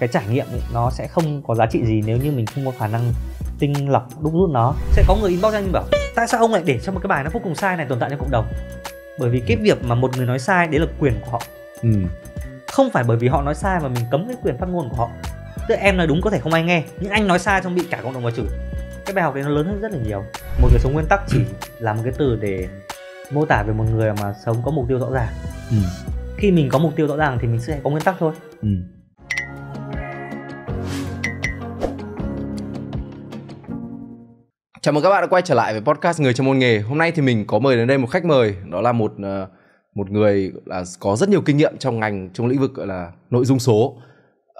cái trải nghiệm ấy, nó sẽ không có giá trị gì nếu như mình không có khả năng tinh lọc đúc rút nó sẽ có người inbox ra nhưng bảo tại sao ông lại để cho một cái bài nó vô cùng sai này tồn tại trong cộng đồng bởi vì cái ừ. việc mà một người nói sai đấy là quyền của họ ừ. không phải bởi vì họ nói sai mà mình cấm cái quyền phát ngôn của họ tức em nói đúng có thể không ai nghe nhưng anh nói sai trong bị cả cộng đồng vào chửi cái bài học đấy nó lớn hơn rất là nhiều một người sống nguyên tắc chỉ ừ. là một cái từ để mô tả về một người mà sống có mục tiêu rõ ràng ừ. khi mình có mục tiêu rõ ràng thì mình sẽ có nguyên tắc thôi ừ. Chào mừng các bạn đã quay trở lại với podcast Người trong môn nghề. Hôm nay thì mình có mời đến đây một khách mời, đó là một ờ, một người là có rất nhiều kinh nghiệm trong ngành trong lĩnh vực gọi là nội dung số.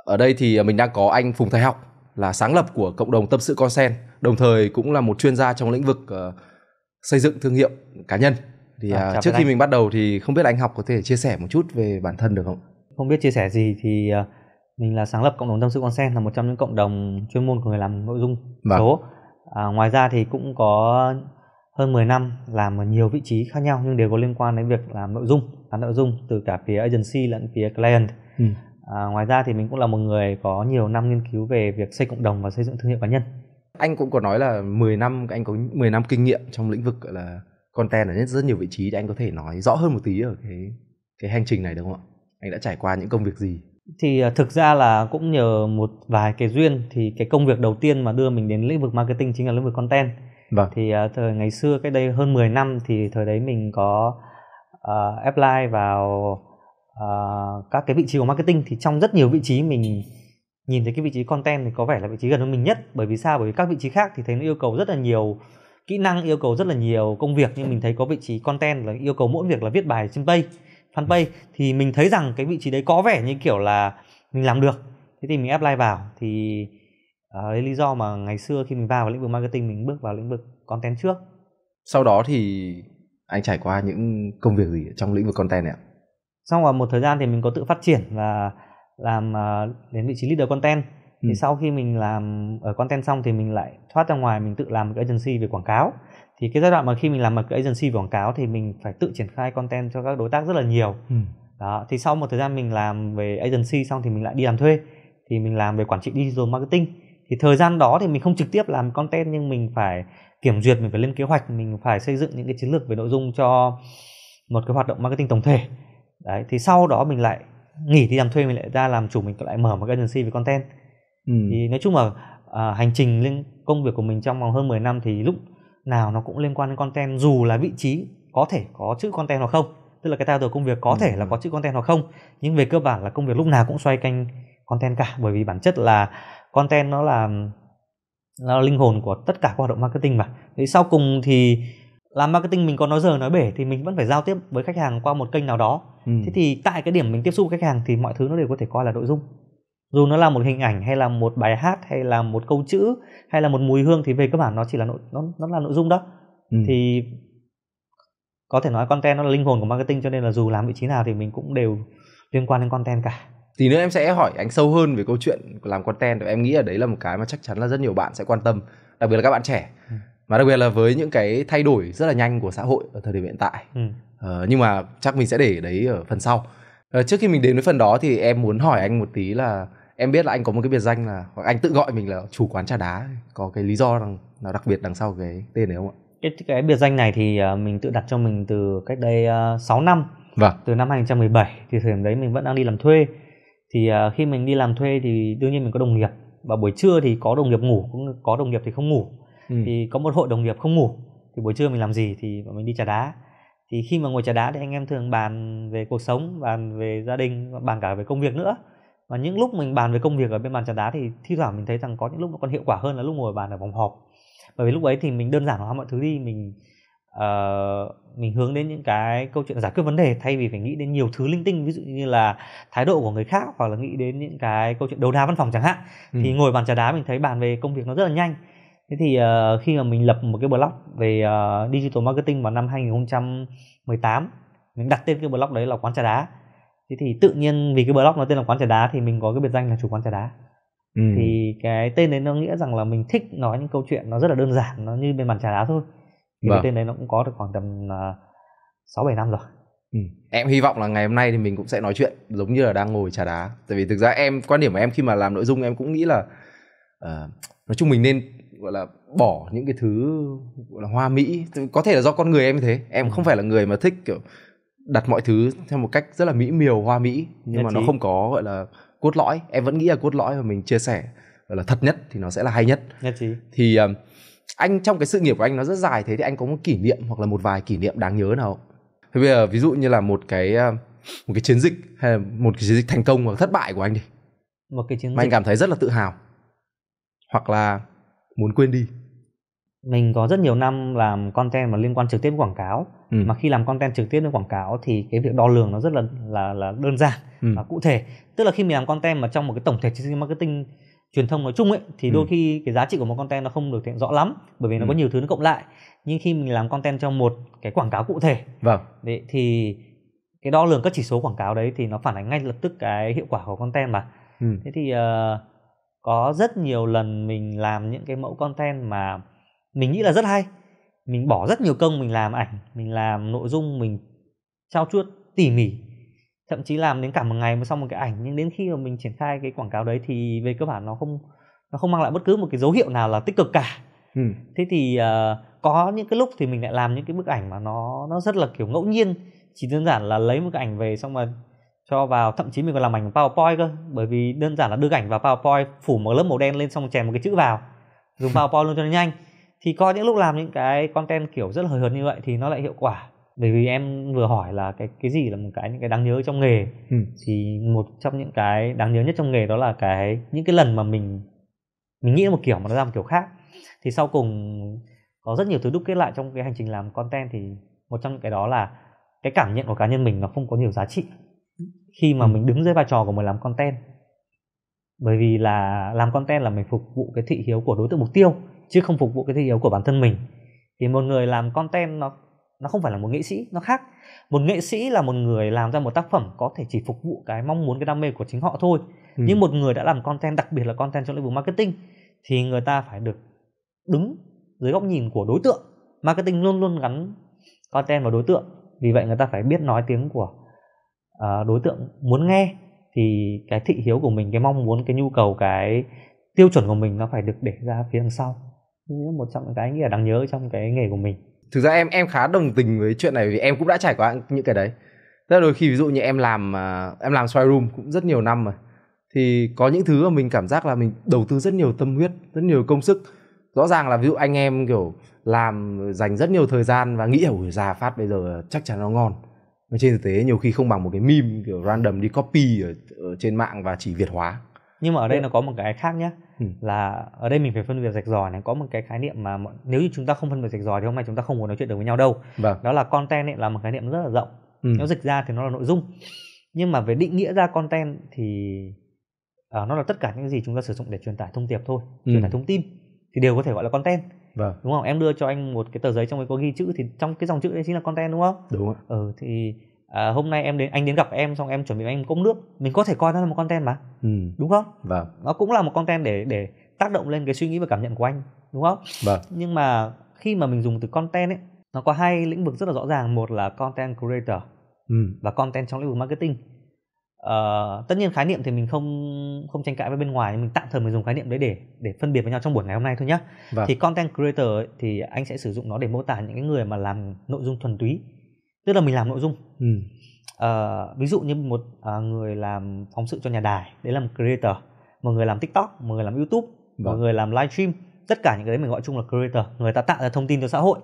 Ở đây thì ờ, mình đang có anh Phùng Thái Học là sáng lập của cộng đồng tâm sự con sen, đồng thời cũng là một chuyên gia trong lĩnh vực ờ, xây dựng thương hiệu cá nhân. Thì à, trước khi anh. mình bắt đầu thì không biết anh Học có thể chia sẻ một chút về bản thân được không? Không biết chia sẻ gì thì mình là sáng lập cộng đồng tâm sự con sen là một trong những cộng đồng chuyên môn của người làm nội dung vâng. số à, ngoài ra thì cũng có hơn 10 năm làm ở nhiều vị trí khác nhau nhưng đều có liên quan đến việc làm nội dung bán nội dung từ cả phía agency lẫn phía client ừ. à, ngoài ra thì mình cũng là một người có nhiều năm nghiên cứu về việc xây cộng đồng và xây dựng thương hiệu cá nhân anh cũng có nói là 10 năm anh có 10 năm kinh nghiệm trong lĩnh vực là content ở rất nhiều vị trí thì anh có thể nói rõ hơn một tí ở cái cái hành trình này đúng không ạ anh đã trải qua những công việc gì thì à, thực ra là cũng nhờ một vài cái duyên thì cái công việc đầu tiên mà đưa mình đến lĩnh vực marketing chính là lĩnh vực content vâng. thì uh, thời ngày xưa cái đây hơn 10 năm thì thời đấy mình có uh, apply vào uh, các cái vị trí của marketing thì trong rất nhiều vị trí mình nhìn thấy cái vị trí content thì có vẻ là vị trí gần hơn mình nhất bởi vì sao bởi vì các vị trí khác thì thấy nó yêu cầu rất là nhiều kỹ năng yêu cầu rất là nhiều công việc nhưng mình thấy có vị trí content là yêu cầu mỗi việc là viết bài trên page fanpage thì mình thấy rằng cái vị trí đấy có vẻ như kiểu là mình làm được thế thì mình apply vào thì uh, lý do mà ngày xưa khi mình vào vào lĩnh vực marketing mình bước vào lĩnh vực content trước sau đó thì anh trải qua những công việc gì trong lĩnh vực content này ạ xong rồi một thời gian thì mình có tự phát triển và làm uh, đến vị trí leader content thì ừ. sau khi mình làm ở ờ, content xong thì mình lại thoát ra ngoài mình tự làm một cái agency về quảng cáo thì cái giai đoạn mà khi mình làm mật agency quảng cáo thì mình phải tự triển khai content cho các đối tác rất là nhiều ừ. đó thì sau một thời gian mình làm về agency xong thì mình lại đi làm thuê thì mình làm về quản trị digital marketing thì thời gian đó thì mình không trực tiếp làm content nhưng mình phải kiểm duyệt mình phải lên kế hoạch mình phải xây dựng những cái chiến lược về nội dung cho một cái hoạt động marketing tổng thể đấy thì sau đó mình lại nghỉ thì làm thuê mình lại ra làm chủ mình lại mở một cái agency về content ừ. thì nói chung là à, hành trình lên công việc của mình trong vòng hơn 10 năm thì lúc nào nó cũng liên quan đến content dù là vị trí có thể có chữ content hoặc không tức là cái title công việc có ừ. thể là có chữ content hoặc không nhưng về cơ bản là công việc lúc nào cũng xoay quanh content cả bởi vì bản chất là content nó là nó là linh hồn của tất cả các hoạt động marketing mà thì sau cùng thì làm marketing mình có nói giờ nói bể thì mình vẫn phải giao tiếp với khách hàng qua một kênh nào đó ừ. thế thì tại cái điểm mình tiếp xúc với khách hàng thì mọi thứ nó đều có thể coi là nội dung dù nó là một hình ảnh hay là một bài hát hay là một câu chữ hay là một mùi hương thì về cơ bản nó chỉ là nội nó nó là nội dung đó ừ. thì có thể nói content nó là linh hồn của marketing cho nên là dù làm vị trí nào thì mình cũng đều liên quan đến content cả thì nữa em sẽ hỏi anh sâu hơn về câu chuyện làm content và em nghĩ ở đấy là một cái mà chắc chắn là rất nhiều bạn sẽ quan tâm đặc biệt là các bạn trẻ ừ. mà đặc biệt là với những cái thay đổi rất là nhanh của xã hội ở thời điểm hiện tại ừ. ờ, nhưng mà chắc mình sẽ để đấy ở phần sau ờ, trước khi mình đến với phần đó thì em muốn hỏi anh một tí là em biết là anh có một cái biệt danh là hoặc anh tự gọi mình là chủ quán trà đá có cái lý do nào, nào đặc biệt đằng sau cái tên này không ạ cái, cái biệt danh này thì ờ, mình tự đặt cho mình từ cách đây ờ, uh, 6 năm vâng. từ năm 2017 thì thời điểm đấy mình vẫn đang đi làm thuê thì ờ, khi mình đi làm thuê thì đương nhiên mình có đồng nghiệp và buổi trưa thì có đồng nghiệp ngủ cũng có đồng nghiệp thì không ngủ ừ. thì có một hội đồng nghiệp không ngủ thì buổi trưa mình làm gì thì mình đi trà đá thì khi mà ngồi trà đá thì anh em thường bàn về cuộc sống bàn về gia đình bàn cả về công việc nữa và những lúc mình bàn về công việc ở bên bàn trà đá thì thi thoảng mình thấy rằng có những lúc nó còn hiệu quả hơn là lúc ngồi bàn ở vòng họp bởi vì lúc ấy thì mình đơn giản hóa mọi thứ đi mình uh, mình hướng đến những cái câu chuyện giải quyết vấn đề thay vì phải nghĩ đến nhiều thứ linh tinh ví dụ như là thái độ của người khác hoặc là nghĩ đến những cái câu chuyện đấu đá văn phòng chẳng hạn ừ. thì ngồi bàn trà đá mình thấy bàn về công việc nó rất là nhanh thế thì uh, khi mà mình lập một cái blog về uh, digital marketing vào năm 2018 mình đặt tên cái blog đấy là quán trà đá thế thì tự nhiên vì cái blog nó tên là quán trà đá thì mình có cái biệt danh là chủ quán trà đá ừ. thì cái tên đấy nó nghĩa rằng là mình thích nói những câu chuyện nó rất là đơn giản nó như bên bàn trà đá thôi thì vâng. cái tên đấy nó cũng có được khoảng tầm à, sáu uh, bảy năm rồi Ừ. Em hy vọng là ngày hôm nay thì mình cũng sẽ nói chuyện giống như là đang ngồi trà đá. Tại vì thực ra em quan điểm của em khi mà làm nội dung em cũng nghĩ là uh, nói chung mình nên gọi là bỏ những cái thứ gọi là hoa mỹ. Có thể là do con người em như thế. Em ừ. không phải là người mà thích kiểu đặt mọi thứ theo một cách rất là mỹ miều hoa mỹ nhưng Nhân mà nó không có gọi là cốt lõi em vẫn nghĩ là cốt lõi mà mình chia sẻ gọi là thật nhất thì nó sẽ là hay nhất Nhân ý. thì um, anh trong cái sự nghiệp của anh nó rất dài thế thì anh có một kỷ niệm hoặc là một vài kỷ niệm đáng nhớ nào thế bây giờ ví dụ như là một cái ờ, một cái chiến dịch hay là một cái chiến dịch thành công hoặc thất bại của anh đi một cái chiến dịch mà anh cảm thấy rất là tự hào hoặc là muốn quên đi mình có rất nhiều năm làm content mà liên quan trực tiếp quảng cáo ừ. mà khi làm content trực tiếp với quảng cáo thì cái việc đo lường nó rất là là là đơn giản ừ. và cụ thể tức là khi mình làm content mà trong một cái tổng thể chiến marketing truyền thông nói chung ấy thì ừ. đôi ừ. khi cái giá trị của một content nó không được hiện rõ lắm bởi vì nó ừ. có nhiều thứ nó cộng lại nhưng khi mình làm content cho một cái quảng cáo cụ thể vâng đấy, thì cái đo lường các chỉ số quảng cáo đấy thì nó phản ánh ngay lập tức cái hiệu quả của content mà ừ. thế thì uh, có rất nhiều lần mình làm những cái mẫu content mà mình nghĩ là rất hay mình bỏ rất nhiều công mình làm ảnh mình làm nội dung mình trao chuốt tỉ mỉ thậm chí làm đến cả một ngày mới xong một cái ảnh nhưng đến khi mà mình triển khai cái quảng cáo đấy thì về cơ bản nó không nó không mang lại bất cứ một cái dấu hiệu nào là tích cực cả ừ. thế thì uh, có những cái lúc thì mình lại làm những cái bức ảnh mà nó nó rất là kiểu ngẫu nhiên chỉ đơn giản là lấy một cái ảnh về xong rồi cho vào thậm chí mình còn làm ảnh powerpoint cơ bởi vì đơn giản là đưa ảnh vào powerpoint phủ một lớp màu đen lên xong chèn một cái chữ vào dùng powerpoint luôn cho nó nhanh thì có những lúc làm những cái content kiểu rất là hời hợt như vậy thì nó lại hiệu quả bởi vì em vừa hỏi là cái cái gì là một cái những cái đáng nhớ trong nghề ừ. thì một trong những cái đáng nhớ nhất trong nghề đó là cái những cái lần mà mình mình nghĩ một kiểu mà nó ra một kiểu khác thì sau cùng có rất nhiều thứ đúc kết lại trong cái hành trình làm content thì một trong những cái đó là cái cảm nhận của cá nhân mình nó không có nhiều giá trị khi mà ừ. mình đứng dưới vai trò của mình làm content bởi vì là làm content là mình phục vụ cái thị hiếu của đối tượng mục tiêu chứ không phục vụ cái thị hiếu của bản thân mình thì một người làm content nó nó không phải là một nghệ sĩ nó khác một nghệ sĩ là một người làm ra một tác phẩm có thể chỉ phục vụ cái mong muốn cái đam mê của chính họ thôi ừ. nhưng một người đã làm content đặc biệt là content trong lĩnh vực marketing thì người ta phải được đứng dưới góc nhìn của đối tượng marketing luôn luôn gắn content vào đối tượng vì vậy người ta phải biết nói tiếng của uh, đối tượng muốn nghe thì cái thị hiếu của mình cái mong muốn cái nhu cầu cái tiêu chuẩn của mình nó phải được để ra phía đằng sau một trong cái nghĩa đáng nhớ trong cái nghề của mình thực ra em em khá đồng tình với chuyện này vì em cũng đã trải qua những cái đấy Rất là đôi khi ví dụ như em làm à, em làm xoay room cũng rất nhiều năm mà, thì có những thứ mà mình cảm giác là mình đầu tư rất nhiều tâm huyết rất nhiều công sức rõ ràng là ví dụ anh em kiểu làm dành rất nhiều thời gian và nghĩ ở già phát bây giờ chắc chắn nó ngon nhưng trên thực tế nhiều khi không bằng một cái meme kiểu random đi copy ở, ở trên mạng và chỉ việt hóa nhưng mà ở đây ừ. nó có một cái khác nhé ừ. là ở đây mình phải phân biệt rạch ròi này có một cái khái niệm mà nếu như chúng ta không phân biệt rạch ròi thì hôm nay chúng ta không muốn nói chuyện được với nhau đâu vâng. đó là content ấy là một khái niệm rất là rộng ừ. nếu dịch ra thì nó là nội dung nhưng mà về định nghĩa ra content thì uh, nó là tất cả những gì chúng ta sử dụng để truyền tải thông điệp thôi ừ. truyền tải thông tin thì đều có thể gọi là content vâng. đúng không em đưa cho anh một cái tờ giấy trong đấy có ghi chữ thì trong cái dòng chữ đấy chính là content đúng không đúng ạ ừ thì à, hôm nay em đến anh đến gặp em xong em chuẩn bị anh cốc nước mình có thể coi nó là một content mà ừ. đúng không vâng. nó cũng là một content để để tác động lên cái suy nghĩ và cảm nhận của anh đúng không vâng. nhưng mà khi mà mình dùng từ content ấy nó có hai lĩnh vực rất là rõ ràng một là content creator ừ. và content trong lĩnh vực marketing Uh, tất nhiên khái niệm thì mình không không tranh cãi với bên ngoài mình tạm thời mình dùng khái niệm đấy để để phân biệt với nhau trong buổi ngày hôm nay thôi nhé vâng. thì content creator ấy, thì anh sẽ sử dụng nó để mô tả những cái người mà làm nội dung thuần túy tức là mình làm nội dung ừ. uh, ví dụ như một uh, người làm phóng sự cho nhà đài đấy là một creator một người làm tiktok một người làm youtube vâng. một người làm live stream tất cả những cái đấy mình gọi chung là creator người ta tạo ra thông tin cho xã hội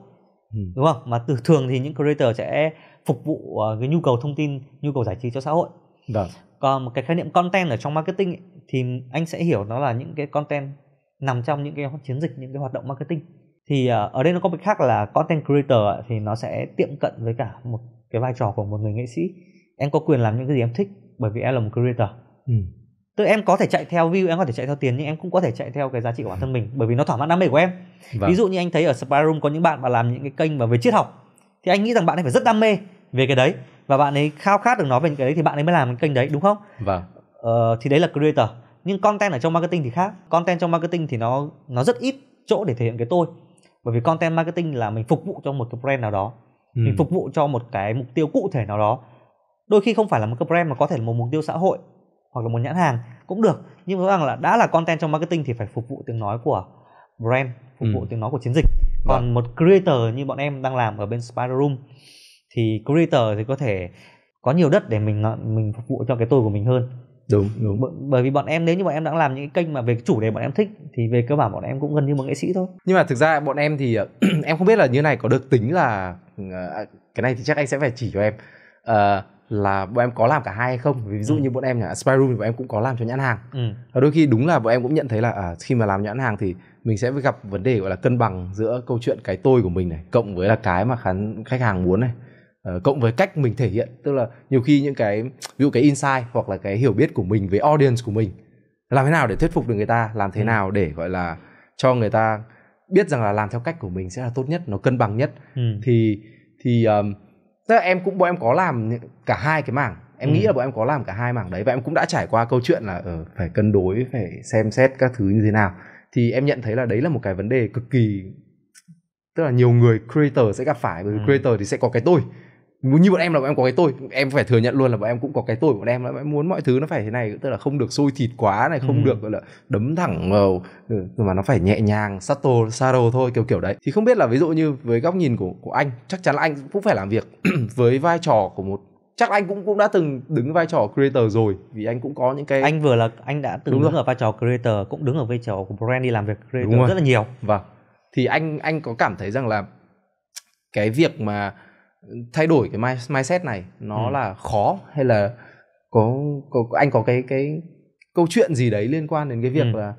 ừ. đúng không mà từ thường thì những creator sẽ phục vụ uh, cái nhu cầu thông tin nhu cầu giải trí cho xã hội Được. Vâng. còn một cái khái niệm content ở trong marketing ấy, thì anh sẽ hiểu nó là những cái content nằm trong những cái chiến dịch những cái hoạt động marketing thì ờ, ở đây nó có một khác là content creator thì nó sẽ tiệm cận với cả một cái vai trò của một người nghệ sĩ em có quyền làm những cái gì em thích bởi vì em là một creator ừ. tức em có thể chạy theo view em có thể chạy theo tiền nhưng em cũng có thể chạy theo cái giá trị của bản thân mình bởi vì nó thỏa mãn đam mê của em vâng. ví dụ như anh thấy ở Spyroom có những bạn mà làm những cái kênh mà về triết học thì anh nghĩ rằng bạn ấy phải rất đam mê về cái đấy và bạn ấy khao khát được nói về những cái đấy thì bạn ấy mới làm cái kênh đấy đúng không vâng ờ, thì đấy là creator nhưng content ở trong marketing thì khác content trong marketing thì nó nó rất ít chỗ để thể hiện cái tôi bởi vì content marketing là mình phục vụ cho một cái brand nào đó ừ. mình phục vụ cho một cái mục tiêu cụ thể nào đó đôi khi không phải là một cái brand mà có thể là một mục tiêu xã hội hoặc là một nhãn hàng cũng được nhưng rõ ràng là đã là content trong marketing thì phải phục vụ tiếng nói của brand phục ừ. vụ tiếng nói của chiến dịch còn Vậy. Vâng. một creator như bọn em đang làm ở bên Spider Room thì creator thì có thể có nhiều đất để mình mình phục vụ cho cái tôi của mình hơn đúng đúng bởi vì bọn em nếu như bọn em đã làm những cái kênh mà về chủ đề bọn em thích thì về cơ bản bọn em cũng gần như một nghệ sĩ thôi nhưng mà thực ra bọn em thì ờ, em không biết là như này có được tính là ờ, à, cái này thì chắc anh sẽ phải chỉ cho em uh, là bọn em có làm cả hai hay không ví dụ ừ. như bọn em nhà spy room thì bọn em cũng có làm cho nhãn hàng ừ. đôi khi đúng là bọn em cũng nhận thấy là à, khi mà làm nhãn hàng thì mình sẽ gặp vấn đề gọi là cân bằng giữa câu chuyện cái tôi của mình này cộng với là cái mà khán khách hàng muốn này Ờ, cộng với cách mình thể hiện tức là nhiều khi những cái ví dụ cái insight hoặc là cái hiểu biết của mình về audience của mình làm thế nào để thuyết phục được người ta làm thế ừ. nào để gọi là cho người ta biết rằng là làm theo cách của mình sẽ là tốt nhất nó cân bằng nhất ừ. thì thì um, tức là em cũng bọn em có làm cả hai cái mảng em ừ. nghĩ là bọn em có làm cả hai mảng đấy và em cũng đã trải qua câu chuyện là uh, phải cân đối phải xem xét các thứ như thế nào thì em nhận thấy là đấy là một cái vấn đề cực kỳ tức là nhiều người creator sẽ gặp phải bởi vì ừ. creator thì sẽ có cái tôi như bọn em là bọn em có cái tôi em phải thừa nhận luôn là bọn em cũng có cái tôi của bọn em là bọn em muốn mọi thứ nó phải thế này tức là không được sôi thịt quá này không ừ. được gọi là đấm thẳng vào ừ, mà nó phải nhẹ nhàng sato saro thôi kiểu kiểu đấy thì không biết là ví dụ như với góc nhìn của của anh chắc chắn là anh cũng phải làm việc với vai trò của một chắc anh cũng cũng đã từng đứng vai trò creator rồi vì anh cũng có những cái anh vừa là anh đã từng đứng ở vai trò creator cũng đứng ở vai trò của brand đi làm việc creator rất là nhiều vâng thì anh anh có cảm thấy rằng là cái việc mà thay đổi cái mindset này nó ừ. là khó hay là có, có anh có cái cái câu chuyện gì đấy liên quan đến cái việc ừ. là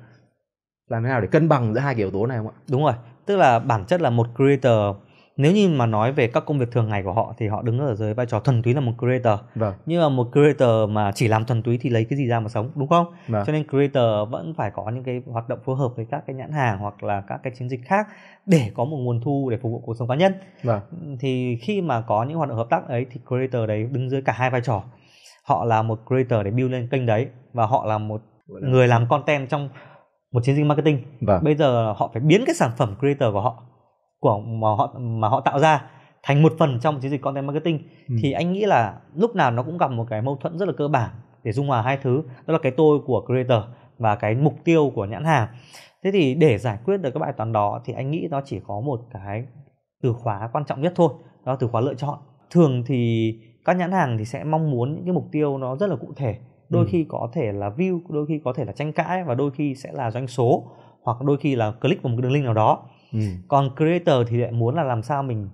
làm thế nào để cân bằng giữa hai cái yếu tố này không ạ? Đúng rồi, tức là bản chất là một creator nếu như mà nói về các công việc thường ngày của họ thì họ đứng ở dưới vai trò thuần túy là một creator vâng. nhưng mà một creator mà chỉ làm thuần túy thì lấy cái gì ra mà sống đúng không vâng. cho nên creator vẫn phải có những cái hoạt động phối hợp với các cái nhãn hàng hoặc là các cái chiến dịch khác để có một nguồn thu để phục vụ cuộc sống cá nhân vâng. thì khi mà có những hoạt động hợp tác ấy thì creator đấy đứng dưới cả hai vai trò họ là một creator để build lên kênh đấy và họ là một người làm content trong một chiến dịch marketing vâng. bây giờ họ phải biến cái sản phẩm creator của họ của mà họ mà họ tạo ra thành một phần trong chiến dịch content marketing ừ. thì anh nghĩ là lúc nào nó cũng gặp một cái mâu thuẫn rất là cơ bản để dung hòa hai thứ đó là cái tôi của creator và cái mục tiêu của nhãn hàng thế thì để giải quyết được các bài toán đó thì anh nghĩ nó chỉ có một cái từ khóa quan trọng nhất thôi đó là từ khóa lựa chọn thường thì các nhãn hàng thì sẽ mong muốn những cái mục tiêu nó rất là cụ thể đôi ừ. khi có thể là view đôi khi có thể là tranh cãi và đôi khi sẽ là doanh số hoặc đôi khi là click vào một cái đường link nào đó Ừ. còn creator thì lại muốn là làm sao mình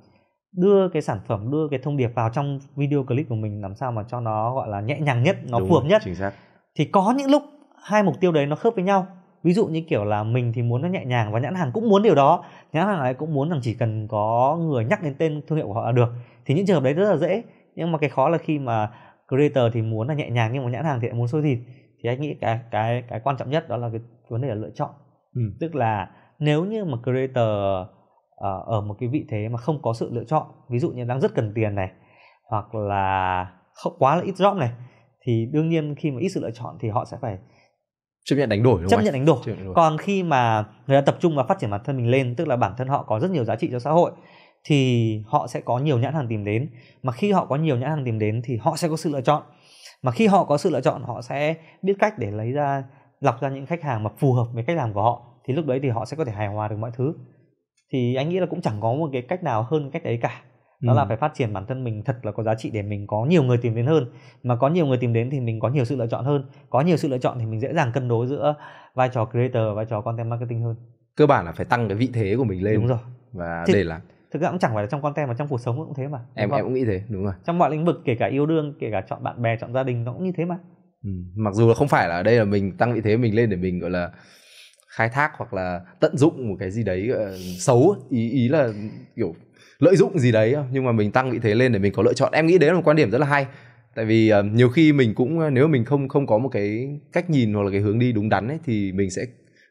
đưa cái sản phẩm đưa cái thông điệp vào trong video clip của mình làm sao mà cho nó gọi là nhẹ nhàng nhất nó phù hợp nhất chính xác. thì có những lúc hai mục tiêu đấy nó khớp với nhau ví dụ như kiểu là mình thì muốn nó nhẹ nhàng và nhãn hàng cũng muốn điều đó nhãn hàng ấy cũng muốn rằng chỉ cần có người nhắc đến tên thương hiệu của họ là được thì những trường hợp đấy rất là dễ nhưng mà cái khó là khi mà creator thì muốn là nhẹ nhàng nhưng mà nhãn hàng thì lại muốn sôi thịt thì anh nghĩ cái cái cái quan trọng nhất đó là cái vấn đề là lựa chọn ừ. tức là nếu như mà creator ờ, ở một cái vị thế mà không có sự lựa chọn ví dụ như đang rất cần tiền này hoặc là không quá là ít drop này thì đương nhiên khi mà ít sự lựa chọn thì họ sẽ phải chấp nhận đánh đổi đúng chấp nhận đánh đổi. đánh đổi còn khi mà người ta tập trung vào phát triển bản thân mình lên tức là bản thân họ có rất nhiều giá trị cho xã hội thì họ sẽ có nhiều nhãn hàng tìm đến mà khi họ có nhiều nhãn hàng tìm đến thì họ sẽ có sự lựa chọn mà khi họ có sự lựa chọn họ sẽ biết cách để lấy ra lọc ra những khách hàng mà phù hợp với cách làm của họ thì lúc đấy thì họ sẽ có thể hài hòa được mọi thứ thì anh nghĩ là cũng chẳng có một cái cách nào hơn cách đấy cả đó ừ. là phải phát triển bản thân mình thật là có giá trị để mình có nhiều người tìm đến hơn mà có nhiều người tìm đến thì mình có nhiều sự lựa chọn hơn có nhiều sự lựa chọn thì mình dễ dàng cân đối giữa vai trò creator và vai trò content marketing hơn cơ bản là phải tăng cái vị thế của mình lên đúng rồi và thì, để là thực ra cũng chẳng phải là trong content mà trong cuộc sống cũng thế mà em không? em cũng nghĩ thế đúng rồi trong mọi lĩnh vực kể cả yêu đương kể cả chọn bạn bè chọn gia đình nó cũng như thế mà ừ. mặc dù là không phải là đây là mình tăng vị thế mình lên để mình gọi là khai thác hoặc là tận dụng một cái gì đấy ờ, xấu ý ý là kiểu lợi dụng gì đấy nhưng mà mình tăng vị thế lên để mình có lựa chọn em nghĩ đấy là một quan điểm rất là hay tại vì ờ, nhiều khi mình cũng ờ, nếu mình không không có một cái cách nhìn hoặc là cái hướng đi đúng đắn ấy thì mình sẽ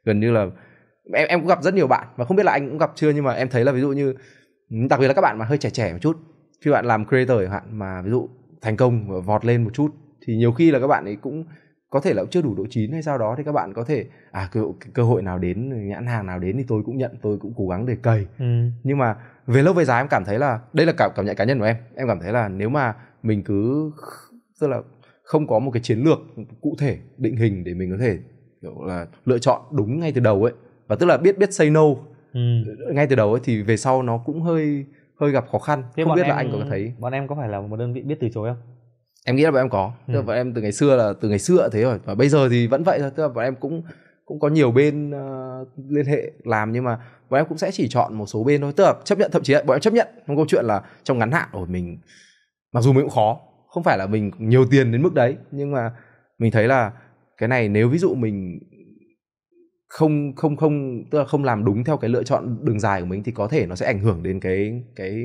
gần như là em em cũng gặp rất nhiều bạn mà không biết là anh cũng gặp chưa nhưng mà em thấy là ví dụ như ừ, đặc biệt là các bạn mà hơi trẻ trẻ một chút khi bạn làm creator chẳng hạn mà ví dụ thành công và vọt lên một chút thì nhiều khi là các bạn ấy cũng có thể là cũng chưa đủ độ chín hay sao đó thì các bạn có thể à cơ, cơ hội nào đến nhãn hàng nào đến thì tôi cũng nhận tôi cũng cố gắng để cày ừ. nhưng mà về lâu về dài em cảm thấy là đây là cảm cảm nhận cá nhân của em em cảm thấy là nếu mà mình cứ tức là không có một cái chiến lược cụ thể định hình để mình có thể kiểu là lựa chọn đúng ngay từ đầu ấy và tức là biết biết say no ừ. ngay từ đầu ấy thì về sau nó cũng hơi hơi gặp khó khăn Thế không biết em, là anh có thấy bọn em có phải là một đơn vị biết từ chối không em nghĩ là bọn em có tức là ừ. bọn em từ ngày xưa là từ ngày xưa thế rồi và bây giờ thì vẫn vậy thôi tức là bọn em cũng cũng có nhiều bên uh, liên hệ làm nhưng mà bọn em cũng sẽ chỉ chọn một số bên thôi tức là chấp nhận thậm chí là bọn em chấp nhận trong câu chuyện là trong ngắn hạn của mình mặc dù mình cũng khó không phải là mình nhiều tiền đến mức đấy nhưng mà mình thấy là cái này nếu ví dụ mình không không không tức là không làm đúng theo cái lựa chọn đường dài của mình thì có thể nó sẽ ảnh hưởng đến cái cái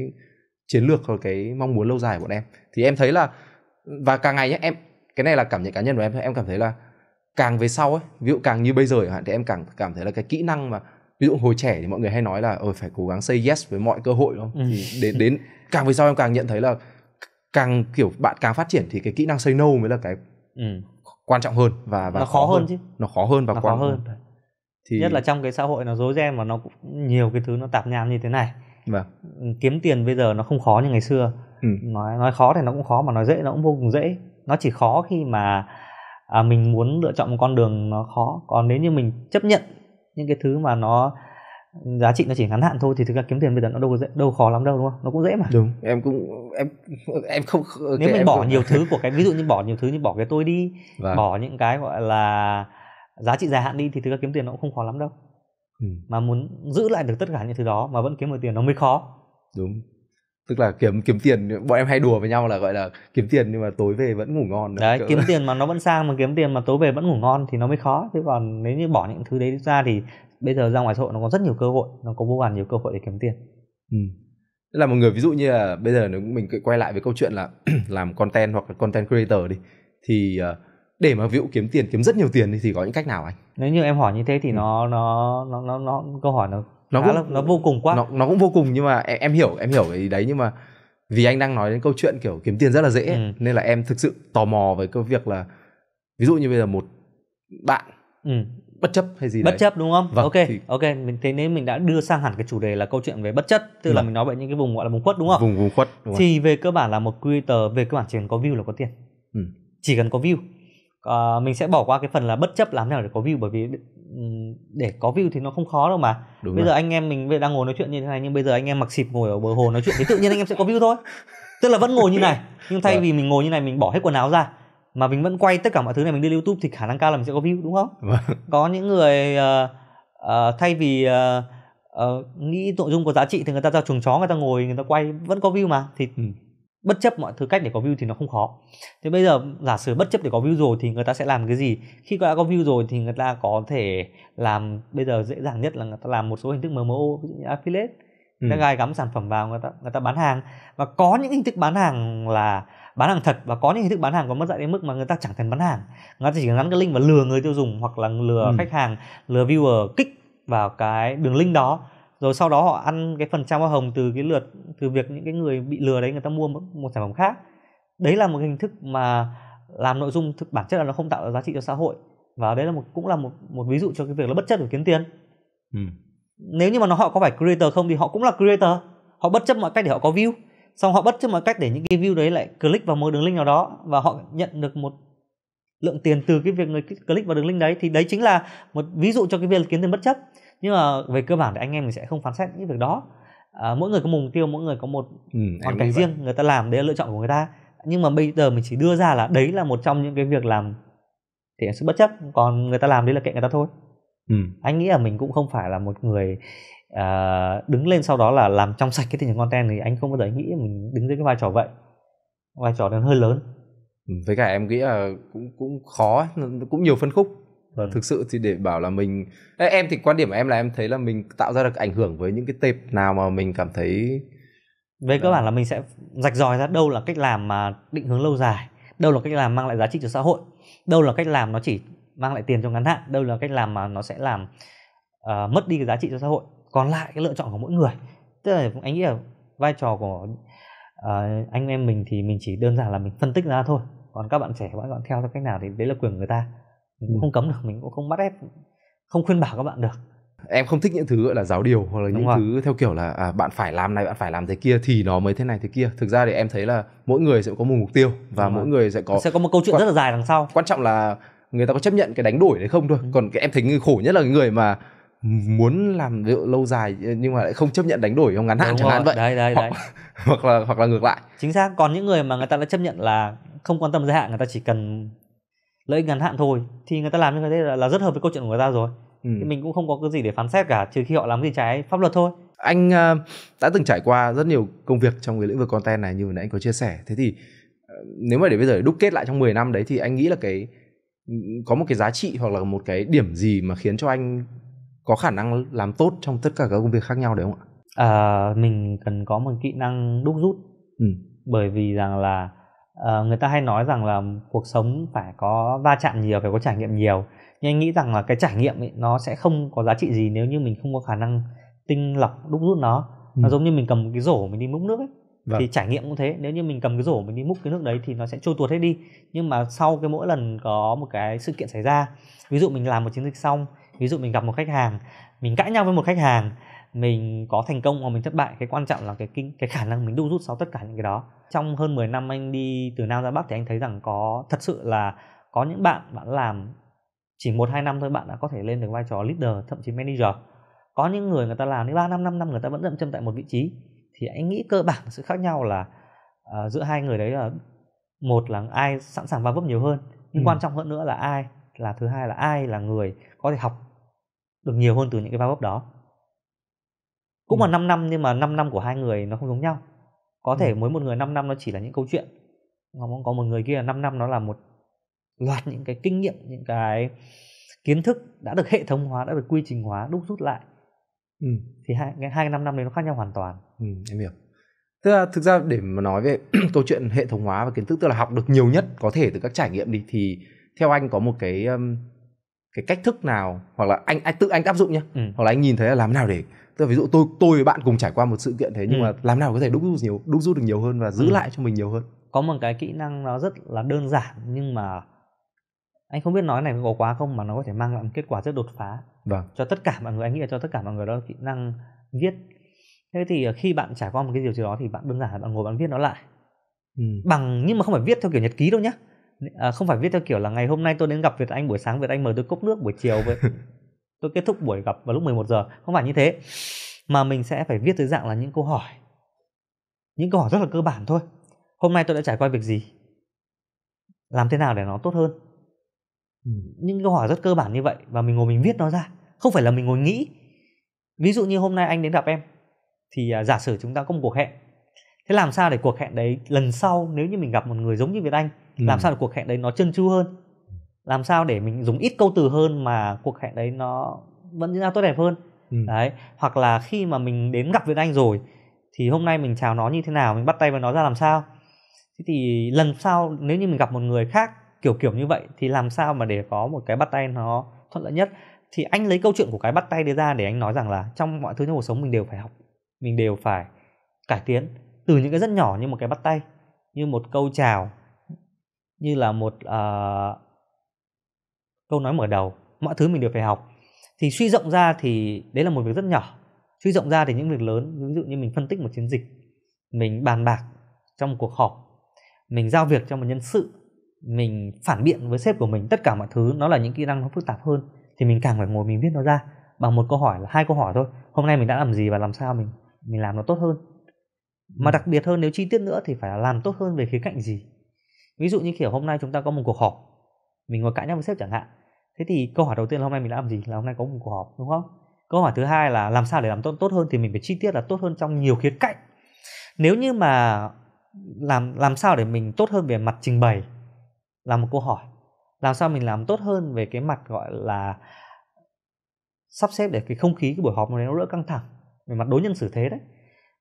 chiến lược hoặc cái mong muốn lâu dài của bọn em thì em thấy là và càng ngày nhé em cái này là cảm nhận cá nhân của em em cảm thấy là càng về sau ấy ví dụ càng như bây giờ hạn thì em càng cảm thấy là cái kỹ năng mà ví dụ hồi trẻ thì mọi người hay nói là ơi ờ, phải cố gắng say yes với mọi cơ hội đúng không ừ. thì đến đến càng về sau em càng nhận thấy là càng kiểu bạn càng phát triển thì cái kỹ năng say no mới là cái ừ. quan trọng hơn và, và nó khó, khó hơn, chứ nó khó hơn và nó quan khó hơn thì nhất là trong cái xã hội nó rối ren và nó cũng nhiều cái thứ nó tạp nham như thế này vâng. Ừ, kiếm tiền bây giờ nó không khó như ngày xưa ừ. nói nói khó thì nó cũng khó mà nói dễ nó cũng vô cùng dễ nó chỉ khó khi mà à, mình muốn lựa chọn một con đường nó khó còn nếu như mình chấp nhận những cái thứ mà nó ừ, giá trị nó chỉ ngắn hạn thôi thì thực ra kiếm tiền bây giờ nó đâu có dễ, đâu khó lắm đâu đúng không nó cũng dễ mà đúng em cũng em em không okay, nếu mình bỏ không... nhiều thứ của cái ví dụ như bỏ nhiều thứ như bỏ cái tôi đi vâng. bỏ những cái gọi là giá trị dài hạn đi thì thực ra kiếm tiền nó cũng không khó lắm đâu ừ. mà muốn giữ lại được tất cả những thứ đó mà vẫn kiếm được tiền nó mới khó đúng tức là kiếm kiếm tiền bọn em hay đùa với nhau là gọi là kiếm tiền nhưng mà tối về vẫn ngủ ngon được. đấy kiếm tiền mà nó vẫn sang mà kiếm tiền mà tối về vẫn ngủ ngon thì nó mới khó chứ còn nếu như bỏ những thứ đấy ra thì bây giờ ra ngoài xã hội nó có rất nhiều cơ hội nó có vô vàn nhiều cơ hội để kiếm tiền ừ. Tức là một người ví dụ như là bây giờ nếu mình quay lại với câu chuyện là làm content hoặc là content creator đi thì ờ, để mà ví dụ kiếm tiền kiếm rất nhiều tiền thì, có những cách nào anh nếu như em hỏi như thế thì ừ. nó, nó nó nó nó câu hỏi nó nó cũng, lắm, nó vô cùng quá nó, nó cũng vô cùng nhưng mà em, em hiểu em hiểu cái đấy nhưng mà vì anh đang nói đến câu chuyện kiểu kiếm tiền rất là dễ ừ. nên là em thực sự tò mò với cái việc là ví dụ như bây giờ một bạn ừ. bất chấp hay gì bất đấy. chấp đúng không vâng, ok thì... ok mình thế nếu mình đã đưa sang hẳn cái chủ đề là câu chuyện về bất chấp tức vâng. là mình nói về những cái vùng gọi là vùng khuất đúng không vùng vùng khuất đúng thì rồi. về cơ bản là một quy tờ về cơ bản chỉ cần có view là có tiền ừ. chỉ cần có view à, mình sẽ bỏ qua cái phần là bất chấp làm nào để có view bởi vì để có view thì nó không khó đâu mà Đúng bây rồi. giờ anh em mình đang ngồi nói chuyện như thế này nhưng bây giờ anh em mặc xịp ngồi ở bờ hồ nói chuyện thì tự nhiên anh em sẽ có view thôi tức là vẫn ngồi như này nhưng thay vì mình ngồi như này mình bỏ hết quần áo ra mà mình vẫn quay tất cả mọi thứ này mình đi YouTube thì khả năng cao là mình sẽ có view đúng không? Vâng. có những người uh, uh, thay vì uh, uh, nghĩ nội dung có giá trị thì người ta ra chuồng chó người ta ngồi người ta quay vẫn có view mà thì ừ bất chấp mọi thứ cách để có view thì nó không khó thế bây giờ giả sử bất chấp để có view rồi thì người ta sẽ làm cái gì khi đã có view rồi thì người ta có thể làm bây giờ dễ dàng nhất là người ta làm một số hình thức mmo ví dụ như affiliate ừ. người ta ừ. gai gắm sản phẩm vào người ta người ta bán hàng và có những hình thức bán hàng là bán hàng thật và có những hình thức bán hàng còn mất dạy đến mức mà người ta chẳng cần bán hàng người ta chỉ gắn cái link và lừa người tiêu dùng hoặc là lừa ừ. khách hàng lừa viewer kích vào cái đường link đó rồi sau đó họ ăn cái phần trăm hoa hồng từ cái lượt từ việc những cái người bị lừa đấy người ta mua một sản phẩm khác đấy là một hình thức mà làm nội dung thực bản chất là nó không tạo ra giá trị cho xã hội và đấy là một cũng là một một ví dụ cho cái việc là bất chấp để kiếm tiền ừ. nếu như mà nó họ có phải creator không thì họ cũng là creator họ bất chấp mọi cách để họ có view xong họ bất chấp mọi cách để những cái view đấy lại click vào một đường link nào đó và họ nhận được một lượng tiền từ cái việc người click vào đường link đấy thì đấy chính là một ví dụ cho cái việc kiếm tiền bất chấp nhưng mà về cơ bản thì anh em mình sẽ không phán xét những việc đó à, mỗi người có mục tiêu mỗi người có một ừ, hoàn cảnh riêng vậy. người ta làm đấy là lựa chọn của người ta nhưng mà bây giờ mình chỉ đưa ra là đấy là một trong những cái việc làm thì sự bất chấp còn người ta làm đấy là kệ người ta thôi ừ. anh nghĩ là mình cũng không phải là một người uh, đứng lên sau đó là làm trong sạch cái thị trường content thì anh không bao giờ nghĩ mình đứng dưới cái vai trò vậy vai trò nó hơi lớn ừ, với cả em nghĩ là cũng cũng khó cũng nhiều phân khúc và ừ. thực sự thì để bảo là mình Ê, em thì quan điểm của em là em thấy là mình tạo ra được ảnh hưởng với những cái tệp nào mà mình cảm thấy về cơ vâng. bản là mình sẽ rạch ròi ra đâu là cách làm mà định hướng lâu dài đâu là cách làm mang lại giá trị cho xã hội đâu là cách làm nó chỉ mang lại tiền trong ngắn hạn đâu là cách làm mà nó sẽ làm uh, mất đi cái giá trị cho xã hội còn lại cái lựa chọn của mỗi người tức là anh nghĩ là vai trò của uh, anh em mình thì mình chỉ đơn giản là mình phân tích ra thôi còn các bạn trẻ các bạn theo theo cách nào thì đấy là quyền của người ta mình cũng ừ. không cấm được mình cũng không bắt ép không khuyên bảo các bạn được em không thích những thứ gọi là giáo điều hoặc là Đúng những rồi. thứ theo kiểu là à, bạn phải làm này bạn phải làm thế kia thì nó mới thế này thế kia thực ra thì em thấy là mỗi người sẽ có một mục tiêu và Đúng mỗi rồi. người sẽ có sẽ có một câu chuyện quan, rất là dài đằng sau quan trọng là người ta có chấp nhận cái đánh đổi đấy không thôi ừ. còn cái em thấy người khổ nhất là người mà muốn làm liệu lâu dài nhưng mà lại không chấp nhận đánh đổi trong ngắn hạn chẳng hạn vậy đấy, đấy, hoặc, đấy. hoặc là hoặc là ngược lại chính xác còn những người mà người ta đã chấp nhận là không quan tâm giới hạn người ta chỉ cần lợi ngắn hạn thôi thì người ta làm như thế là, là rất hợp với câu chuyện của người ta rồi ừ. thì mình cũng không có cái gì để phán xét cả trừ khi họ làm gì trái pháp luật thôi anh ờ, đã từng trải qua rất nhiều công việc trong cái lĩnh vực content này như vừa nãy anh có chia sẻ thế thì ờ, nếu mà để bây giờ đúc kết lại trong 10 năm đấy thì anh nghĩ là cái có một cái giá trị hoặc là một cái điểm gì mà khiến cho anh có khả năng làm tốt trong tất cả các công việc khác nhau đấy không ạ? À, mình cần có một kỹ năng đúc rút. Ừ. Bởi vì rằng là Ờ, người ta hay nói rằng là cuộc sống phải có va chạm nhiều phải có trải nghiệm nhiều nhưng anh nghĩ rằng là cái trải nghiệm ấy, nó sẽ không có giá trị gì nếu như mình không có khả năng tinh lọc đúc rút nó ừ. nó giống như mình cầm cái rổ mình đi múc nước ấy Vâng. thì trải nghiệm cũng thế nếu như mình cầm cái rổ mình đi múc cái nước đấy thì nó sẽ trôi tuột hết đi nhưng mà sau cái mỗi lần có một cái sự kiện xảy ra ví dụ mình làm một chiến dịch xong ví dụ mình gặp một khách hàng mình cãi nhau với một khách hàng mình có thành công hoặc mình thất bại cái quan trọng là cái kinh cái khả năng mình đu rút sau tất cả những cái đó trong hơn 10 năm anh đi từ nam ra bắc thì anh thấy rằng có thật sự là có những bạn bạn làm chỉ một hai năm thôi bạn đã có thể lên được vai trò leader thậm chí manager có những người người ta làm đến ba năm năm năm người ta vẫn dậm chân tại một vị trí thì anh nghĩ cơ bản sự khác nhau là uh, giữa hai người đấy là một là ai sẵn sàng va vấp nhiều hơn nhưng ừ. quan trọng hơn nữa là ai là thứ hai là ai là người có thể học được nhiều hơn từ những cái va vấp đó cũng ừ. là 5 năm nhưng mà 5 năm của hai người nó không giống nhau có thể ừ. mỗi một người 5 năm nó chỉ là những câu chuyện còn có một người kia là 5 năm nó là một loạt những cái kinh nghiệm những cái kiến thức đã được hệ thống hóa đã được quy trình hóa đúc rút lại ừ. thì hai hai năm năm đấy nó khác nhau hoàn toàn ừ, em hiểu tức là thực ra để mà nói về câu chuyện hệ thống hóa và kiến thức tức là học được nhiều nhất có thể từ các trải nghiệm đi thì theo anh có một cái um, cái cách thức nào hoặc là anh anh tự anh áp dụng nhé ừ. hoặc là anh nhìn thấy là làm nào để tức là ví dụ tôi tôi với bạn cùng trải qua một sự kiện thế nhưng ừ. mà làm nào có thể đúc rút nhiều đúc rút được nhiều hơn và giữ ừ. lại cho mình nhiều hơn có một cái kỹ năng nó rất là đơn giản nhưng mà anh không biết nói này có quá không mà nó có thể mang lại một kết quả rất đột phá vâng. cho tất cả mọi người anh nghĩ là cho tất cả mọi người đó kỹ năng viết thế thì ờ, khi bạn trải qua một cái điều gì đó thì bạn đơn giản là bạn ngồi bạn viết nó lại ừ. bằng nhưng mà không phải viết theo kiểu nhật ký đâu nhá à, không phải viết theo kiểu là ngày hôm nay tôi đến gặp Việt Anh buổi sáng Việt Anh mời tôi cốc nước buổi chiều với tôi kết thúc buổi gặp vào lúc 11 giờ không phải như thế mà mình sẽ phải viết dưới dạng là những câu hỏi những câu hỏi rất là cơ bản thôi hôm nay tôi đã trải qua việc gì làm thế nào để nó tốt hơn những câu hỏi rất cơ bản như vậy và mình ngồi mình viết nó ra không phải là mình ngồi nghĩ ví dụ như hôm nay anh đến gặp em thì à, giả sử chúng ta có một cuộc hẹn thế làm sao để cuộc hẹn đấy lần sau nếu như mình gặp một người giống như việt anh ừ. làm sao để cuộc hẹn đấy nó chân chu hơn làm sao để mình dùng ít câu từ hơn mà cuộc hẹn đấy nó vẫn diễn ra tốt đẹp hơn ừ. đấy hoặc là khi mà mình đến gặp Việt Anh rồi thì hôm nay mình chào nó như thế nào mình bắt tay với nó ra làm sao thế thì lần sau nếu như mình gặp một người khác kiểu kiểu như vậy thì làm sao mà để có một cái bắt tay nó thuận lợi nhất thì anh lấy câu chuyện của cái bắt tay đấy ra để anh nói rằng là trong mọi thứ trong cuộc sống mình đều phải học mình đều phải cải tiến từ những cái rất nhỏ như một cái bắt tay như một câu chào như là một uh, câu nói mở đầu mọi thứ mình đều phải học thì suy rộng ra thì đấy là một việc rất nhỏ suy rộng ra thì những việc lớn ví dụ như mình phân tích một chiến dịch mình bàn bạc trong một cuộc họp mình giao việc cho một nhân sự mình phản biện với sếp của mình tất cả mọi thứ nó là những kỹ năng nó phức tạp hơn thì mình càng phải ngồi mình viết nó ra bằng một câu hỏi là hai câu hỏi thôi hôm nay mình đã làm gì và làm sao mình mình làm nó tốt hơn mà ừ. đặc biệt hơn nếu chi tiết nữa thì phải là làm tốt hơn về khía cạnh gì ví dụ như kiểu hôm nay chúng ta có một cuộc họp mình ngồi cãi nhau với sếp chẳng hạn thế thì câu hỏi đầu tiên là hôm nay mình đã làm gì là hôm nay có một cuộc họp đúng không câu hỏi thứ hai là làm sao để làm tốt tốt hơn thì mình phải chi tiết là tốt hơn trong nhiều khía cạnh nếu như mà làm làm sao để mình tốt hơn về mặt trình bày là một câu hỏi làm sao mình làm tốt hơn về cái mặt gọi là sắp xếp để cái không khí cái buổi họp này nó đỡ căng thẳng về mặt đối nhân xử thế đấy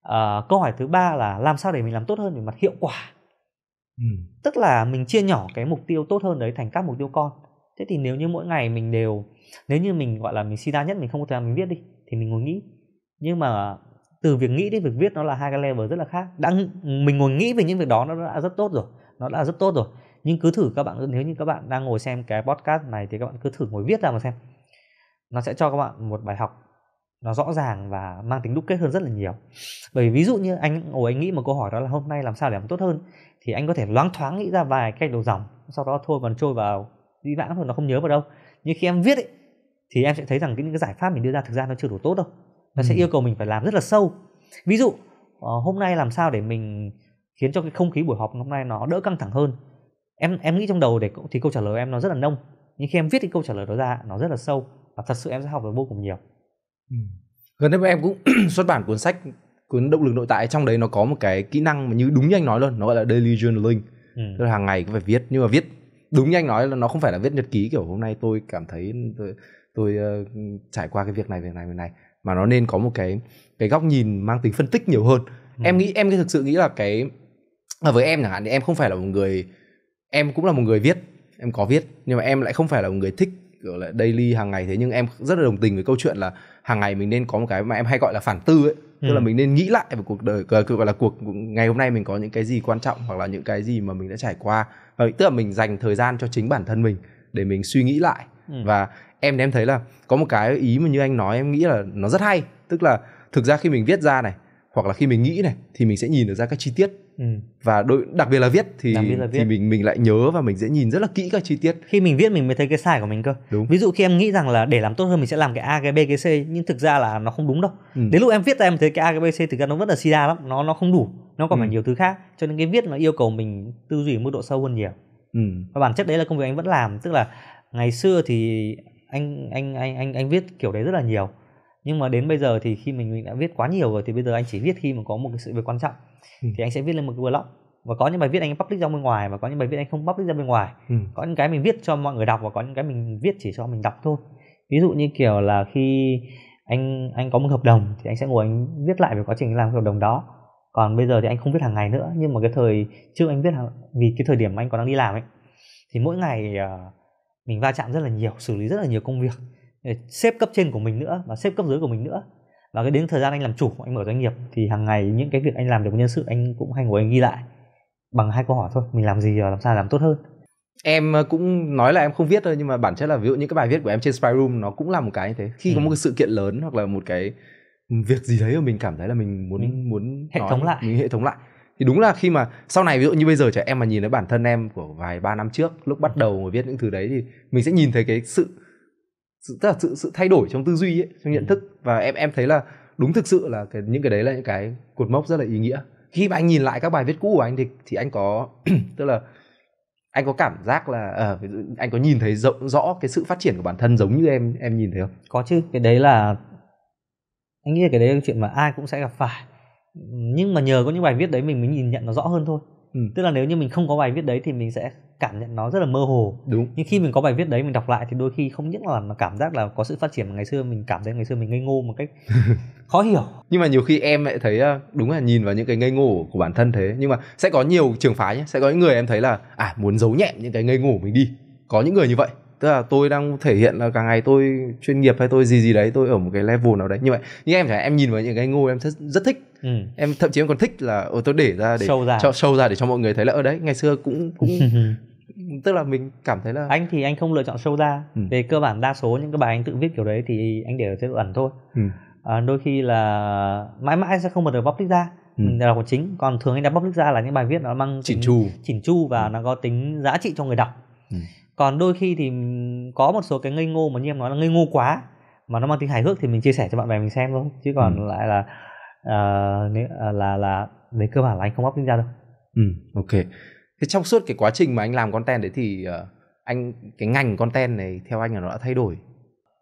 à, câu hỏi thứ ba là làm sao để mình làm tốt hơn về mặt hiệu quả ừ. tức là mình chia nhỏ cái mục tiêu tốt hơn đấy thành các mục tiêu con thế thì nếu như mỗi ngày mình đều nếu như mình gọi là mình si đa nhất mình không có thời gian mình viết đi thì mình ngồi nghĩ nhưng mà từ việc nghĩ đến việc viết nó là hai cái level rất là khác đang mình ngồi nghĩ về những việc đó nó đã rất tốt rồi nó đã rất tốt rồi nhưng cứ thử các bạn nếu như các bạn đang ngồi xem cái podcast này thì các bạn cứ thử ngồi viết ra mà xem nó sẽ cho các bạn một bài học nó rõ ràng và mang tính đúc kết hơn rất là nhiều bởi vì ví dụ như anh ngồi anh nghĩ một câu hỏi đó là hôm nay làm sao để làm tốt hơn thì anh có thể loáng thoáng nghĩ ra vài cách đầu dòng sau đó thôi còn trôi vào di vãng thôi nó không nhớ vào đâu nhưng khi em viết ấy, thì em sẽ thấy rằng cái những cái giải pháp mình đưa ra thực ra nó chưa đủ tốt đâu nó ừ. sẽ yêu cầu mình phải làm rất là sâu ví dụ ờ, hôm nay làm sao để mình khiến cho cái không khí buổi họp hôm nay nó đỡ căng thẳng hơn em em nghĩ trong đầu để thì câu trả lời em nó rất là nông nhưng khi em viết cái câu trả lời đó ra nó rất là sâu và thật sự em sẽ học được vô cùng nhiều ừ. gần đây em cũng xuất bản cuốn sách cuốn động lực nội tại trong đấy nó có một cái kỹ năng mà như đúng như anh nói luôn nó gọi là daily journaling ừ. tức là hàng ngày cũng phải viết nhưng mà viết đúng như anh nói là nó không phải là viết nhật ký kiểu hôm nay tôi cảm thấy tôi, tôi uh, trải qua cái việc này việc này việc này mà nó nên có một cái cái góc nhìn mang tính phân tích nhiều hơn ừ. em nghĩ em thực sự nghĩ là cái à, với em chẳng hạn thì em không phải là một người em cũng là một người viết em có viết nhưng mà em lại không phải là một người thích kiểu là daily hàng ngày thế nhưng em rất là đồng tình với câu chuyện là hàng ngày mình nên có một cái mà em hay gọi là phản tư ấy tức ừ. là mình nên nghĩ lại về cuộc đời ờ, gọi là cuộc ngày hôm nay mình có những cái gì quan trọng hoặc là những cái gì mà mình đã trải qua và ờ, tức là mình dành thời gian cho chính bản thân mình để mình suy nghĩ lại ừ. và em em thấy là có một cái ý mà như anh nói em nghĩ là nó rất hay tức là thực ra khi mình viết ra này hoặc là khi mình nghĩ này thì mình sẽ nhìn được ra các chi tiết Ừ. và đôi đặc biệt là viết thì là viết. thì mình mình lại nhớ và mình sẽ nhìn rất là kỹ các chi tiết khi mình viết mình mới thấy cái sai của mình cơ đúng. ví dụ khi em nghĩ rằng là để làm tốt hơn mình sẽ làm cái a cái b cái c nhưng thực ra là nó không đúng đâu ừ. đến lúc em viết ra em thấy cái a cái b c thực ra nó vẫn là sida lắm nó nó không đủ nó còn ừ. phải nhiều thứ khác cho nên cái viết nó yêu cầu mình tư duy mức độ sâu hơn nhiều ừ. và bản chất đấy là công việc anh vẫn làm tức là ngày xưa thì anh anh anh anh anh viết kiểu đấy rất là nhiều nhưng mà đến bây giờ thì khi mình mình đã viết quá nhiều rồi thì bây giờ anh chỉ viết khi mà có một cái sự việc quan trọng ừ. thì anh sẽ viết lên một cái blog và có những bài viết anh public ra bên ngoài và có những bài viết anh không public ra bên ngoài ừ. có những cái mình viết cho mọi người đọc và có những cái mình viết chỉ cho mình đọc thôi ví dụ như kiểu là khi anh anh có một hợp đồng thì anh sẽ ngồi anh viết lại về quá trình làm hợp đồng đó còn bây giờ thì anh không viết hàng ngày nữa nhưng mà cái thời trước anh viết hàng, vì cái thời điểm mà anh còn đang đi làm ấy thì mỗi ngày ờ, mình va chạm rất là nhiều xử lý rất là nhiều công việc xếp cấp trên của mình nữa và xếp cấp dưới của mình nữa và cái đến thời gian anh làm chủ anh mở doanh nghiệp thì hàng ngày những cái việc anh làm được nhân sự anh cũng hay ngồi anh ghi lại bằng hai câu hỏi thôi mình làm gì và làm sao làm tốt hơn em ờ, cũng nói là em không viết thôi nhưng mà bản chất là ví dụ những cái bài viết của em trên Spy Room nó cũng là một cái như thế khi ừ. có một cái sự kiện lớn hoặc là một cái việc gì đấy mà mình cảm thấy là mình muốn ừ. muốn hệ nói, thống lại mình hệ thống lại thì đúng là khi mà sau này ví dụ như bây giờ trẻ em mà nhìn thấy bản thân em của vài ba năm trước lúc bắt ừ. đầu mà viết những thứ đấy thì mình sẽ nhìn thấy cái sự sự tức là sự sự thay đổi trong tư duy ấy, trong nhận ừ. thức và em em thấy là đúng thực sự là cái, những cái đấy là những cái cột mốc rất là ý nghĩa khi mà anh nhìn lại các bài viết cũ của anh thì thì anh có tức là anh có cảm giác là à, anh có nhìn thấy rõ, rõ cái sự phát triển của bản thân giống như em em nhìn thấy không có chứ cái đấy là anh nghĩ là cái đấy là chuyện mà ai cũng sẽ gặp phải nhưng mà nhờ có những bài viết đấy mình mới nhìn nhận nó rõ hơn thôi Ừ. tức là nếu như mình không có bài viết đấy thì mình sẽ cảm nhận nó rất là mơ hồ đúng nhưng khi mình có bài viết đấy mình đọc lại thì đôi khi không nhất là cảm giác là có sự phát triển mà ngày xưa mình cảm thấy ngày xưa mình ngây ngô một cách khó hiểu nhưng mà nhiều khi em lại thấy à, đúng là nhìn vào những cái ngây ngô của bản thân thế nhưng mà sẽ có nhiều trường phái nhé sẽ có những người em thấy là à muốn giấu nhẹm những cái ngây ngô của mình đi có những người như vậy tức là tôi đang thể hiện là càng ngày tôi chuyên nghiệp hay tôi gì gì đấy tôi ở một cái level nào đấy như vậy nhưng em phải em nhìn vào những cái ngô em rất, rất thích ừ. em thậm chí em còn thích là ô ừ, tôi để ra để show ra. cho show ra để cho mọi người thấy là ở ờ, đấy ngày xưa cũng cũng tức là mình cảm thấy là anh thì anh không lựa chọn show ra ừ. về cơ bản đa số những cái bài anh tự viết kiểu đấy thì anh để ở trên ẩn thôi ừ. à, đôi khi là mãi mãi sẽ không được bóc public ra ừ. mình là của chính còn thường anh đã bóc public ra là những bài viết nó mang chỉnh chu chỉnh chu và ừ. nó có tính giá trị cho người đọc ừ. còn đôi khi thì có một số cái ngây ngô mà như em nói là ngây ngô quá mà nó mang tính hài hước thì mình chia sẻ cho bạn bè mình xem thôi chứ còn ừ. lại là Ờ, ờ, là là về cơ bản là anh không up ra đâu ừ ok thế trong suốt cái quá trình mà anh làm content đấy thì uh, anh cái ngành content này theo anh là nó đã thay đổi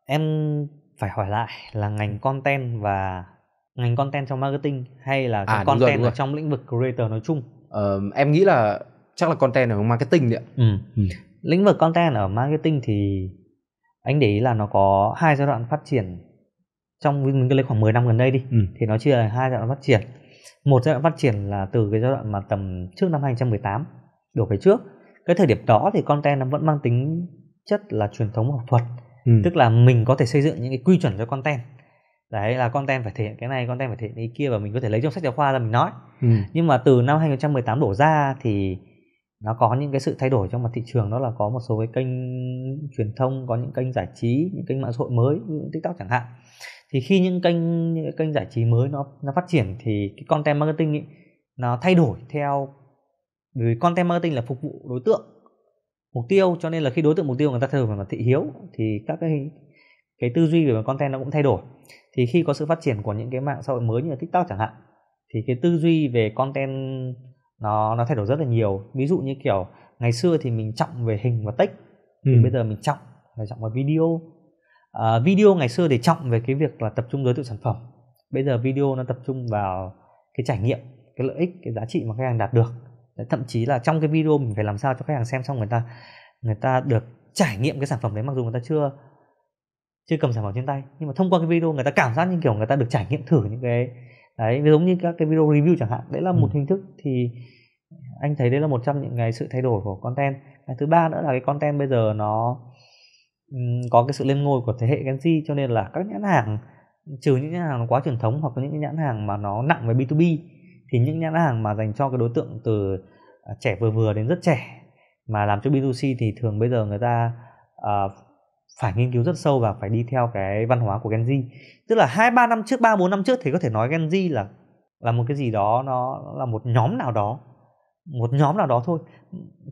em phải hỏi lại là ngành content và ngành content trong marketing hay là à, content rồi, rồi. trong lĩnh vực creator nói chung uh, em nghĩ là chắc là content ở marketing đấy ạ ừ. ừ. lĩnh vực content ở marketing thì anh để ý là nó có hai giai đoạn phát triển trong mình cứ lấy khoảng 10 năm gần đây đi ừ. thì nó chia là hai giai đoạn phát triển một giai đoạn phát triển là từ cái giai đoạn mà tầm trước năm 2018 đổ về trước cái thời điểm đó thì content nó vẫn mang tính chất là truyền thống học thuật ừ. tức là mình có thể xây dựng những cái quy chuẩn cho content đấy là content phải thể hiện cái này content phải thể hiện cái kia và mình có thể lấy trong sách giáo khoa ra mình nói ừ. nhưng mà từ năm 2018 đổ ra thì nó có những cái sự thay đổi trong mặt thị trường đó là có một số cái kênh truyền thông có những kênh giải trí những kênh mạng xã hội mới như tiktok chẳng hạn thì khi những kênh những kênh giải trí mới nó nó phát triển thì cái content marketing ấy, nó thay đổi theo vì content marketing là phục vụ đối tượng mục tiêu cho nên là khi đối tượng mục tiêu người ta thay đổi về thị hiếu thì các cái cái tư duy về content nó cũng thay đổi thì khi có sự phát triển của những cái mạng xã hội mới như là tiktok chẳng hạn thì cái tư duy về content nó nó thay đổi rất là nhiều ví dụ như kiểu ngày xưa thì mình trọng về hình và text thì ừ. bây giờ mình trọng là trọng vào video uh, video ngày xưa để trọng về cái việc là tập trung giới thiệu sản phẩm bây giờ video nó tập trung vào cái trải nghiệm cái lợi ích cái giá trị mà khách hàng đạt được thậm chí là trong cái video mình phải làm sao cho khách hàng xem xong người ta người ta được trải nghiệm cái sản phẩm đấy mặc dù người ta chưa chưa cầm sản phẩm trên tay nhưng mà thông qua cái video người ta cảm giác như kiểu người ta được trải nghiệm thử những cái đấy giống như các cái video review chẳng hạn đấy là một ừ. hình thức thì anh thấy đấy là một trong những cái sự thay đổi của content cái thứ ba nữa là cái content bây giờ nó có cái sự lên ngôi của thế hệ Gen Z cho nên là các nhãn hàng trừ những nhãn hàng quá truyền thống hoặc những nhãn hàng mà nó nặng về B2B thì những nhãn hàng mà dành cho cái đối tượng từ à, trẻ vừa vừa đến rất trẻ mà làm cho B2C thì thường bây giờ người ta uh, phải nghiên cứu rất sâu và phải đi theo cái văn hóa của Gen Z. Tức là 2 3 năm trước, 3 4 năm trước thì có thể nói Gen Z là là một cái gì đó nó là một nhóm nào đó một nhóm nào đó thôi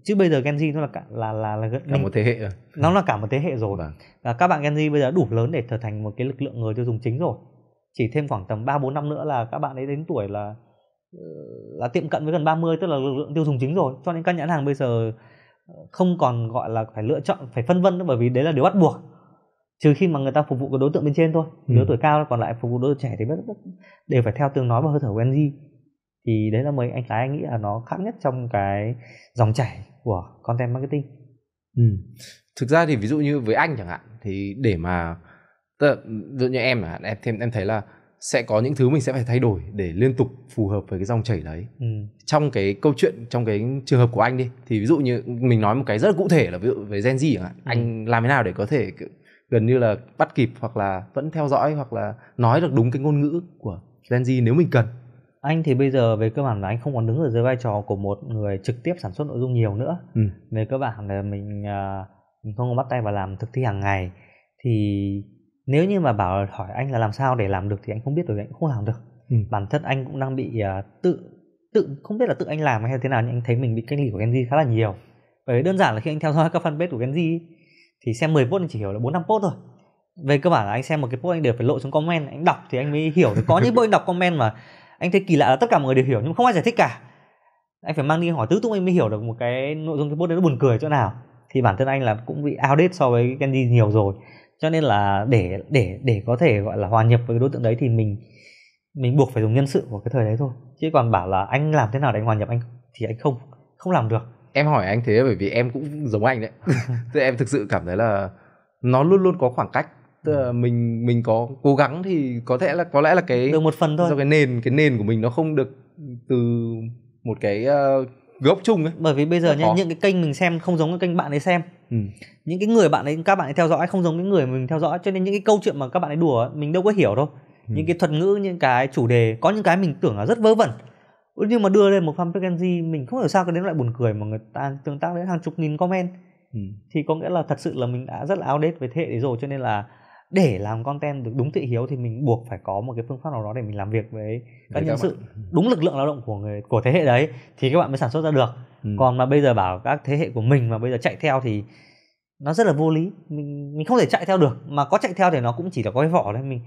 chứ bây giờ Gen Z nó là cả là là là, là cả một thế hệ rồi nó là cả một thế hệ rồi vâng. và các bạn Gen Z bây giờ đủ lớn để trở thành một cái lực lượng người tiêu dùng chính rồi chỉ thêm khoảng tầm ba bốn năm nữa là các bạn ấy đến tuổi là ờ, là tiệm cận với gần 30 tức là lực lượng tiêu dùng chính rồi cho nên các nhãn hàng bây giờ ờ, không còn gọi là phải lựa chọn phải phân vân nữa bởi vì đấy là điều bắt buộc trừ khi mà người ta phục vụ cái đối tượng bên trên thôi ừ. tuổi cao còn lại phục vụ đối tượng trẻ thì vẫn đều phải theo tương nói và hơi thở Gen Z thì đấy là mấy anh cái anh nghĩ là nó khác nhất trong cái dòng chảy của content marketing ừ. thực ra thì ví dụ như với anh chẳng hạn thì để mà ví dụ như em là em thêm em thấy là sẽ có những thứ mình sẽ phải thay đổi để liên tục phù hợp với cái dòng chảy đấy ừ. trong cái câu chuyện trong cái trường hợp của anh đi thì ví dụ như mình nói một cái rất là cụ thể là ví dụ với Gen Z chẳng hạn ừ. anh làm thế nào để có thể gần như là bắt kịp hoặc là vẫn theo dõi hoặc là nói được đúng cái ngôn ngữ của Gen Z nếu mình cần anh thì bây giờ về cơ bản là anh không còn đứng ở dưới vai trò của một người trực tiếp sản xuất nội dung nhiều nữa ừ. về cơ bản là mình uh, mình không bắt tay vào làm thực thi hàng ngày thì nếu như mà bảo hỏi anh là làm sao để làm được thì anh không biết rồi anh cũng không làm được ừ. bản thân anh cũng đang bị uh, tự tự không biết là tự anh làm hay thế nào nhưng anh thấy mình bị cách ly của Genji khá là nhiều bởi đơn giản là khi anh theo dõi các fanpage của Genji thì xem 10 post anh chỉ hiểu là bốn năm post thôi về cơ bản là anh xem một cái post anh đều phải lộ xuống comment anh đọc thì anh mới hiểu có những post anh đọc comment mà anh thấy kỳ lạ là tất cả mọi người đều hiểu nhưng không ai giải thích cả anh phải mang đi hỏi tứ tung anh mới hiểu được một cái nội dung cái bốt đấy nó buồn cười chỗ nào thì bản thân anh là cũng bị outdated so với Candy nhiều rồi cho nên là để để để có thể gọi là hòa nhập với đối tượng đấy thì mình mình buộc phải dùng nhân sự của cái thời đấy thôi chứ còn bảo là anh làm thế nào để anh hòa nhập anh thì anh không không làm được em hỏi anh thế bởi vì em cũng giống anh đấy em thực sự cảm thấy là nó luôn luôn có khoảng cách tức là ừ. mình mình có cố gắng thì có thể là có lẽ là cái được một phần thôi do cái nền cái nền của mình nó không được từ một cái uh, gốc chung ấy bởi vì bây giờ nhá, những cái kênh mình xem không giống cái kênh bạn ấy xem ừ. những cái người bạn ấy các bạn ấy theo dõi không giống những người mình theo dõi cho nên những cái câu chuyện mà các bạn ấy đùa mình đâu có hiểu đâu ừ. những cái thuật ngữ những cái chủ đề có những cái mình tưởng là rất vớ vẩn nhưng mà đưa lên một fanpage NG mình không hiểu sao cái đến lại buồn cười mà người ta tương tác đến hàng chục nghìn comment ừ. thì có nghĩa là thật sự là mình đã rất là outdated về thế hệ đấy rồi cho nên là để làm content được đúng thị hiếu thì mình buộc phải có một cái phương pháp nào đó để mình làm việc với các đấy nhân các sự bạn. Ừ. đúng lực lượng lao động của người của thế hệ đấy thì các bạn mới sản xuất ra được ừ. còn mà bây giờ bảo các thế hệ của mình mà bây giờ chạy theo thì nó rất là vô lý mình mình không thể chạy theo được mà có chạy theo thì nó cũng chỉ là có cái vỏ đấy mình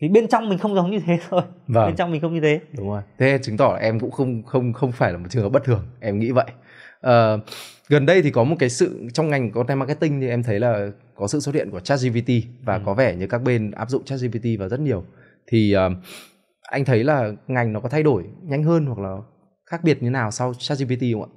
vì bên trong mình không giống như thế thôi vâng. bên trong mình không như thế đúng rồi thế chứng tỏ là em cũng không không không phải là một trường hợp bất thường em nghĩ vậy uh, gần đây thì có một cái sự trong ngành content marketing thì em thấy là có sự xuất hiện của ChatGPT và ừ. có vẻ như các bên áp dụng ChatGPT vào rất nhiều thì uh, anh thấy là ngành nó có thay đổi nhanh hơn hoặc là khác biệt như nào sau ChatGPT không ạ?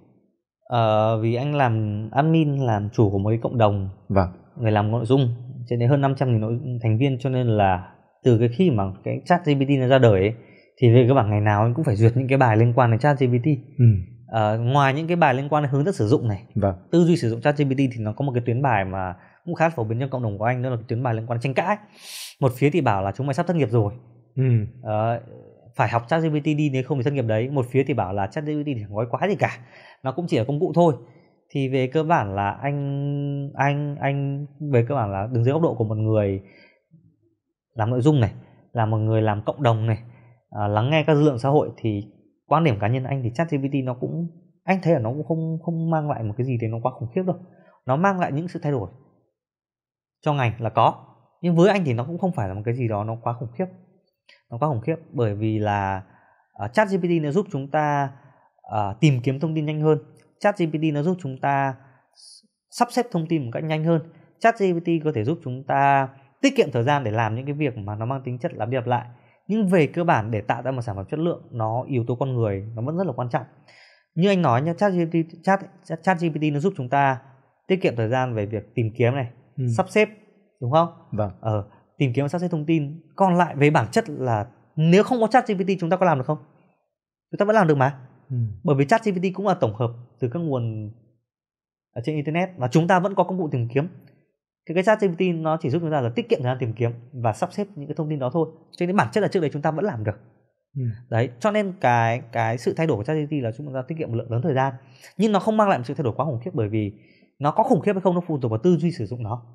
Ờ, vì anh làm admin làm chủ của một cái cộng đồng vâng. người làm nội dung trên đấy hơn 500 nghìn nội thành viên cho nên là từ cái khi mà cái chat GPT nó ra đời ấy, thì về cơ bản ngày nào anh cũng phải duyệt những cái bài liên quan đến chat GPT ừ uh, ngoài những cái bài liên quan đến hướng dẫn sử dụng này vâng. tư duy sử dụng ChatGPT thì nó có một cái tuyến bài mà cũng khá phổ biến trong cộng đồng của anh đó là cái tuyến bài liên quan đến tranh cãi một phía thì bảo là chúng mày sắp thất nghiệp rồi ừ. uh, phải học ChatGPT đi nếu không thì thất nghiệp đấy một phía thì bảo là ChatGPT thì gói quá gì cả nó cũng chỉ là công cụ thôi thì về cơ bản là anh anh anh về cơ bản là đứng dưới góc độ của một người làm nội dung này là một người làm cộng đồng này à, lắng nghe các dư luận xã hội thì quan điểm cá nhân anh thì chat GPT nó cũng anh thấy là nó cũng không không mang lại một cái gì thì nó quá khủng khiếp đâu nó mang lại những sự thay đổi cho ngành là có nhưng với anh thì nó cũng không phải là một cái gì đó nó quá khủng khiếp nó quá khủng khiếp bởi vì là uh, ờ, chat gpt nó giúp chúng ta uh, tìm kiếm thông tin nhanh hơn chat gpt nó giúp chúng ta sắp xếp thông tin một cách nhanh hơn chat gpt có thể giúp chúng ta tiết kiệm thời gian để làm những cái việc mà nó mang tính chất làm đi lặp lại nhưng về cơ bản để tạo ra một sản phẩm chất lượng nó yếu tố con người nó vẫn rất là quan trọng như anh nói nhá chat gpt chat chat gpt nó giúp chúng ta tiết kiệm thời gian về việc tìm kiếm này ừ. sắp xếp đúng không vâng ờ, tìm kiếm và sắp xếp thông tin còn lại về bản chất là nếu không có chat gpt chúng ta có làm được không chúng ta vẫn làm được mà ừ. bởi vì chat gpt cũng là tổng hợp từ các nguồn ở trên internet và chúng ta vẫn có công cụ tìm kiếm thì cái chat GPT nó chỉ giúp chúng ta là tiết kiệm thời gian tìm kiếm và sắp xếp những cái thông tin đó thôi cho nên bản chất là trước đấy chúng ta vẫn làm được ừ. đấy cho nên cái cái sự thay đổi của chat GPT là chúng ta tiết kiệm một lượng lớn thời gian nhưng nó không mang lại một sự thay đổi quá khủng khiếp bởi vì nó có khủng khiếp hay không nó phụ thuộc vào tư duy sử dụng nó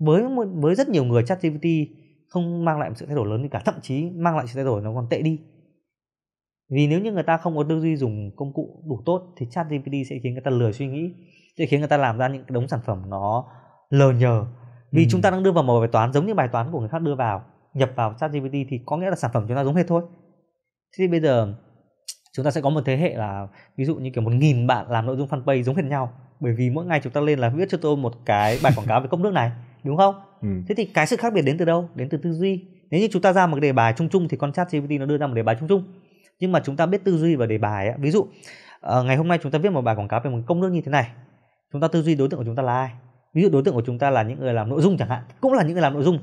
với với rất nhiều người chat GPT không mang lại một sự thay đổi lớn gì cả thậm chí mang lại sự thay đổi nó còn tệ đi vì nếu như người ta không có tư duy dùng công cụ đủ tốt thì chat GPT sẽ khiến người ta lười suy nghĩ sẽ khiến người ta làm ra những cái đống sản phẩm nó lờ nhờ vì ừ. chúng ta đang đưa vào một bài toán giống như bài toán của người khác đưa vào nhập vào chat gpt thì có nghĩa là sản phẩm chúng ta giống hết thôi thế thì bây giờ chúng ta sẽ có một thế hệ là ví dụ như kiểu một nghìn bạn làm nội dung fanpage giống hệt nhau bởi vì mỗi ngày chúng ta lên là viết cho tôi một cái bài quảng cáo về cốc nước này đúng không ừ. thế thì cái sự khác biệt đến từ đâu đến từ tư duy nếu như chúng ta ra một đề bài chung chung thì con chat gpt nó đưa ra một đề bài chung chung nhưng mà chúng ta biết tư duy và đề bài ấy. ví dụ ờ, ngày hôm nay chúng ta viết một bài quảng cáo về một công nước như thế này chúng ta tư duy đối tượng của chúng ta là ai ví dụ đối tượng của chúng ta là những người làm nội dung chẳng hạn cũng là những người làm nội dung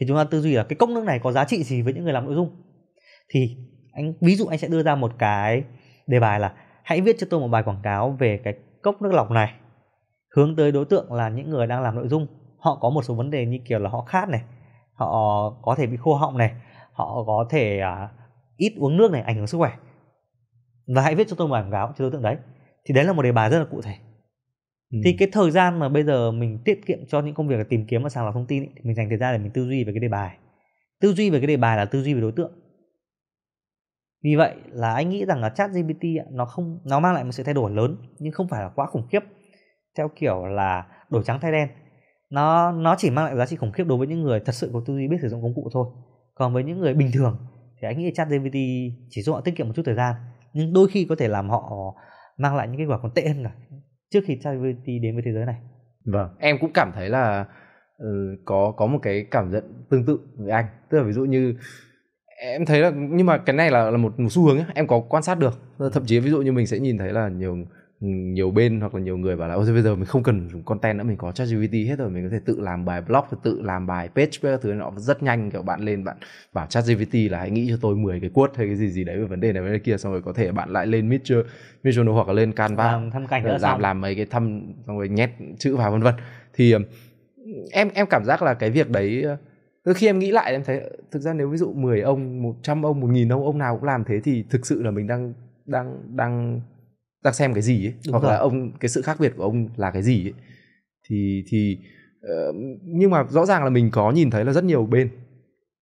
thì chúng ta tư duy là cái công năng này có giá trị gì với những người làm nội dung thì anh ví dụ anh sẽ đưa ra một cái đề bài là hãy viết cho tôi một bài quảng cáo về cái cốc nước lọc này hướng tới đối tượng là những người đang làm nội dung họ có một số vấn đề như kiểu là họ khát này họ có thể bị khô họng này họ có thể à, ít uống nước này ảnh hưởng sức khỏe và hãy viết cho tôi một bài quảng cáo cho đối tượng đấy thì đấy là một đề bài rất là cụ thể Ừ. thì cái thời gian mà bây giờ mình tiết kiệm cho những công việc là tìm kiếm và sàng lọc thông tin ấy, thì mình dành thời gian để mình tư duy về cái đề bài tư duy về cái đề bài là tư duy về đối tượng vì vậy là anh nghĩ rằng là chat GPT nó không nó mang lại một sự thay đổi lớn nhưng không phải là quá khủng khiếp theo kiểu là đổi trắng thay đen nó nó chỉ mang lại giá trị khủng khiếp đối với những người thật sự có tư duy biết sử dụng công cụ thôi còn với những người bình thường thì anh nghĩ chat GPT chỉ giúp họ tiết kiệm một chút thời gian nhưng đôi khi có thể làm họ mang lại những kết quả còn tệ hơn cả trước khi ChatGPT đến với thế giới này vâng em cũng cảm thấy là ừ, có có một cái cảm nhận tương tự với anh tức là ví dụ như em thấy là nhưng mà cái này là là một, một xu hướng ấy. em có quan sát được thậm chí ví dụ như mình sẽ nhìn thấy là nhiều nhiều bên hoặc là nhiều người bảo là ôi bây giờ mình không cần dùng content nữa mình có ChatGPT hết rồi mình có thể tự làm bài blog tự làm bài page các thứ nó rất nhanh kiểu bạn lên bạn bảo ChatGPT là hãy nghĩ cho tôi 10 cái quote hay cái gì gì đấy về vấn đề này vấn đề kia xong rồi có thể bạn lại lên Midjourney Midjourney hoặc là lên Canva làm vâng, thăm cảnh ờ, làm xong. làm mấy cái thăm xong rồi nhét chữ vào vân vân thì ờ, em em cảm giác là cái việc đấy ờ, khi em nghĩ lại em thấy thực ra nếu ví dụ 10 ông, 100 ông, 1000 ông ông nào cũng làm thế thì thực sự là mình đang đang đang đang xem cái gì ấy hoặc rồi. là ông cái sự khác biệt của ông là cái gì ấy thì thì uh, nhưng mà rõ ràng là mình có nhìn thấy là rất nhiều bên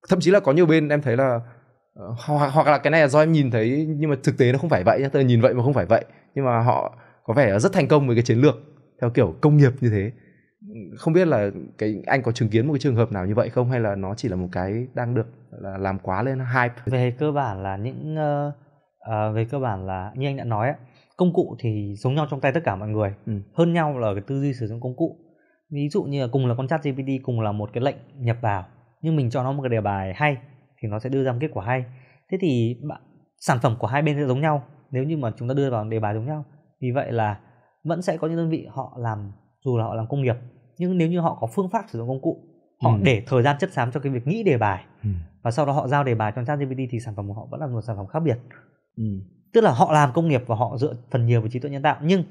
thậm chí là có nhiều bên em thấy là uh, hoặc, hoặc là cái này là do em nhìn thấy nhưng mà thực tế nó không phải vậy nhá tôi nhìn vậy mà không phải vậy nhưng mà họ có vẻ rất thành công với cái chiến lược theo kiểu công nghiệp như thế không biết là cái anh có chứng kiến một cái trường hợp nào như vậy không hay là nó chỉ là một cái đang được là làm quá lên hype về cơ bản là những uh, uh, về cơ bản là như anh đã nói ấy, công cụ thì giống nhau trong tay tất cả mọi người ừ. hơn nhau là cái tư duy sử dụng công cụ ví dụ như là cùng là con chat gpt cùng là một cái lệnh nhập vào nhưng mình cho nó một cái đề bài hay thì nó sẽ đưa ra một kết quả hay thế thì sản phẩm của hai bên sẽ giống nhau nếu như mà chúng ta đưa vào đề bài giống nhau vì vậy là vẫn sẽ có những đơn vị họ làm dù là họ làm công nghiệp nhưng nếu như họ có phương pháp sử dụng công cụ họ ừ. để thời gian chất xám cho cái việc nghĩ đề bài ừ. và sau đó họ giao đề bài cho chat gpt thì sản phẩm của họ vẫn là một sản phẩm khác biệt ừ tức là họ làm công nghiệp và họ dựa phần nhiều vào trí tuệ nhân tạo nhưng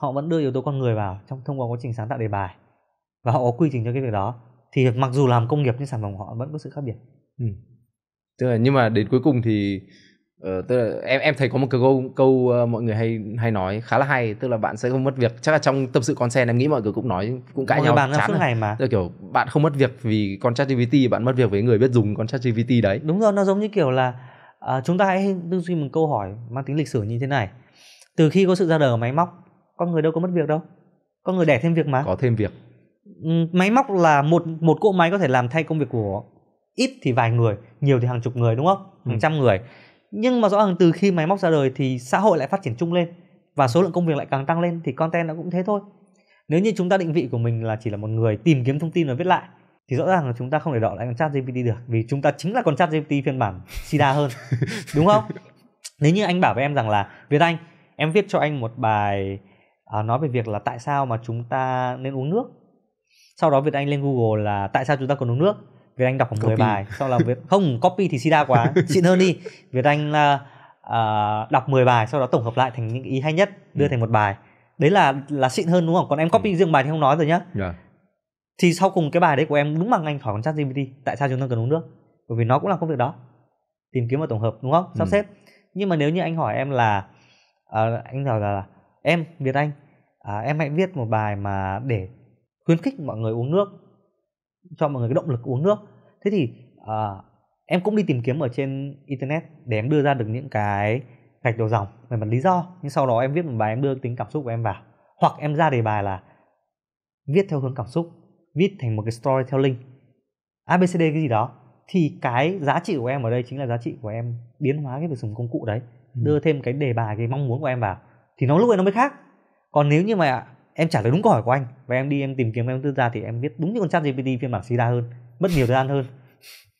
họ vẫn đưa yếu tố con người vào trong thông qua quá trình sáng tạo đề bài và họ có quy trình cho cái việc đó thì mặc dù làm công nghiệp nhưng sản phẩm của họ vẫn có sự khác biệt ừ. tức là nhưng mà đến cuối cùng thì uh, tức là em em thấy có một câu câu uh, mọi người hay hay nói khá là hay tức là bạn sẽ không mất việc chắc là trong tâm sự con sen em nghĩ mọi người cũng nói cũng cãi mọi nhau bàn chán suốt à. ngày mà tức là kiểu bạn không mất việc vì con chat gpt bạn mất việc với người biết dùng con chat gpt đấy đúng rồi nó giống như kiểu là à, chúng ta hãy tư duy một câu hỏi mang tính lịch sử như thế này từ khi có sự ra đời của máy móc con người đâu có mất việc đâu con người đẻ thêm việc mà có thêm việc ừ, máy móc là một một cỗ máy có thể làm thay công việc của ít thì vài người nhiều thì hàng chục người đúng không ừ. hàng ừ. trăm người nhưng mà rõ ràng từ khi máy móc ra đời thì xã hội lại phát triển chung lên và số lượng công việc lại càng tăng lên thì content nó cũng thế thôi nếu như chúng ta định vị của mình là chỉ là một người tìm kiếm thông tin và viết lại thì rõ ràng là chúng ta không thể đọ lại con chat GPT được vì chúng ta chính là con chat GPT phiên bản sida hơn đúng không nếu như anh bảo với em rằng là Việt Anh em viết cho anh một bài à, nói về việc là tại sao mà chúng ta nên uống nước sau đó Việt Anh lên Google là tại sao chúng ta cần uống nước Việt Anh đọc khoảng 10 bài sau là Việt không copy thì sida quá xịn hơn đi Việt Anh là uh, à, đọc 10 bài sau đó tổng hợp lại thành những ý hay nhất đưa ừ. thành một bài đấy là là xịn hơn đúng không còn em copy ừ. riêng bài thì không nói rồi nhá yeah. Dạ thì sau cùng cái bài đấy của em đúng bằng anh khỏi còn chat GPT tại sao chúng ta cần uống nước bởi vì nó cũng là công việc đó tìm kiếm và tổng hợp đúng không sắp ừ. xếp nhưng mà nếu như anh hỏi em là uh, anh hỏi là, là em Việt Anh uh, em hãy viết một bài mà để khuyến khích mọi người uống nước cho mọi người cái động lực uống nước thế thì uh, em cũng đi tìm kiếm ở trên internet để em đưa ra được những cái gạch đầu dòng về mặt lý do nhưng sau đó em viết một bài em đưa tính cảm xúc của em vào hoặc em ra đề bài là viết theo hướng cảm xúc viết thành một cái storytelling abcd cái gì đó thì cái giá trị của em ở đây chính là giá trị của em biến hóa cái việc dùng công cụ đấy ừ. đưa thêm cái đề bài cái mong muốn của em vào thì nó lúc ấy nó mới khác còn nếu như mà em trả lời đúng câu hỏi của anh và em đi em tìm kiếm em tư ra thì em viết đúng như con chat gpt phiên bản sida hơn mất nhiều thời gian hơn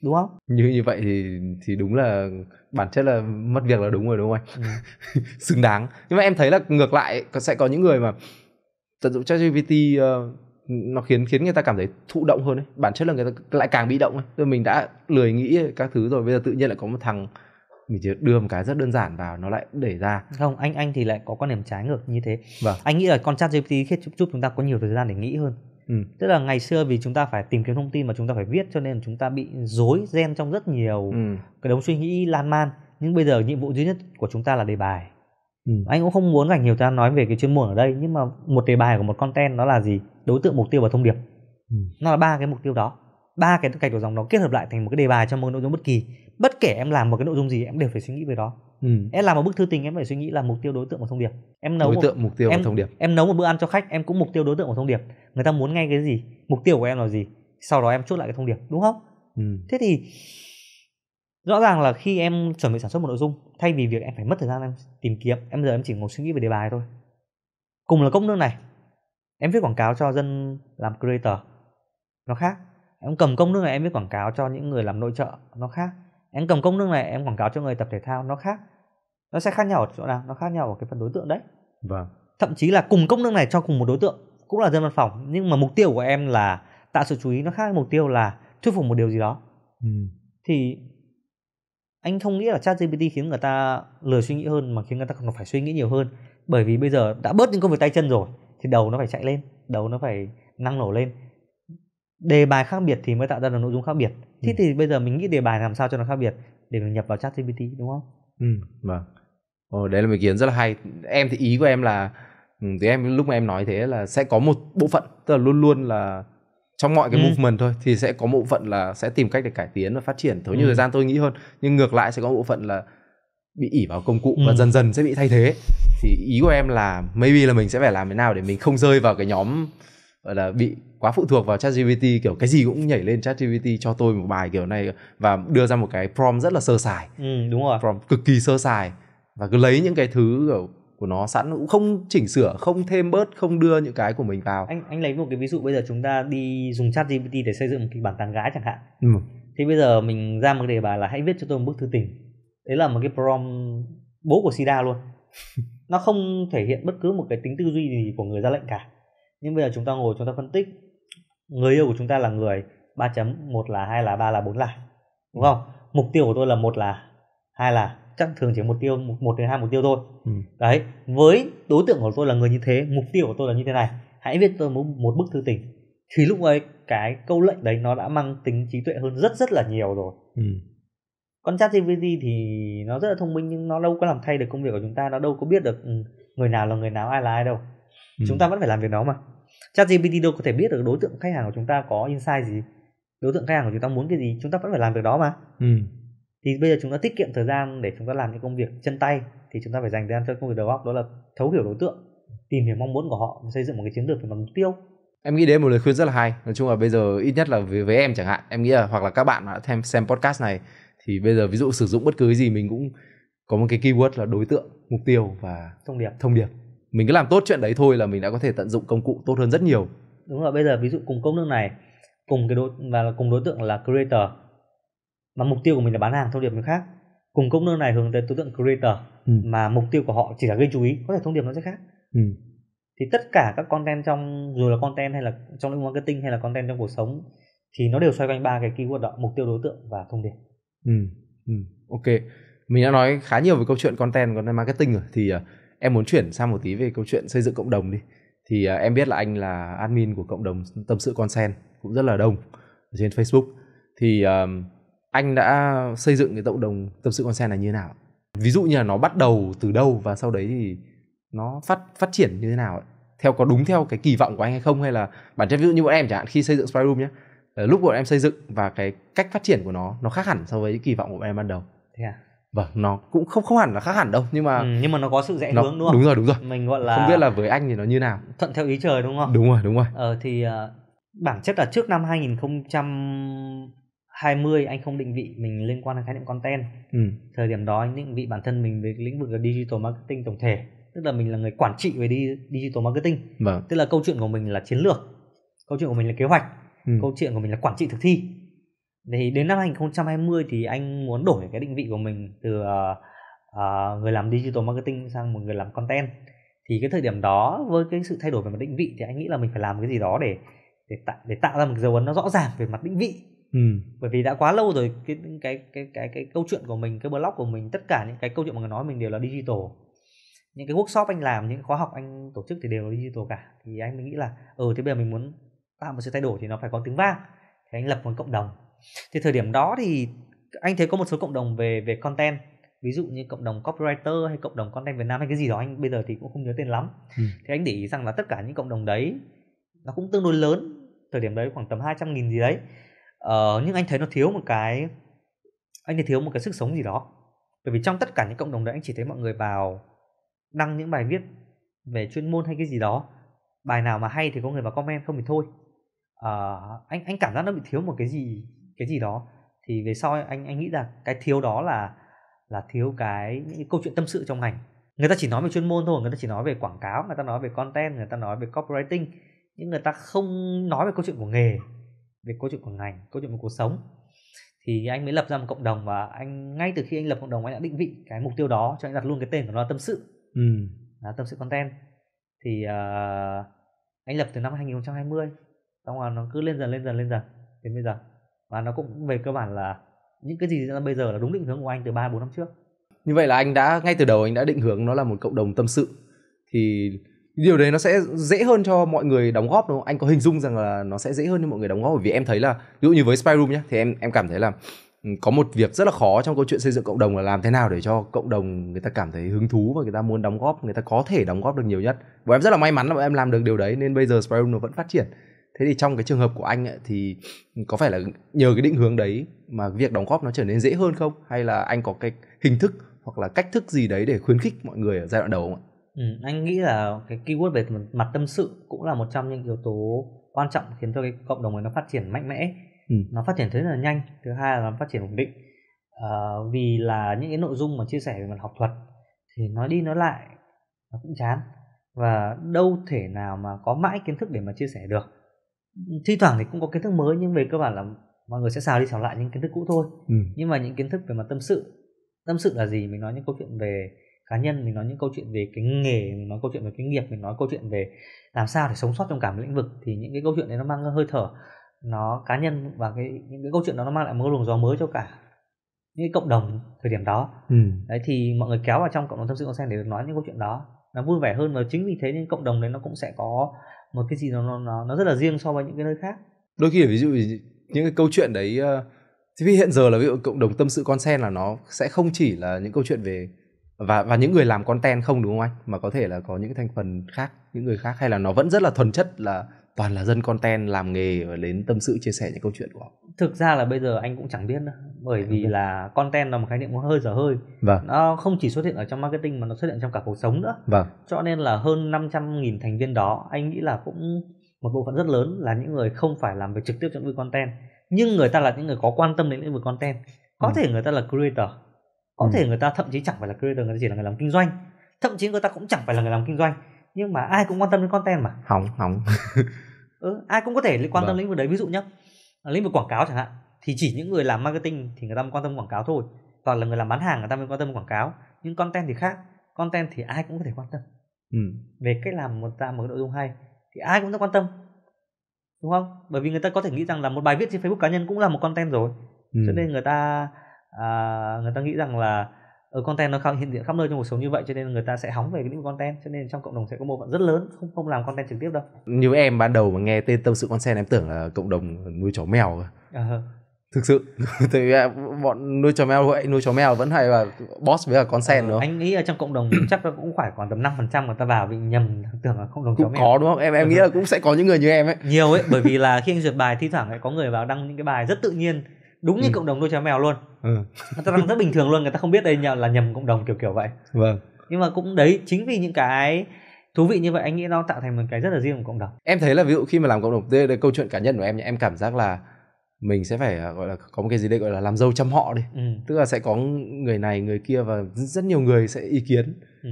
đúng không như như vậy thì thì đúng là bản chất là mất việc là đúng rồi đúng không anh ừ. xứng đáng nhưng mà em thấy là ngược lại sẽ có những người mà tận dụng chat gpt uh, ờ, nó khiến khiến người ta cảm thấy thụ động hơn ấy. bản chất là người ta lại càng bị động ấy. Rồi mình đã lười nghĩ các thứ rồi bây giờ tự nhiên lại có một thằng mình chỉ đưa một cái rất đơn giản vào nó lại để ra không anh anh thì lại có quan điểm trái ngược như thế vâng. anh nghĩ là con chat gpt khi giúp chúng ta có nhiều thời gian để nghĩ hơn ừ. tức là ngày xưa vì chúng ta phải tìm kiếm thông tin mà chúng ta phải viết cho nên chúng ta bị rối gen trong rất nhiều ừ. cái đống suy nghĩ lan man nhưng bây giờ nhiệm vụ duy nhất của chúng ta là đề bài ừ. anh cũng không muốn dành nhiều thời gian nói về cái chuyên môn ở đây nhưng mà một đề bài của một content nó là gì đối tượng mục tiêu và thông điệp ừ. nó là ba cái mục tiêu đó ba cái cạch của dòng đó kết hợp lại thành một cái đề bài cho một nội dung bất kỳ bất kể em làm một cái nội dung gì em đều phải suy nghĩ về đó ừ. em làm một bức thư tình em phải suy nghĩ là mục tiêu đối tượng và thông điệp em nấu đối tượng một, mục tiêu em, và thông điệp em nấu một bữa ăn cho khách em cũng mục tiêu đối tượng và thông điệp người ta muốn nghe cái gì mục tiêu của em là gì sau đó em chốt lại cái thông điệp đúng không ừ. thế thì rõ ràng là khi em chuẩn bị sản xuất một nội dung thay vì việc em phải mất thời gian em tìm kiếm em giờ em chỉ ngồi suy nghĩ về đề bài thôi cùng là công nước này em viết quảng cáo cho dân làm creator nó khác em cầm công nước này em viết quảng cáo cho những người làm nội trợ nó khác em cầm công nước này em quảng cáo cho người tập thể thao nó khác nó sẽ khác nhau ở chỗ nào nó khác nhau ở cái phần đối tượng đấy vâng thậm chí là cùng công nước này cho cùng một đối tượng cũng là dân văn phòng nhưng mà mục tiêu của em là tạo sự chú ý nó khác mục tiêu là thuyết phục một điều gì đó ừ. thì anh không nghĩ là chat GPT khiến người ta lười suy nghĩ hơn mà khiến người ta còn phải suy nghĩ nhiều hơn bởi vì bây giờ đã bớt những công việc tay chân rồi thì đầu nó phải chạy lên đầu nó phải năng nổ lên đề bài khác biệt thì mới tạo ra được nội dung khác biệt thế ừ. thì bây giờ mình nghĩ đề bài làm sao cho nó khác biệt để mình nhập vào chat gpt đúng không ừ vâng ồ đấy là một ý kiến rất là hay em thì ý của em là ừ, thì em lúc mà em nói thế là sẽ có một bộ phận tức là luôn luôn là trong mọi cái ừ. movement thôi thì sẽ có bộ phận là sẽ tìm cách để cải tiến và phát triển thấu ừ. nhiều thời gian tôi nghĩ hơn nhưng ngược lại sẽ có bộ phận là bị ỉ vào công cụ ừ. và dần dần sẽ bị thay thế thì ý của em là maybe là mình sẽ phải làm thế nào để mình không rơi vào cái nhóm gọi là bị quá phụ thuộc vào ChatGPT kiểu cái gì cũng nhảy lên ChatGPT cho tôi một bài kiểu này và đưa ra một cái prompt rất là sơ sài. Ừ đúng rồi. Prompt cực kỳ sơ sài và cứ lấy những cái thứ kiểu của nó sẵn cũng không chỉnh sửa, không thêm bớt, không đưa những cái của mình vào. Anh anh lấy một cái ví dụ bây giờ chúng ta đi dùng chat GPT để xây dựng một kịch bản tán gái chẳng hạn. Ừ. Thì bây giờ mình ra một đề bài là hãy viết cho tôi một bức thư tình đấy là một cái prom bố của sida luôn nó không thể hiện bất cứ một cái tính tư duy gì của người ra lệnh cả nhưng bây giờ chúng ta ngồi chúng ta phân tích người yêu của chúng ta là người ba chấm một là hai là ba là bốn là đúng không mục tiêu của tôi là một là hai là chắc thường chỉ một tiêu một, một đến hai mục tiêu thôi ừ. đấy với đối tượng của tôi là người như thế mục tiêu của tôi là như thế này hãy viết tôi một, một bức thư tình thì lúc ấy cái câu lệnh đấy nó đã mang tính trí tuệ hơn rất rất là nhiều rồi ừ con chat GPT thì nó rất là thông minh nhưng nó đâu có làm thay được công việc của chúng ta nó đâu có biết được ừ, người nào là người nào ai là ai đâu ừ. chúng ta vẫn phải làm việc đó mà chat GPT đâu có thể biết được đối tượng khách hàng của chúng ta có insight gì đối tượng khách hàng của chúng ta muốn cái gì chúng ta vẫn phải làm việc đó mà ừ. thì bây giờ chúng ta tiết kiệm thời gian để chúng ta làm những công việc chân tay thì chúng ta phải dành thời gian cho công việc đầu óc đó là thấu hiểu đối tượng tìm hiểu mong muốn của họ xây dựng một cái chiến lược về mục tiêu em nghĩ đến một lời khuyên rất là hay nói chung là bây giờ ít nhất là với, với em chẳng hạn em nghĩ là hoặc là các bạn đã xem podcast này thì bây giờ ví dụ sử dụng bất cứ gì mình cũng có một cái keyword là đối tượng mục tiêu và thông điệp thông điệp mình cứ làm tốt chuyện đấy thôi là mình đã có thể tận dụng công cụ tốt hơn rất nhiều đúng rồi bây giờ ví dụ cùng công năng này cùng cái đối và cùng đối tượng là creator mà mục tiêu của mình là bán hàng thông điệp mình khác cùng công năng này hướng tới đối tượng creator ừ. mà mục tiêu của họ chỉ là gây chú ý có thể thông điệp nó sẽ khác ừ. thì tất cả các content trong dù là content hay là trong lĩnh vực marketing hay là content trong cuộc sống thì nó đều xoay quanh ba cái keyword đó mục tiêu đối tượng và thông điệp Ừ, ừ, ok. Mình đã nói khá nhiều về câu chuyện content, content marketing rồi. Thì uh, em muốn chuyển sang một tí về câu chuyện xây dựng cộng đồng đi. Thì uh, em biết là anh là admin của cộng đồng tâm sự consent cũng rất là đông trên Facebook. Thì uh, anh đã xây dựng cái cộng đồng tâm sự consent này như thế nào? Ví dụ như là nó bắt đầu từ đâu và sau đấy thì nó phát phát triển như thế nào? Ấy? Theo có đúng theo cái kỳ vọng của anh hay không hay là bản chất ví dụ như bọn em chẳng hạn khi xây dựng Spy Room nhé Ờ, lúc bọn em xây dựng và cái cách phát triển của nó nó khác hẳn so với kỳ vọng của bọn em ban đầu thế à vâng nó cũng không không hẳn là khác hẳn đâu nhưng mà ừ, nhưng mà nó có sự rẽ hướng đúng không đúng rồi đúng rồi mình gọi là không biết là với anh thì nó như nào thuận theo ý trời đúng không đúng rồi đúng rồi ờ thì uh, bản chất là trước năm 2020 anh không định vị mình liên quan đến khái niệm content ừ. thời điểm đó anh định vị bản thân mình về lĩnh vực là digital marketing tổng thể tức là mình là người quản trị về digital marketing vâng. tức là câu chuyện của mình là chiến lược câu chuyện của mình là kế hoạch ừ. câu chuyện của mình là quản trị thực thi thì đến năm 2020 thì anh muốn đổi cái định vị của mình từ uh, uh, người làm digital marketing sang một người làm content thì cái thời điểm đó với cái sự thay đổi về mặt định vị thì anh nghĩ là mình phải làm cái gì đó để để tạo để tạo ra một dấu ấn nó rõ ràng về mặt định vị ừ. bởi vì đã quá lâu rồi cái cái cái cái cái câu chuyện của mình cái blog của mình tất cả những cái câu chuyện mà người nói mình đều là digital những cái workshop anh làm những khóa học anh tổ chức thì đều là digital cả thì anh mới nghĩ là ừ thế bây giờ mình muốn tạo một sự thay đổi thì nó phải có tiếng vang thì anh lập một cộng đồng thì thời điểm đó thì anh thấy có một số cộng đồng về về content ví dụ như cộng đồng copywriter hay cộng đồng content Việt Nam hay cái gì đó anh bây giờ thì cũng không nhớ tên lắm ừ. thì anh để ý rằng là tất cả những cộng đồng đấy nó cũng tương đối lớn thời điểm đấy khoảng tầm 200 nghìn gì đấy ờ, nhưng anh thấy nó thiếu một cái anh thấy thiếu một cái sức sống gì đó bởi vì trong tất cả những cộng đồng đấy anh chỉ thấy mọi người vào đăng những bài viết về chuyên môn hay cái gì đó bài nào mà hay thì có người vào comment không thì thôi Ờ, anh anh cảm giác nó bị thiếu một cái gì cái gì đó thì về sau anh anh nghĩ rằng cái thiếu đó là là thiếu cái những cái câu chuyện tâm sự trong ngành người ta chỉ nói về chuyên môn thôi người ta chỉ nói về quảng cáo người ta nói về content người ta nói về copywriting nhưng người ta không nói về câu chuyện của nghề về câu chuyện của ngành câu chuyện của cuộc sống thì anh mới lập ra một cộng đồng và anh ngay từ khi anh lập cộng đồng anh đã định vị cái mục tiêu đó cho anh đặt luôn cái tên của nó là tâm sự ừ. là tâm sự content thì uh, anh lập từ năm 2020 xong rồi nó cứ lên dần lên dần lên dần đến bây giờ và nó cũng về cơ bản là những cái gì ra bây giờ là đúng định hướng của anh từ ba bốn năm trước như vậy là anh đã ngay từ đầu anh đã định hướng nó là một cộng đồng tâm sự thì điều đấy nó sẽ dễ hơn cho mọi người đóng góp đúng không? Anh có hình dung rằng là nó sẽ dễ hơn cho mọi người đóng góp bởi vì em thấy là ví dụ như với Spy Room nhá thì em em cảm thấy là ừ, có một việc rất là khó trong câu chuyện xây dựng cộng đồng là làm thế nào để cho cộng đồng người ta cảm thấy hứng thú và người ta muốn đóng góp, người ta có thể đóng góp được nhiều nhất. Và em rất là may mắn là em làm được điều đấy nên bây giờ Spy Room nó vẫn phát triển thế thì trong cái trường hợp của anh ấy, thì có phải là nhờ cái định hướng đấy mà việc đóng góp nó trở nên dễ hơn không hay là anh có cái hình thức hoặc là cách thức gì đấy để khuyến khích mọi người ở giai đoạn đầu không ạ ừ, anh nghĩ là cái keyword về mặt tâm sự cũng là một trong những yếu tố quan trọng khiến cho cái cộng đồng này nó phát triển mạnh mẽ ừ. nó phát triển rất là nhanh thứ hai là nó phát triển ổn định à, vì là những cái nội dung mà chia sẻ về mặt học thuật thì nói đi nói lại nó cũng chán và đâu thể nào mà có mãi kiến thức để mà chia sẻ được thi thoảng thì cũng có kiến thức mới nhưng về cơ bản là mọi người sẽ xào đi xào lại những kiến thức cũ thôi ừ. nhưng mà những kiến thức về mặt tâm sự tâm sự là gì mình nói những câu chuyện về cá nhân mình nói những câu chuyện về cái nghề mình nói câu chuyện về cái nghiệp mình nói câu chuyện về làm sao để sống sót trong cả một lĩnh vực thì những cái câu chuyện đấy nó mang hơi thở nó cá nhân và cái những cái câu chuyện đó nó mang lại một luồng gió mới cho cả những cộng đồng thời điểm đó ừ. đấy thì mọi người kéo vào trong cộng đồng tâm sự con sen để được nói những câu chuyện đó nó vui vẻ hơn và chính vì thế nên cộng đồng đấy nó cũng sẽ có một cái gì nó nó nó rất là riêng so với những cái nơi khác đôi khi ví dụ những cái câu chuyện đấy ờ, thì vì hiện giờ là ví dụ cộng đồng tâm sự con sen là nó sẽ không chỉ là những câu chuyện về và và những người làm content không đúng không anh mà có thể là có những thành phần khác những người khác hay là nó vẫn rất là thuần chất là toàn là dân content làm nghề và đến tâm sự chia sẻ những câu chuyện của họ thực ra là bây giờ anh cũng chẳng biết nữa bởi vì là content là một khái niệm nó hơi dở hơi vâng. nó không chỉ xuất hiện ở trong marketing mà nó xuất hiện trong cả cuộc sống nữa vâng. cho nên là hơn 500.000 thành viên đó anh nghĩ là cũng một bộ phận rất lớn là những người không phải làm về trực tiếp trong lĩnh content nhưng người ta là những người có quan tâm đến lĩnh vực content có ừ. thể người ta là creator có ừ. thể người ta thậm chí chẳng phải là creator người ta chỉ là người làm kinh doanh thậm chí người ta cũng chẳng phải là người làm kinh doanh nhưng mà ai cũng quan tâm đến content mà hỏng hỏng ừ, ai cũng có thể quan tâm vâng. lĩnh vực đấy ví dụ nhá lĩnh vực quảng cáo chẳng hạn thì chỉ những người làm marketing thì người ta mới quan tâm quảng cáo thôi hoặc là người làm bán hàng người ta mới quan tâm quảng cáo nhưng content thì khác content thì ai cũng có thể quan tâm ừ. về cách làm một ra một nội dung hay thì ai cũng rất quan tâm đúng không bởi vì người ta có thể nghĩ rằng là một bài viết trên facebook cá nhân cũng là một content rồi ừ. cho nên người ta à, người ta nghĩ rằng là ở ờ, content nó hiện diện khắp nơi trong cuộc sống như vậy cho nên người ta sẽ hóng về cái lĩnh vực content cho nên trong cộng đồng sẽ có một bạn rất lớn không không làm content trực tiếp đâu như em ban đầu mà nghe tên tâm sự content em tưởng là cộng đồng nuôi chó mèo à. thực sự thì bọn nuôi chó mèo vậy nuôi chó mèo vẫn hay là boss với là content à, đúng không anh nghĩ ở trong cộng đồng chắc là cũng phải khoảng tầm năm phần trăm người ta vào bị nhầm tưởng là cộng đồng cũng chó mèo có đúng không em em ừ. nghĩ là cũng sẽ có những người như em ấy nhiều ấy bởi vì là khi anh duyệt bài thi thoảng lại có người vào đăng những cái bài rất tự nhiên đúng như ừ. cộng đồng nuôi chó mèo luôn ừ. người ta đang rất bình thường luôn người ta không biết đây là nhầm cộng đồng kiểu kiểu vậy vâng nhưng mà cũng đấy chính vì những cái thú vị như vậy anh nghĩ nó tạo thành một cái rất là riêng của cộng đồng em thấy là ví dụ khi mà làm cộng đồng đây, đây câu chuyện cá nhân của em em cảm giác là mình sẽ phải à, gọi là có một cái gì đấy gọi là làm dâu chăm họ đi ừ. tức là sẽ có người này người kia và rất nhiều người sẽ ý kiến ừ.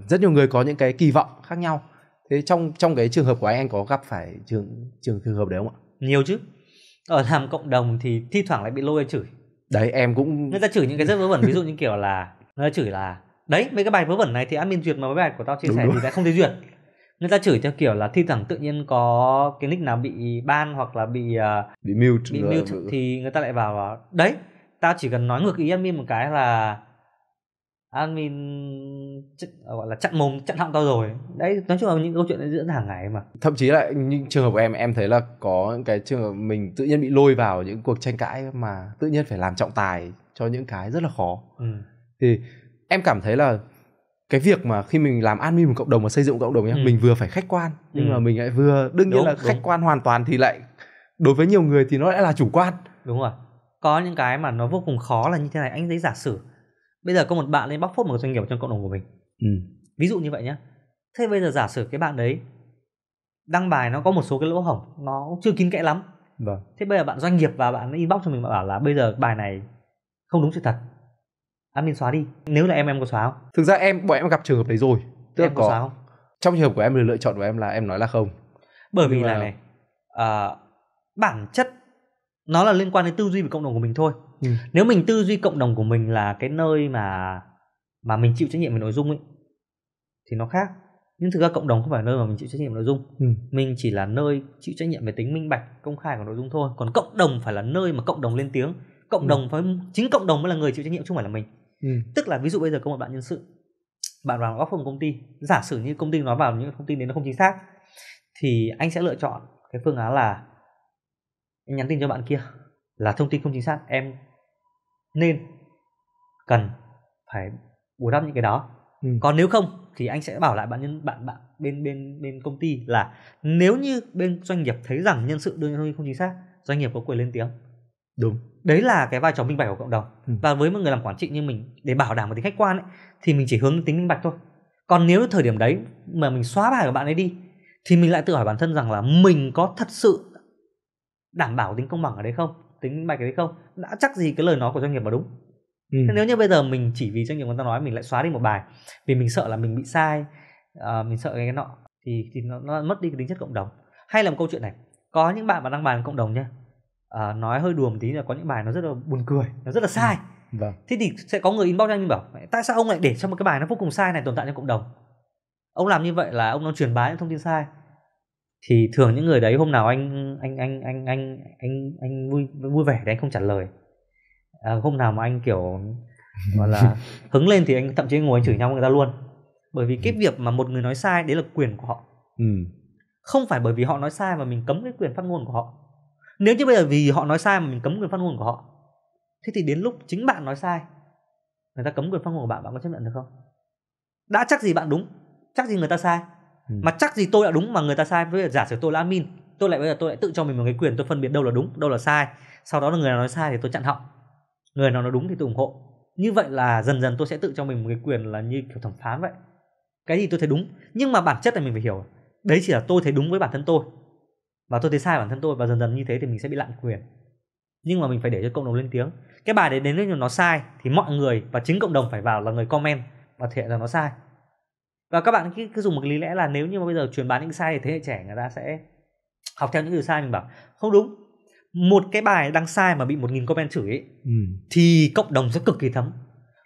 uh, rất nhiều người có những cái kỳ vọng khác nhau thế trong trong cái trường hợp của anh anh có gặp phải trường trường trường hợp đấy không ạ nhiều chứ ở làm cộng đồng thì thi thoảng lại bị lôi chửi đấy em cũng người ta chửi những cái rất vớ vẩn ví dụ như kiểu là người ta chửi là đấy mấy cái bài vớ vẩn này thì admin duyệt mà mấy bài của tao chia sẻ thì lại không thấy duyệt người ta chửi theo kiểu là thi thoảng tự nhiên có cái nick nào bị ban hoặc là bị ờ, bị mute, bị mute là... thì người ta lại vào là, đấy tao chỉ cần nói ngược ý admin một cái là admin Ờ, gọi là chặn mồm chặn họng tao rồi đấy nói chung là những câu chuyện đấy diễn hàng ngày mà thậm chí là những trường hợp của em em thấy là có những cái trường hợp mình tự nhiên bị lôi vào những cuộc tranh cãi mà tự nhiên phải làm trọng tài cho những cái rất là khó ừ. thì em cảm thấy là cái việc mà khi mình làm admin một cộng đồng và xây dựng cộng đồng nhá ừ. mình vừa phải khách quan nhưng ừ. mà mình lại vừa đương nhiên đúng, là khách quan hoàn toàn thì lại đối với nhiều người thì nó lại là chủ quan đúng rồi có những cái mà nó vô cùng khó là như thế này anh thấy giả sử bây giờ có một bạn lên bóc phốt một doanh nghiệp trong cộng đồng của mình ừ. ví dụ như vậy nhé thế bây giờ giả sử cái bạn đấy đăng bài nó có một số cái lỗ hổng nó chưa kín kẽ lắm vâng. thế bây giờ bạn doanh nghiệp và bạn inbox cho mình bảo là bây giờ bài này không đúng sự thật admin xóa đi nếu là em em có xóa không thực ra em bọn em gặp trường hợp đấy rồi tức em có, có xóa không trong trường hợp của em thì lựa chọn của em là em nói là không bởi vì là này à, bản chất nó là liên quan đến tư duy của cộng đồng của mình thôi Ừ. nếu mình tư duy cộng đồng của mình là cái nơi mà mà mình chịu trách nhiệm về nội dung ấy thì nó khác nhưng thực ra cộng đồng không phải nơi mà mình chịu trách nhiệm nội dung ừ. mình chỉ là nơi chịu trách nhiệm về tính minh bạch công khai của nội dung thôi còn cộng đồng phải là nơi mà cộng đồng lên tiếng cộng ừ. đồng phải chính cộng đồng mới là người chịu trách nhiệm chứ không phải là mình ừ. tức là ví dụ bây giờ có một bạn nhân sự bạn vào góp phòng công ty giả sử như công ty nói vào những thông tin đấy nó không chính xác thì anh sẽ lựa chọn cái phương án là anh nhắn tin cho bạn kia là thông tin không chính xác em nên cần phải bù đắp những cái đó ừ. còn nếu không thì anh sẽ bảo lại bạn nhân bạn bạn bên bên bên công ty là nếu như bên doanh nghiệp thấy rằng nhân sự đưa nhân không chính xác doanh nghiệp có quyền lên tiếng đúng đấy là cái vai trò minh bạch của cộng đồng ừ. và với một người làm quản trị như mình để bảo đảm một tính khách quan ấy, thì mình chỉ hướng tính minh bạch thôi còn nếu thời điểm đấy mà mình xóa bài của bạn ấy đi thì mình lại tự hỏi bản thân rằng là mình có thật sự đảm bảo tính công bằng ở đấy không tính mạch hay không đã chắc gì cái lời nói của doanh nghiệp là đúng ừ. nếu như bây giờ mình chỉ vì doanh nghiệp người ta nói mình lại xóa đi một bài vì mình sợ là mình bị sai uh, mình sợ cái nọ thì thì nó, nó mất đi cái tính chất cộng đồng hay là một câu chuyện này có những bạn mà đăng bài cộng đồng nhá uh, nói hơi đùa một tí là có những bài nó rất là buồn cười nó rất là ừ. sai ừ. vâng. thế thì sẽ có người inbox cho anh bảo tại sao ông lại để cho một cái bài nó vô cùng sai này tồn tại trong cộng đồng ông làm như vậy là ông đang truyền bá những thông tin sai thì thường những người đấy hôm nào anh anh anh anh anh anh anh vui vui vẻ thì anh không trả lời à, hôm nào mà anh kiểu gọi là hứng lên thì anh thậm chí anh ngồi anh chửi ừ. nhau người ta luôn bởi vì ừ. cái việc mà một người nói sai đấy là quyền của họ ừ. không phải bởi vì họ nói sai mà mình cấm cái quyền phát ngôn của họ nếu như bây giờ vì họ nói sai mà mình cấm quyền phát ngôn của họ thế thì đến lúc chính bạn nói sai người ta cấm quyền phát ngôn của bạn bạn có chấp nhận được không đã chắc gì bạn đúng chắc gì người ta sai Ừ. mà chắc gì tôi đã đúng mà người ta sai với giả sử tôi là admin tôi lại bây giờ tôi lại tự cho mình một cái quyền tôi phân biệt đâu là đúng đâu là sai sau đó là người nào nói sai thì tôi chặn họng người nào nói đúng thì tôi ủng hộ như vậy là dần dần tôi sẽ tự cho mình một cái quyền là như kiểu thẩm phán vậy cái gì tôi thấy đúng nhưng mà bản chất là mình phải hiểu đấy chỉ là tôi thấy đúng với bản thân tôi và tôi thấy sai bản thân tôi và dần dần như thế thì mình sẽ bị lạm quyền nhưng mà mình phải để cho cộng đồng lên tiếng cái bài đấy đến lúc nó sai thì mọi người và chính cộng đồng phải vào là người comment và thể hiện là nó sai và các bạn cứ, dùng một lý lẽ là nếu như mà bây giờ truyền bá những sai thì thế hệ trẻ người ta sẽ học theo những điều sai mình bảo không đúng một cái bài đăng sai mà bị một nghìn comment chửi ấy, ừ. thì cộng đồng sẽ cực kỳ thấm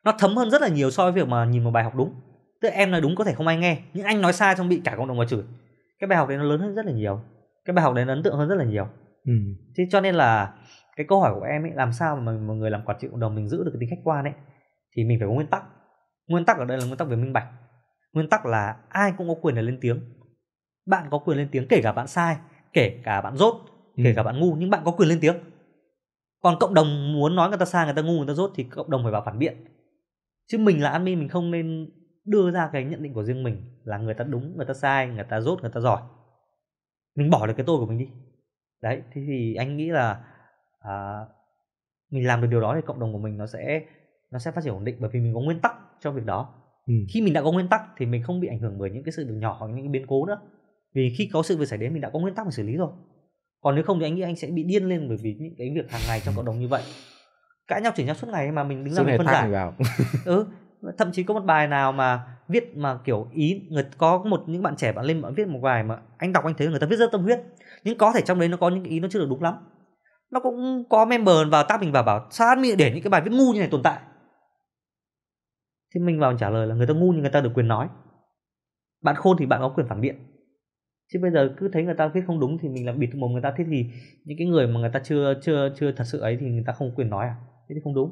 nó thấm hơn rất là nhiều so với việc mà nhìn một bài học đúng tức em nói đúng có thể không ai nghe nhưng anh nói sai xong bị cả cộng đồng mà chửi cái bài học đấy nó lớn hơn rất là nhiều cái bài học đấy nó ấn tượng hơn rất là nhiều ừ. thế cho nên là cái câu hỏi của em ấy làm sao mà một người làm quản trị cộng đồng mình giữ được cái tính khách quan ấy thì mình phải có nguyên tắc nguyên tắc ở đây là nguyên tắc về minh bạch Nguyên tắc là ai cũng có quyền để lên tiếng. Bạn có quyền lên tiếng kể cả bạn sai, kể cả bạn dốt, ừ. kể ừ. cả bạn ngu nhưng bạn có quyền lên tiếng. Còn cộng đồng muốn nói người ta sai, người ta ngu, người ta dốt thì cộng đồng phải vào phản biện. Chứ mình là admin mình không nên đưa ra cái nhận định của riêng mình là người ta đúng, người ta sai, người ta dốt, người ta giỏi. Mình bỏ được cái tôi của mình đi. Đấy, thế thì anh nghĩ là à, mình làm được điều đó thì cộng đồng của mình nó sẽ nó sẽ phát triển ổn định bởi vì mình có nguyên tắc cho việc đó Ừ. khi mình đã có nguyên tắc thì mình không bị ảnh hưởng bởi những cái sự việc nhỏ hoặc những cái biến cố nữa vì khi có sự việc xảy đến mình đã có nguyên tắc để xử lý rồi còn nếu không thì anh nghĩ anh sẽ bị điên lên bởi vì những cái việc hàng ngày trong cộng đồng như vậy cãi nhau chỉ nhau suốt ngày mà mình đứng ra phân giải vào. ừ thậm chí có một bài nào mà viết mà kiểu ý người có một những bạn trẻ bạn lên bạn viết một bài mà anh đọc anh thấy người ta viết rất tâm huyết nhưng có thể trong đấy nó có những ý nó chưa được đúng lắm nó cũng có member vào tác mình vào bảo sao anh để những cái bài viết ngu như này tồn tại Thế mình vào trả lời là người ta ngu nhưng người ta được quyền nói Bạn khôn thì bạn có quyền phản biện Chứ bây giờ cứ thấy người ta viết không đúng thì mình làm bịt mồm người ta thế thì những cái người mà người ta chưa chưa chưa thật sự ấy thì người ta không có quyền nói à? Thế thì không đúng.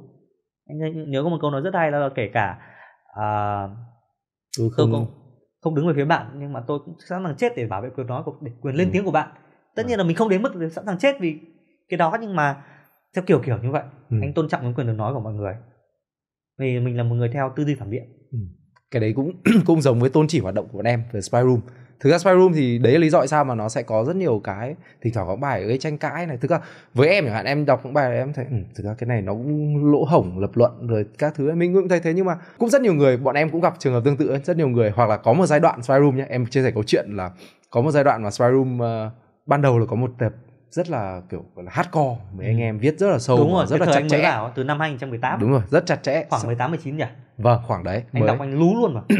Anh nhớ có một câu nói rất hay là kể cả à, tôi không tôi không đứng về phía bạn nhưng mà tôi cũng sẵn sàng chết để bảo vệ quyền nói của để quyền lên ừ. tiếng của bạn. Tất vâng. nhiên là mình không đến mức sẵn sàng chết vì cái đó nhưng mà theo kiểu kiểu như vậy ừ. anh tôn trọng cái quyền được nói của mọi người vì mình là một người theo tư duy phản biện ừ. cái đấy cũng cũng giống với tôn chỉ hoạt động của bọn em về spy room thực ra spy room thì đấy là lý do tại sao mà nó sẽ có rất nhiều cái thỉnh thoảng có bài gây tranh cãi này thực ra với em chẳng hạn em đọc những bài em thấy ừ, thực ra cái này nó cũng lỗ hổng lập luận rồi các thứ mình cũng thấy thế nhưng mà cũng rất nhiều người bọn em cũng gặp trường hợp tương tự rất nhiều người hoặc là có một giai đoạn spy room nhé em chia sẻ câu chuyện là có một giai đoạn mà spy room uh, ban đầu là có một tập rất là kiểu gọi là hardcore mấy ừ. anh em viết rất là sâu đúng rồi rất là chặt chẽ vào, từ năm 2018 đúng rồi rất chặt chẽ khoảng 18 19 nhỉ vâng khoảng đấy anh mới... đọc anh lú luôn mà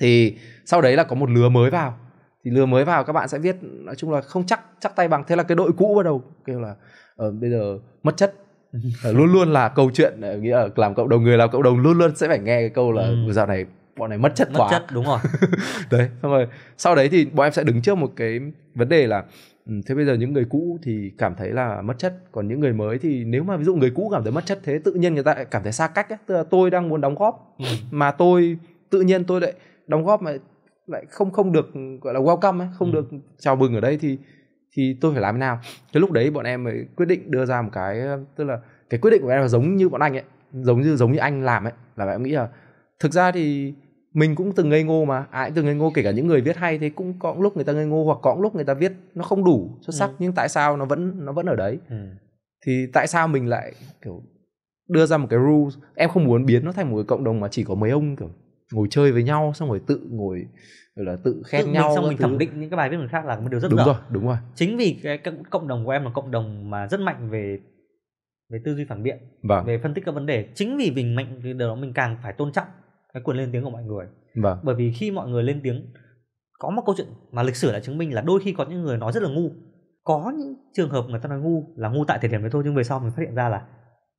thì sau đấy là có một lứa mới vào thì lừa mới vào các bạn sẽ viết nói chung là không chắc chắc tay bằng thế là cái đội cũ bắt đầu kêu là uh, bây giờ mất chất ờ, luôn luôn là câu chuyện ờ, nghĩa là làm cộng đồng người làm cộng đồng luôn luôn sẽ phải nghe cái câu là ừ. dạo này bọn này mất chất mất quá. chất đúng rồi đấy xong rồi sau đấy thì bọn em sẽ đứng trước một cái vấn đề là Ừ, thế bây giờ những người cũ thì cảm thấy là mất chất còn những người mới thì nếu mà ví dụ người cũ cảm thấy mất chất thế tự nhiên người ta lại cảm thấy xa cách ấy. tức là tôi đang muốn đóng góp ừ. mà tôi tự nhiên tôi lại đóng góp mà lại không không được gọi là welcome ấy, không ừ. được chào mừng ở đây thì thì tôi phải làm thế nào cái lúc đấy bọn em mới quyết định đưa ra một cái tức là cái quyết định của em là giống như bọn anh ấy giống như giống như anh làm ấy là em nghĩ là thực ra thì mình cũng từng ngây ngô mà ai cũng từng ngây ngô kể cả những người viết hay thì cũng có lúc người ta ngây ngô hoặc có lúc người ta viết nó không đủ xuất sắc ừ. nhưng tại sao nó vẫn nó vẫn ở đấy ừ. thì tại sao mình lại kiểu đưa ra một cái rule em không muốn biến nó thành một cái cộng đồng mà chỉ có mấy ông kiểu ngồi chơi với nhau xong rồi tự ngồi rồi là tự khen tự nhau xong mình thứ. thẩm định những cái bài viết người khác là một điều rất đúng dở. rồi đúng rồi chính vì cái cộng đồng của em là cộng đồng mà rất mạnh về về tư duy phản biện vâng. về phân tích các vấn đề chính vì mình mạnh thì điều đó mình càng phải tôn trọng cái quyền lên tiếng của mọi người vâng. bởi vì khi mọi người lên tiếng có một câu chuyện mà lịch sử đã chứng minh là đôi khi có những người nói rất là ngu có những trường hợp người ta nói ngu là ngu tại thời điểm đấy thôi nhưng về sau mình phát hiện ra là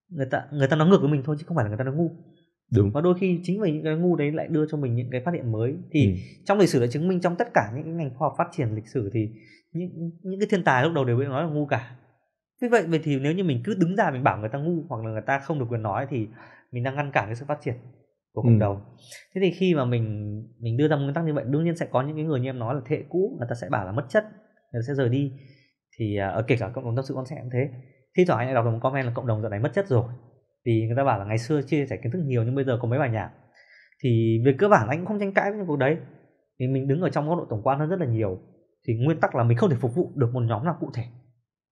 người ta người ta nói ngược với mình thôi chứ không phải là người ta nói ngu đúng và đôi khi chính vì những cái ngu đấy lại đưa cho mình những cái phát hiện mới thì ừ. trong lịch sử đã chứng minh trong tất cả những cái ngành khoa học phát triển lịch sử thì những những cái thiên tài lúc đầu đều bị nói là ngu cả Vì vậy vậy thì nếu như mình cứ đứng ra mình bảo người ta ngu hoặc là người ta không được quyền nói thì mình đang ngăn cản cái sự phát triển của ừ. cộng ừ. đồng thế thì khi mà mình mình đưa ra nguyên tắc như vậy đương nhiên sẽ có những cái người như em nói là thế cũ người ta sẽ bảo là mất chất người ta sẽ rời đi thì ở à, ờ, kể cả cộng đồng tâm sự con sẽ cũng thế thi thoảng anh lại đọc được một comment là cộng đồng dạo này mất chất rồi vì người ta bảo là ngày xưa chia sẻ kiến thức nhiều nhưng bây giờ có mấy bài nhạc thì về cơ bản anh cũng không tranh cãi với những cuộc đấy thì mình đứng ở trong góc độ tổng quan hơn rất là nhiều thì nguyên tắc là mình không thể phục vụ được một nhóm nào cụ thể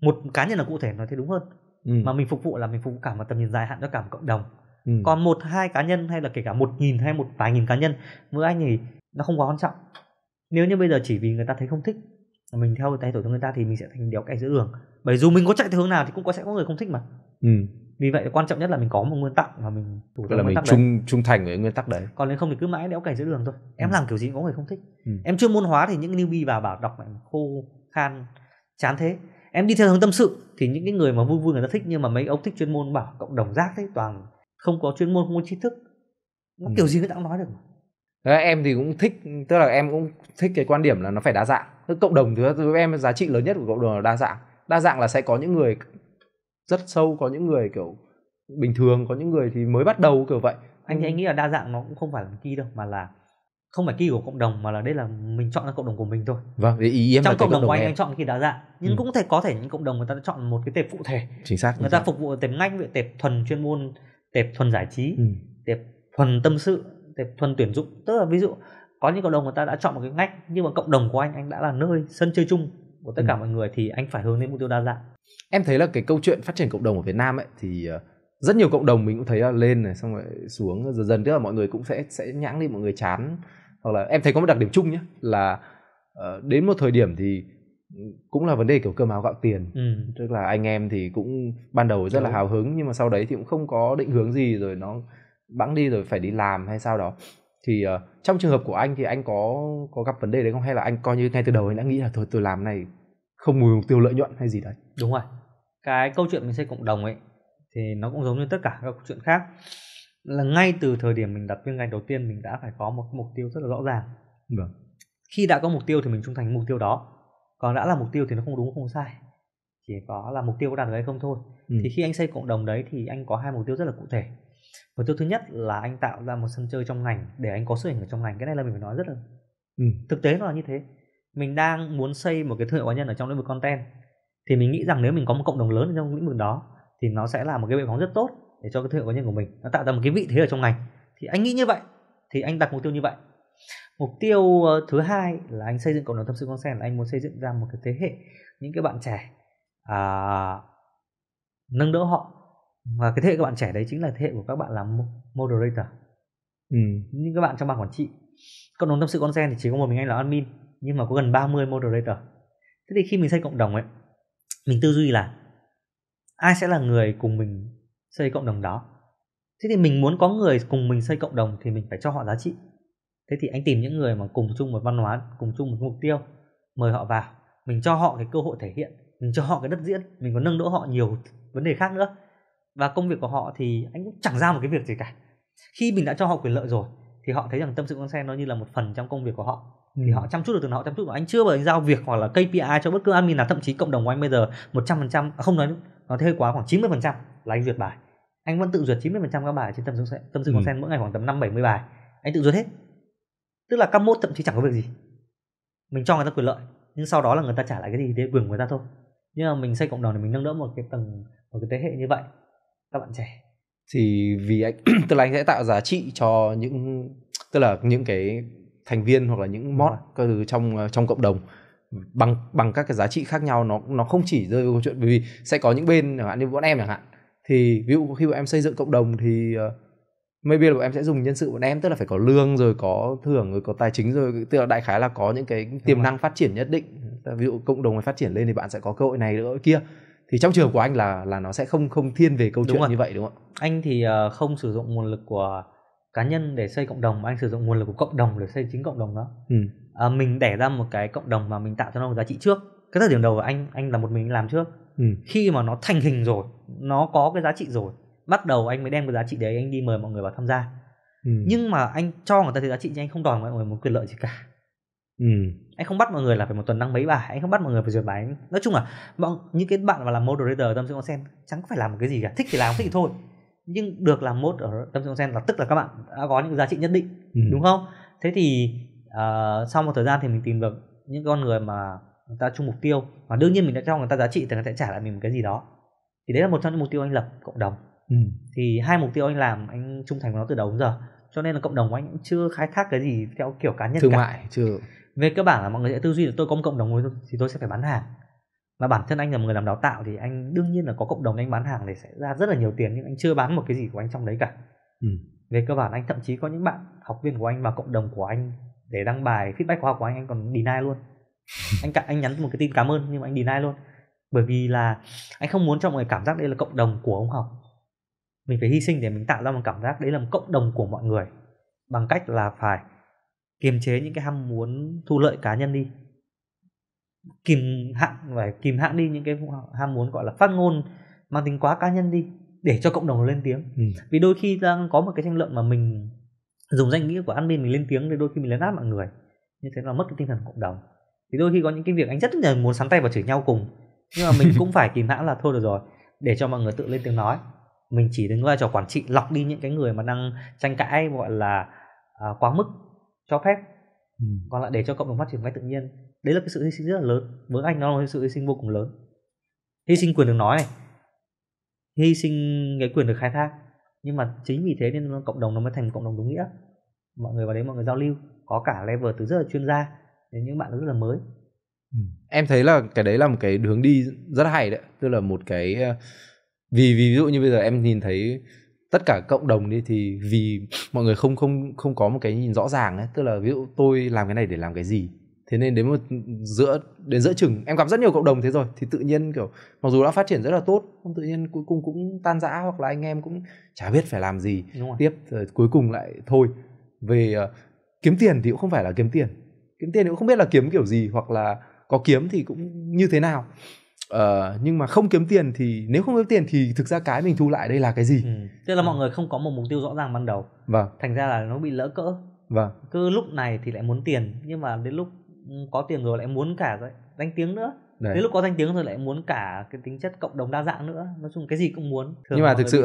một cá nhân là cụ thể nói thế đúng hơn ừ. mà mình phục vụ là mình phục vụ cả một tầm nhìn dài hạn cho cả một cộng đồng ừ. còn một hai cá nhân hay là kể cả một nghìn hay một vài nghìn cá nhân với anh thì nó không quá quan trọng nếu như bây giờ chỉ vì người ta thấy không thích mình theo tay tổ cho người ta thì mình sẽ thành đéo cày giữa đường bởi dù mình có chạy theo hướng nào thì cũng có sẽ có người không thích mà ừ. vì vậy quan trọng nhất là mình có một nguyên tắc mà mình thủ là mình trung trung thành với nguyên tắc đấy còn nếu không thì cứ mãi đéo cày giữa đường thôi em ừ. làm kiểu gì cũng có người không thích ừ. em chuyên môn hóa thì những newbie vào bảo đọc lại khô khan chán thế em đi theo hướng tâm sự thì những cái người mà vui vui người ta thích nhưng mà mấy ông thích chuyên môn bảo cộng đồng giác thế toàn không có chuyên môn không có tri thức nó ừ. kiểu gì người ta cũng nói được mà em thì cũng thích tức là em cũng thích cái quan điểm là nó phải đa dạng tức cộng đồng thứ với em giá trị lớn nhất của cộng đồng là đa dạng đa dạng là sẽ có những người rất sâu có những người kiểu bình thường có những người thì mới bắt đầu kiểu vậy anh thì anh ừ. nghĩ là đa dạng nó cũng không phải là kỳ đâu mà là không phải kỳ của cộng đồng mà là đây là mình chọn ra cộng đồng của mình thôi vâng ý, em trong cộng đồng, đồng của anh em. anh chọn kỳ đa dạng nhưng ừ. cũng thể có thể những cộng đồng người ta chọn một cái tệp cụ thể chính xác người chính ta xác. phục vụ tệp ngách tệp thuần chuyên môn tệp thuần giải trí ừ. tệp thuần tâm sự tệp thuần tuyển dụng tức là ví dụ có những cộng đồng người ta đã chọn một cái ngách nhưng mà cộng đồng của anh anh đã là nơi sân chơi chung của tất ừ. cả ừ. mọi người thì anh phải hướng đến mục tiêu đa dạng em thấy là cái câu chuyện phát triển cộng đồng ở Việt Nam ấy thì ờ, rất nhiều cộng đồng mình cũng thấy là lên này xong rồi xuống dần dần tức là mọi người cũng sẽ sẽ nhãng đi mọi người chán hoặc là em thấy có một đặc điểm chung nhé là ờ, đến một thời điểm thì cũng là vấn đề kiểu cơm áo gạo tiền ừ. tức là anh em thì cũng ban đầu rất Đúng. là hào hứng nhưng mà sau đấy thì cũng không có định hướng gì rồi nó bẵng đi rồi phải đi làm hay sao đó thì uh, trong trường hợp của anh thì anh có có gặp vấn đề đấy không hay là anh coi như ngay từ đầu anh đã nghĩ là thôi tôi làm này không mùi mục tiêu lợi nhuận hay gì đấy đúng rồi cái câu chuyện mình xây cộng đồng ấy thì nó cũng giống như tất cả các câu chuyện khác là ngay từ thời điểm mình đặt viên ngành đầu tiên mình đã phải có một mục tiêu rất là rõ ràng vâng. khi đã có mục tiêu thì mình trung thành mục tiêu đó còn đã là mục tiêu thì nó không đúng không sai chỉ có là mục tiêu có đạt được hay không thôi ừ. thì khi anh xây cộng đồng đấy thì anh có hai mục tiêu rất là cụ thể mục tiêu thứ nhất là anh tạo ra một sân chơi trong ngành để anh có sức ảnh ở trong ngành cái này là mình phải nói rất là ừ. thực tế nó là như thế mình đang muốn xây một cái thương hiệu cá nhân ở trong lĩnh vực content thì mình nghĩ rằng nếu mình có một cộng đồng lớn trong lĩnh vực đó thì nó sẽ là một cái bệ phóng rất tốt để cho cái thương hiệu cá nhân của mình nó tạo ra một cái vị thế ở trong ngành thì anh nghĩ như vậy thì anh đặt mục tiêu như vậy mục tiêu ờ, thứ hai là anh xây dựng cộng đồng tâm sự con sen là anh muốn xây dựng ra một cái thế hệ những cái bạn trẻ à, nâng đỡ họ và cái thế hệ các bạn trẻ đấy chính là thế hệ của các bạn làm moderator ừ. những các bạn trong ban quản trị cộng đồng tâm sự con sen thì chỉ có một mình anh là admin nhưng mà có gần 30 moderator thế thì khi mình xây cộng đồng ấy mình tư duy là ai sẽ là người cùng mình xây cộng đồng đó thế thì mình muốn có người cùng mình xây cộng đồng thì mình phải cho họ giá trị thế thì anh tìm những người mà cùng chung một văn hóa cùng chung một mục tiêu mời họ vào mình cho họ cái cơ hội thể hiện mình cho họ cái đất diễn mình còn nâng đỡ họ nhiều vấn đề khác nữa và công việc của họ thì anh cũng chẳng ra một cái việc gì cả khi mình đã cho họ quyền lợi rồi thì họ thấy rằng tâm sự con sen nó như là một phần trong công việc của họ ừ. thì họ chăm chút được từ họ chăm chút của anh chưa bởi anh giao việc hoặc là KPI cho bất cứ admin nào thậm chí cộng đồng của anh bây giờ một trăm phần trăm à, không nói nó hơi quá khoảng chín mươi phần trăm, là anh duyệt bài anh vẫn tự duyệt chín mươi phần trăm các bài trên tâm sự tâm sự ừ. con sen mỗi ngày khoảng tầm năm bảy mươi bài anh tự duyệt hết tức là các mốt thậm chí chẳng có việc gì mình cho người ta quyền lợi nhưng sau đó là người ta trả lại cái gì để quyền của người ta thôi nhưng mà mình xây cộng đồng để mình nâng đỡ một cái tầng một cái thế hệ như vậy các bạn trẻ thì vì anh tức là anh sẽ tạo giá trị cho những tức là những cái thành viên hoặc là những mod các thứ trong ờ, trong cộng đồng bằng bằng các cái giá trị khác nhau nó nó không chỉ rơi vào câu chuyện bởi vì sẽ có những bên chẳng hạn như bọn em chẳng hạn thì ví dụ khi bọn em xây dựng cộng đồng thì ờ, maybe là bọn em sẽ dùng nhân sự bọn em tức là phải có lương rồi có thưởng rồi có tài chính rồi tức là đại khái là có những cái tiềm năng phát triển nhất định ví dụ cộng đồng này phát triển lên thì bạn sẽ có cơ hội này nữa kia thì trong trường của anh là là nó sẽ không không thiên về câu đúng chuyện rồi. như vậy đúng không anh thì ờ, không sử dụng nguồn lực của cá nhân để xây cộng đồng mà anh sử dụng nguồn lực của cộng đồng để xây chính cộng đồng đó ừ. à, mình đẻ ra một cái cộng đồng mà mình tạo cho nó một giá trị trước cái thời điểm đầu của anh anh là một mình làm trước ừ. khi mà nó thành hình rồi nó có cái giá trị rồi bắt đầu anh mới đem cái giá trị đấy anh đi mời mọi người vào tham gia ừ. nhưng mà anh cho người ta thấy giá trị nhưng anh không đòi mọi người một quyền lợi gì cả ừ. anh không bắt mọi người là phải một tuần đăng mấy bài anh không bắt mọi người phải duyệt bài nói chung là bọn những cái bạn mà làm moderator tâm sự con sen chẳng phải làm một cái gì cả thích thì làm thích thì thôi nhưng được làm mốt ở tâm sự con sen là tức là các bạn đã có những giá trị nhất định ừ. đúng không thế thì uh, sau một thời gian thì mình tìm được những con người mà người ta chung mục tiêu và đương nhiên mình đã cho người ta giá trị thì người ta sẽ trả lại mình một cái gì đó thì đấy là một trong những mục tiêu anh lập cộng đồng Ừ. thì hai mục tiêu anh làm anh trung thành với nó từ đầu đến giờ cho nên là cộng đồng của anh chưa khai thác cái gì theo kiểu cá nhân thương cả. mại chưa về cơ bản là mọi người sẽ tư duy là tôi có một cộng đồng thì tôi sẽ phải bán hàng mà bản thân anh là một người làm đào tạo thì anh đương nhiên là có cộng đồng anh bán hàng để sẽ ra rất là nhiều tiền nhưng anh chưa bán một cái gì của anh trong đấy cả ừ. về cơ bản anh thậm chí có những bạn học viên của anh và cộng đồng của anh để đăng bài feedback khoa học của anh anh còn deny luôn anh cả anh nhắn một cái tin cảm ơn nhưng mà anh deny luôn bởi vì là anh không muốn cho mọi người cảm giác đây là cộng đồng của ông học mình phải hy sinh để mình tạo ra một cảm giác đấy là một cộng đồng của mọi người bằng cách là phải kiềm chế những cái ham muốn thu lợi cá nhân đi kìm hạn phải kìm hạn đi những cái ham muốn gọi là phát ngôn mang tính quá cá nhân đi để cho cộng đồng lên tiếng ừ. vì đôi khi đang có một cái tranh luận mà mình dùng danh nghĩa của admin mình lên tiếng thì đôi khi mình lấn át mọi người như thế là mất cái tinh thần cộng đồng thì đôi khi có những cái việc anh rất là muốn sắn tay và chửi nhau cùng nhưng mà mình cũng phải kìm hãm là thôi được rồi để cho mọi người tự lên tiếng nói mình chỉ đứng vai trò quản trị lọc đi những cái người mà đang tranh cãi gọi là à, quá mức cho phép ừ. còn lại để cho cộng đồng phát triển ngay tự nhiên đấy là cái sự hy sinh rất là lớn với anh nó là sự hy sinh vô cùng lớn hy sinh quyền được nói này hy sinh cái quyền được khai thác nhưng mà chính vì thế nên cộng đồng nó mới thành cộng đồng đúng nghĩa mọi người vào đấy mọi người giao lưu có cả level từ rất là chuyên gia đến những bạn rất là mới ừ. em thấy là cái đấy là một cái hướng đi rất hay đấy tức là một cái vì ví dụ như bây giờ em nhìn thấy tất cả cộng đồng đi thì vì mọi người không không không có một cái nhìn rõ ràng ấy tức là ví dụ tôi làm cái này để làm cái gì thế nên đến một giữa đến giữa chừng em gặp rất nhiều cộng đồng thế rồi thì tự nhiên kiểu mặc dù đã phát triển rất là tốt nhưng tự nhiên cuối cùng cũng tan rã hoặc là anh em cũng chả biết phải làm gì tiếp rồi cuối cùng lại thôi về uh, kiếm tiền thì cũng không phải là kiếm tiền kiếm tiền thì cũng không biết là kiếm kiểu gì hoặc là có kiếm thì cũng như thế nào uh, nhưng mà không kiếm tiền thì nếu không kiếm tiền thì thực ra cái mình thu lại đây là cái gì ừ. tức là ừ. mọi người không có một mục tiêu rõ ràng ban đầu vâng thành ra là nó bị lỡ cỡ vâng cứ lúc này thì lại muốn tiền nhưng mà đến lúc ừ, có tiền rồi lại muốn cả danh tiếng nữa Đấy. đến lúc có danh tiếng rồi lại muốn cả cái tính chất cộng đồng đa dạng nữa nói chung cái gì cũng muốn Thường nhưng mà thực sự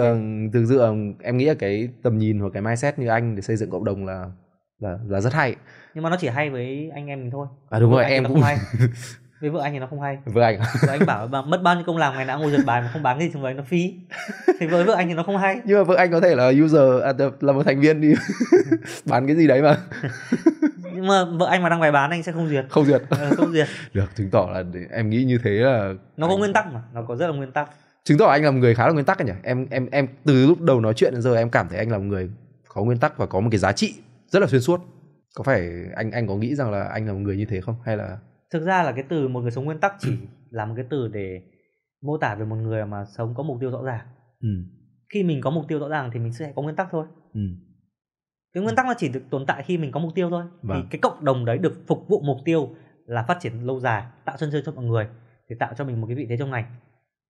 thực sự em nghĩ là cái tầm nhìn hoặc cái mindset như anh để xây dựng cộng đồng là là là rất hay nhưng mà nó chỉ hay với anh em mình thôi à đúng rồi em cũng hay với vợ anh thì nó không hay vợ anh à? vợ anh bảo bà mất bao nhiêu công làm ngày nào ngồi duyệt bài mà không bán gì trong đấy nó phí thì với vợ anh thì nó không hay nhưng mà vợ anh có thể là user à, là một thành viên đi bán cái gì đấy mà nhưng mà vợ anh mà đăng bài bán anh sẽ không duyệt không duyệt ừ, không duyệt được chứng tỏ là em nghĩ như thế là nó có anh... nguyên tắc mà nó có rất là nguyên tắc chứng tỏ anh là một người khá là nguyên tắc nhỉ em em em từ lúc đầu nói chuyện đến giờ em cảm thấy anh là một người có nguyên tắc và có một cái giá trị rất là xuyên suốt có phải anh anh có nghĩ rằng là anh là một người như thế không hay là thực ra là cái từ một người sống nguyên tắc chỉ ừ. là một cái từ để mô tả về một người mà sống có mục tiêu rõ ràng ừ. khi mình có mục tiêu rõ ràng thì mình sẽ có nguyên tắc thôi ừ. cái nguyên tắc nó chỉ được tồn tại khi mình có mục tiêu thôi vâng. thì cái cộng đồng đấy được phục vụ mục tiêu là phát triển lâu dài tạo sân chơi cho mọi người để tạo cho mình một cái vị thế trong ngành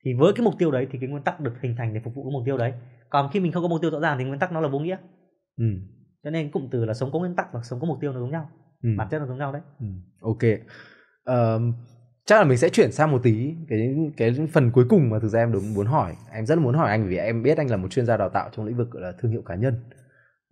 thì với cái mục tiêu đấy thì cái nguyên tắc được hình thành để phục vụ cái mục tiêu đấy còn khi mình không có mục tiêu rõ ràng thì nguyên tắc nó là vô nghĩa ừ. cho nên cụm từ là sống có nguyên tắc và sống có mục tiêu nó giống nhau ừ. bản chất nó giống nhau đấy ừ. ok uh, chắc là mình sẽ chuyển sang một tí cái cái phần cuối cùng mà thực ra em đúng muốn hỏi em rất muốn hỏi anh vì em biết anh là một chuyên gia đào tạo trong lĩnh vực là thương hiệu cá nhân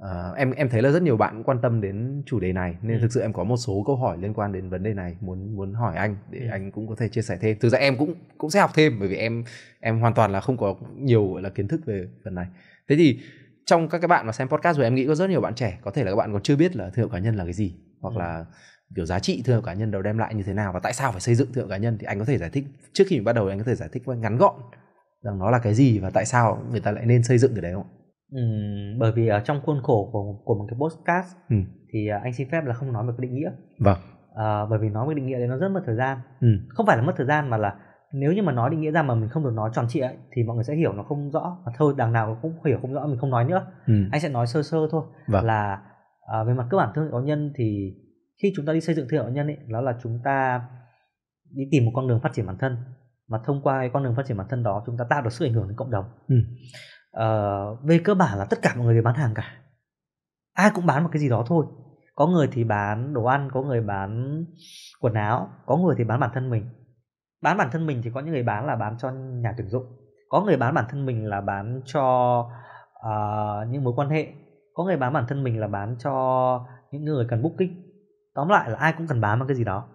uh, em em thấy là rất nhiều bạn quan tâm đến chủ đề này nên ừ. thực sự em có một số câu hỏi liên quan đến vấn đề này muốn muốn hỏi anh để ừ. anh cũng có thể chia sẻ thêm thực ra em cũng cũng sẽ học thêm bởi vì em em hoàn toàn là không có nhiều gọi là kiến thức về phần này thế thì trong các cái bạn mà xem podcast rồi em nghĩ có rất nhiều bạn trẻ có thể là các bạn còn chưa biết là thương hiệu cá nhân là cái gì hoặc ừ. là kiểu giá trị thương hiệu cá nhân đầu đem lại như thế nào và tại sao phải xây dựng thương hiệu cá nhân thì anh có thể giải thích trước khi mình bắt đầu anh có thể giải thích với ngắn gọn rằng nó là cái gì và tại sao người ta lại nên xây dựng cái đấy không? Ừ, bởi vì ở trong khuôn khổ của của một cái podcast ừ. thì à, anh xin phép là không nói về cái định nghĩa. Vâng. À, bởi vì nói về định nghĩa đấy nó rất mất thời gian. Ừ. Không phải là mất thời gian mà là nếu như mà nói định nghĩa ra mà mình không được nói tròn trịa thì mọi người sẽ hiểu nó không rõ và thôi đằng nào cũng hiểu không rõ mình không nói nữa ừ. anh sẽ nói sơ sơ thôi vâng. là à, về mặt cơ bản thương hiệu cá nhân thì khi chúng ta đi xây dựng thương hiệu nhân ấy đó là chúng ta đi tìm một con đường phát triển bản thân mà thông qua cái con đường phát triển bản thân đó chúng ta tạo được sự ảnh hưởng đến cộng đồng ừ. ờ, về cơ bản là tất cả mọi người đều bán hàng cả ai cũng bán một cái gì đó thôi có người thì bán đồ ăn có người bán quần áo có người thì bán bản thân mình bán bản thân mình thì có những người bán là bán cho nhà tuyển dụng có người bán bản thân mình là bán cho uh, những mối quan hệ có người bán bản thân mình là bán cho những người cần booking tóm lại là ai cũng cần bám một cái gì đó